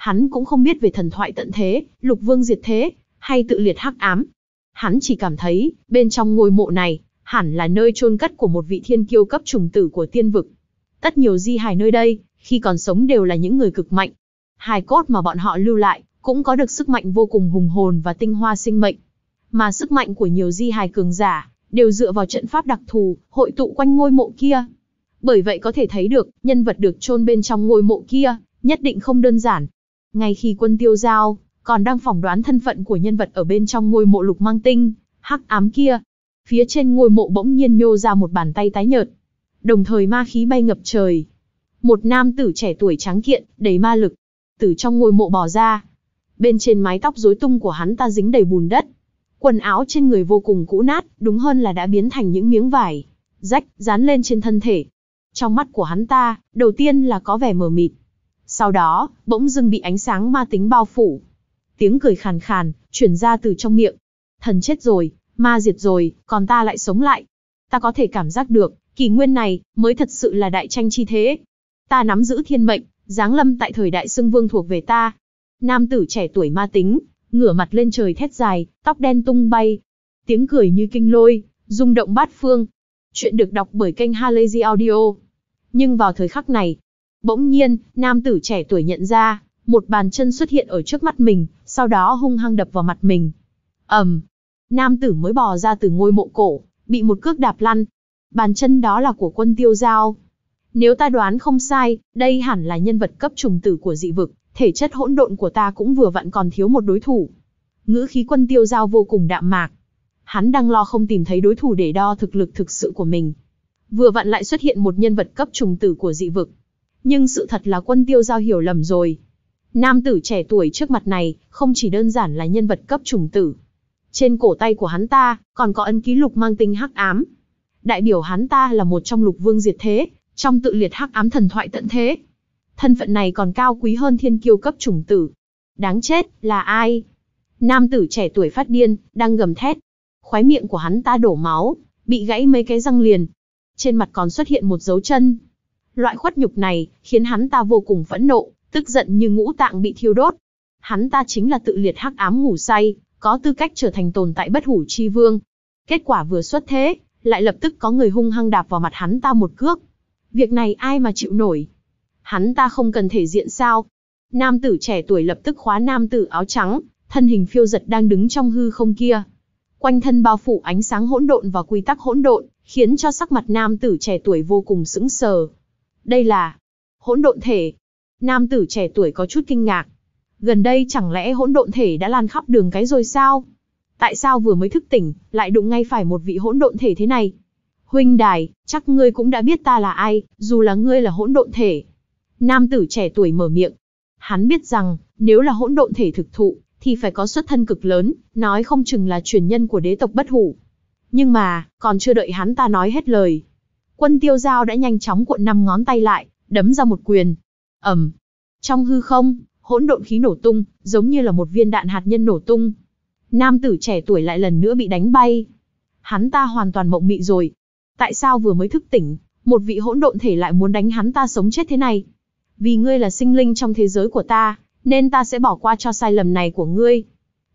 hắn cũng không biết về thần thoại tận thế, lục vương diệt thế, hay tự liệt hắc ám. Hắn chỉ cảm thấy, bên trong ngôi mộ này, hẳn là nơi chôn cất của một vị thiên kiêu cấp trùng tử của tiên vực. Tất nhiều di hài nơi đây, khi còn sống đều là những người cực mạnh. Hài cốt mà bọn họ lưu lại, cũng có được sức mạnh vô cùng hùng hồn và tinh hoa sinh mệnh. Mà sức mạnh của nhiều di hài cường giả, đều dựa vào trận pháp đặc thù, hội tụ quanh ngôi mộ kia. Bởi vậy có thể thấy được, nhân vật được chôn bên trong ngôi mộ kia, nhất định không đơn giản. Ngay khi quân tiêu giao, còn đang phỏng đoán thân phận của nhân vật ở bên trong ngôi mộ lục mang tinh, hắc ám kia. Phía trên ngôi mộ bỗng nhiên nhô ra một bàn tay tái nhợt. Đồng thời ma khí bay ngập trời. Một nam tử trẻ tuổi trắng kiện, đầy ma lực. Từ trong ngôi mộ bò ra. Bên trên mái tóc rối tung của hắn ta dính đầy bùn đất. Quần áo trên người vô cùng cũ nát, đúng hơn là đã biến thành những miếng vải. Rách, dán lên trên thân thể. Trong mắt của hắn ta, đầu tiên là có vẻ mờ mịt. Sau đó, bỗng dưng bị ánh sáng ma tính bao phủ. Tiếng cười khàn khàn, chuyển ra từ trong miệng. Thần chết rồi, ma diệt rồi, còn ta lại sống lại. Ta có thể cảm giác được, kỷ nguyên này, mới thật sự là đại tranh chi thế. Ta nắm giữ thiên mệnh, giáng lâm tại thời đại xưng vương thuộc về ta. Nam tử trẻ tuổi ma tính, ngửa mặt lên trời thét dài, tóc đen tung bay. Tiếng cười như kinh lôi, rung động bát phương. Chuyện được đọc bởi kênh Halazy Audio. Nhưng vào thời khắc này, Bỗng nhiên, nam tử trẻ tuổi nhận ra, một bàn chân xuất hiện ở trước mắt mình, sau đó hung hăng đập vào mặt mình. ầm, nam tử mới bò ra từ ngôi mộ cổ, bị một cước đạp lăn. Bàn chân đó là của quân tiêu giao. Nếu ta đoán không sai, đây hẳn là nhân vật cấp trùng tử của dị vực, thể chất hỗn độn của ta cũng vừa vặn còn thiếu một đối thủ. Ngữ khí quân tiêu giao vô cùng đạm mạc. Hắn đang lo không tìm thấy đối thủ để đo thực lực thực sự của mình. Vừa vặn lại xuất hiện một nhân vật cấp trùng tử của dị vực, nhưng sự thật là quân tiêu giao hiểu lầm rồi. Nam tử trẻ tuổi trước mặt này, không chỉ đơn giản là nhân vật cấp trùng tử. Trên cổ tay của hắn ta, còn có ấn ký lục mang tinh hắc ám. Đại biểu hắn ta là một trong lục vương diệt thế, trong tự liệt hắc ám thần thoại tận thế. Thân phận này còn cao quý hơn thiên kiêu cấp trùng tử. Đáng chết, là ai? Nam tử trẻ tuổi phát điên, đang gầm thét. Khóe miệng của hắn ta đổ máu, bị gãy mấy cái răng liền. Trên mặt còn xuất hiện một dấu chân, Loại khuất nhục này khiến hắn ta vô cùng phẫn nộ, tức giận như ngũ tạng bị thiêu đốt. Hắn ta chính là tự liệt hắc ám ngủ say, có tư cách trở thành tồn tại bất hủ chi vương. Kết quả vừa xuất thế, lại lập tức có người hung hăng đạp vào mặt hắn ta một cước. Việc này ai mà chịu nổi? Hắn ta không cần thể diện sao? Nam tử trẻ tuổi lập tức khóa nam tử áo trắng, thân hình phiêu giật đang đứng trong hư không kia. Quanh thân bao phủ ánh sáng hỗn độn và quy tắc hỗn độn, khiến cho sắc mặt nam tử trẻ tuổi vô cùng sững sờ, đây là hỗn độn thể. Nam tử trẻ tuổi có chút kinh ngạc. Gần đây chẳng lẽ hỗn độn thể đã lan khắp đường cái rồi sao? Tại sao vừa mới thức tỉnh, lại đụng ngay phải một vị hỗn độn thể thế này? Huynh đài, chắc ngươi cũng đã biết ta là ai, dù là ngươi là hỗn độn thể. Nam tử trẻ tuổi mở miệng. Hắn biết rằng, nếu là hỗn độn thể thực thụ, thì phải có xuất thân cực lớn, nói không chừng là truyền nhân của đế tộc bất hủ. Nhưng mà, còn chưa đợi hắn ta nói hết lời, Quân tiêu giao đã nhanh chóng cuộn năm ngón tay lại, đấm ra một quyền. ầm, Trong hư không, hỗn độn khí nổ tung, giống như là một viên đạn hạt nhân nổ tung. Nam tử trẻ tuổi lại lần nữa bị đánh bay. Hắn ta hoàn toàn mộng mị rồi. Tại sao vừa mới thức tỉnh, một vị hỗn độn thể lại muốn đánh hắn ta sống chết thế này? Vì ngươi là sinh linh trong thế giới của ta, nên ta sẽ bỏ qua cho sai lầm này của ngươi.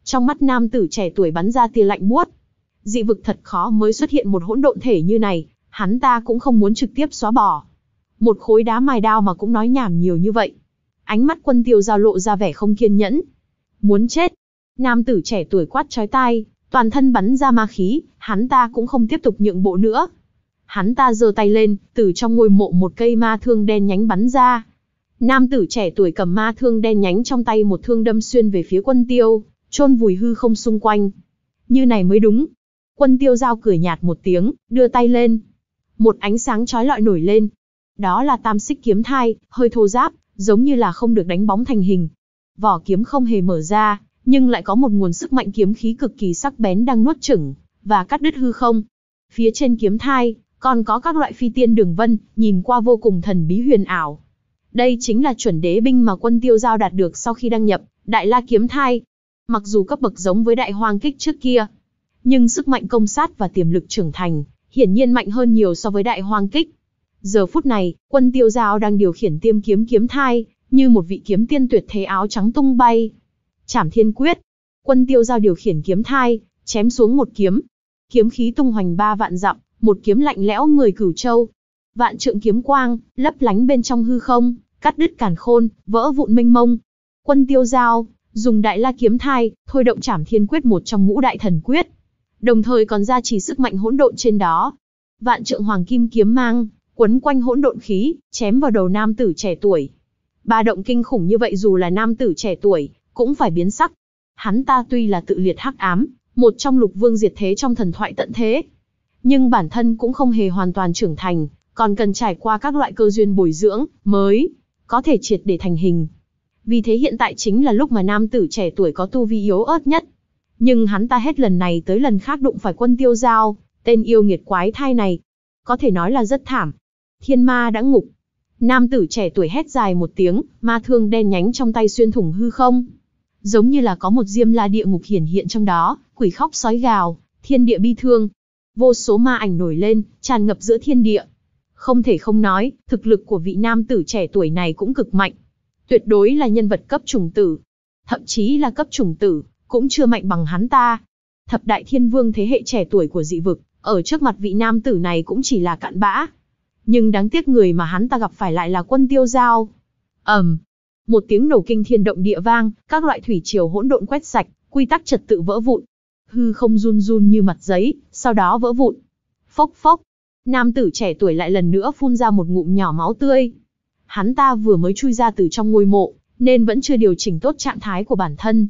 Trong mắt nam tử trẻ tuổi bắn ra tia lạnh buốt. Dị vực thật khó mới xuất hiện một hỗn độn thể như này, hắn ta cũng không muốn trực tiếp xóa bỏ. Một khối đá mài đao mà cũng nói nhảm nhiều như vậy. Ánh mắt quân tiêu giao lộ ra vẻ không kiên nhẫn. Muốn chết. Nam tử trẻ tuổi quát trói tai, toàn thân bắn ra ma khí, hắn ta cũng không tiếp tục nhượng bộ nữa. Hắn ta giơ tay lên, từ trong ngôi mộ một cây ma thương đen nhánh bắn ra. Nam tử trẻ tuổi cầm ma thương đen nhánh trong tay một thương đâm xuyên về phía quân tiêu, chôn vùi hư không xung quanh. Như này mới đúng. Quân tiêu giao cười nhạt một tiếng, đưa tay lên, một ánh sáng trói lọi nổi lên. Đó là tam xích kiếm thai, hơi thô giáp, giống như là không được đánh bóng thành hình. Vỏ kiếm không hề mở ra, nhưng lại có một nguồn sức mạnh kiếm khí cực kỳ sắc bén đang nuốt chửng và cắt đứt hư không. Phía trên kiếm thai, còn có các loại phi tiên đường vân, nhìn qua vô cùng thần bí huyền ảo. Đây chính là chuẩn đế binh mà quân tiêu giao đạt được sau khi đăng nhập, đại la kiếm thai. Mặc dù cấp bậc giống với đại hoang kích trước kia, nhưng sức mạnh công sát và tiềm lực trưởng thành hiển nhiên mạnh hơn nhiều so với đại hoang kích. Giờ phút này, quân tiêu giao đang điều khiển tiêm kiếm kiếm thai, như một vị kiếm tiên tuyệt thế áo trắng tung bay. Chảm thiên quyết. Quân tiêu giao điều khiển kiếm thai, chém xuống một kiếm. Kiếm khí tung hoành ba vạn dặm, một kiếm lạnh lẽo người cửu châu. Vạn trượng kiếm quang, lấp lánh bên trong hư không, cắt đứt càn khôn, vỡ vụn mênh mông. Quân tiêu giao, dùng đại la kiếm thai, thôi động chảm thiên quyết một trong ngũ đại thần quyết, đồng thời còn ra chỉ sức mạnh hỗn độn trên đó. Vạn trượng hoàng kim kiếm mang, quấn quanh hỗn độn khí, chém vào đầu nam tử trẻ tuổi. Ba động kinh khủng như vậy dù là nam tử trẻ tuổi, cũng phải biến sắc. Hắn ta tuy là tự liệt hắc ám, một trong lục vương diệt thế trong thần thoại tận thế. Nhưng bản thân cũng không hề hoàn toàn trưởng thành, còn cần trải qua các loại cơ duyên bồi dưỡng, mới, có thể triệt để thành hình. Vì thế hiện tại chính là lúc mà nam tử trẻ tuổi có tu vi yếu ớt nhất, nhưng hắn ta hết lần này tới lần khác đụng phải quân tiêu giao, tên yêu nghiệt quái thai này. Có thể nói là rất thảm. Thiên ma đã ngục. Nam tử trẻ tuổi hét dài một tiếng, ma thương đen nhánh trong tay xuyên thủng hư không. Giống như là có một diêm la địa ngục hiển hiện trong đó, quỷ khóc sói gào, thiên địa bi thương. Vô số ma ảnh nổi lên, tràn ngập giữa thiên địa. Không thể không nói, thực lực của vị nam tử trẻ tuổi này cũng cực mạnh. Tuyệt đối là nhân vật cấp trùng tử. Thậm chí là cấp trùng tử, cũng chưa mạnh bằng hắn ta. Thập đại thiên vương thế hệ trẻ tuổi của dị vực, ở trước mặt vị nam tử này cũng chỉ là cạn bã. Nhưng đáng tiếc người mà hắn ta gặp phải lại là quân tiêu giao. ầm, um, một tiếng nổ kinh thiên động địa vang, các loại thủy triều hỗn độn quét sạch, quy tắc trật tự vỡ vụn. Hư không run run như mặt giấy, sau đó vỡ vụn. Phốc phốc, nam tử trẻ tuổi lại lần nữa phun ra một ngụm nhỏ máu tươi. Hắn ta vừa mới chui ra từ trong ngôi mộ, nên vẫn chưa điều chỉnh tốt trạng thái của bản thân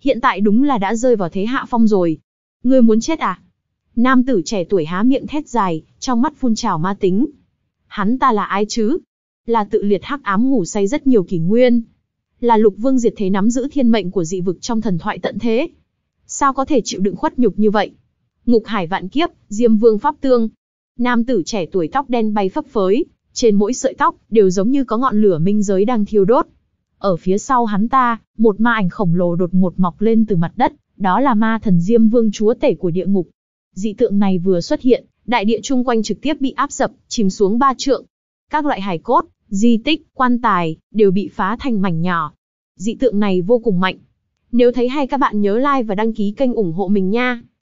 hiện tại đúng là đã rơi vào thế hạ phong rồi. Ngươi muốn chết à? Nam tử trẻ tuổi há miệng thét dài, trong mắt phun trào ma tính. Hắn ta là ai chứ? Là tự liệt hắc ám ngủ say rất nhiều kỷ nguyên. Là lục vương diệt thế nắm giữ thiên mệnh của dị vực trong thần thoại tận thế. Sao có thể chịu đựng khuất nhục như vậy? Ngục hải vạn kiếp, diêm vương pháp tương. Nam tử trẻ tuổi tóc đen bay phấp phới, trên mỗi sợi tóc đều giống như có ngọn lửa minh giới đang thiêu đốt. Ở phía sau hắn ta, một ma ảnh khổng lồ đột ngột mọc lên từ mặt đất, đó là ma thần Diêm Vương chúa tể của địa ngục. Dị tượng này vừa xuất hiện, đại địa chung quanh trực tiếp bị áp dập, chìm xuống ba trượng. Các loại hải cốt, di tích, quan tài, đều bị phá thành mảnh nhỏ. Dị tượng này vô cùng mạnh. Nếu thấy hay các bạn nhớ like và đăng ký kênh ủng hộ mình nha.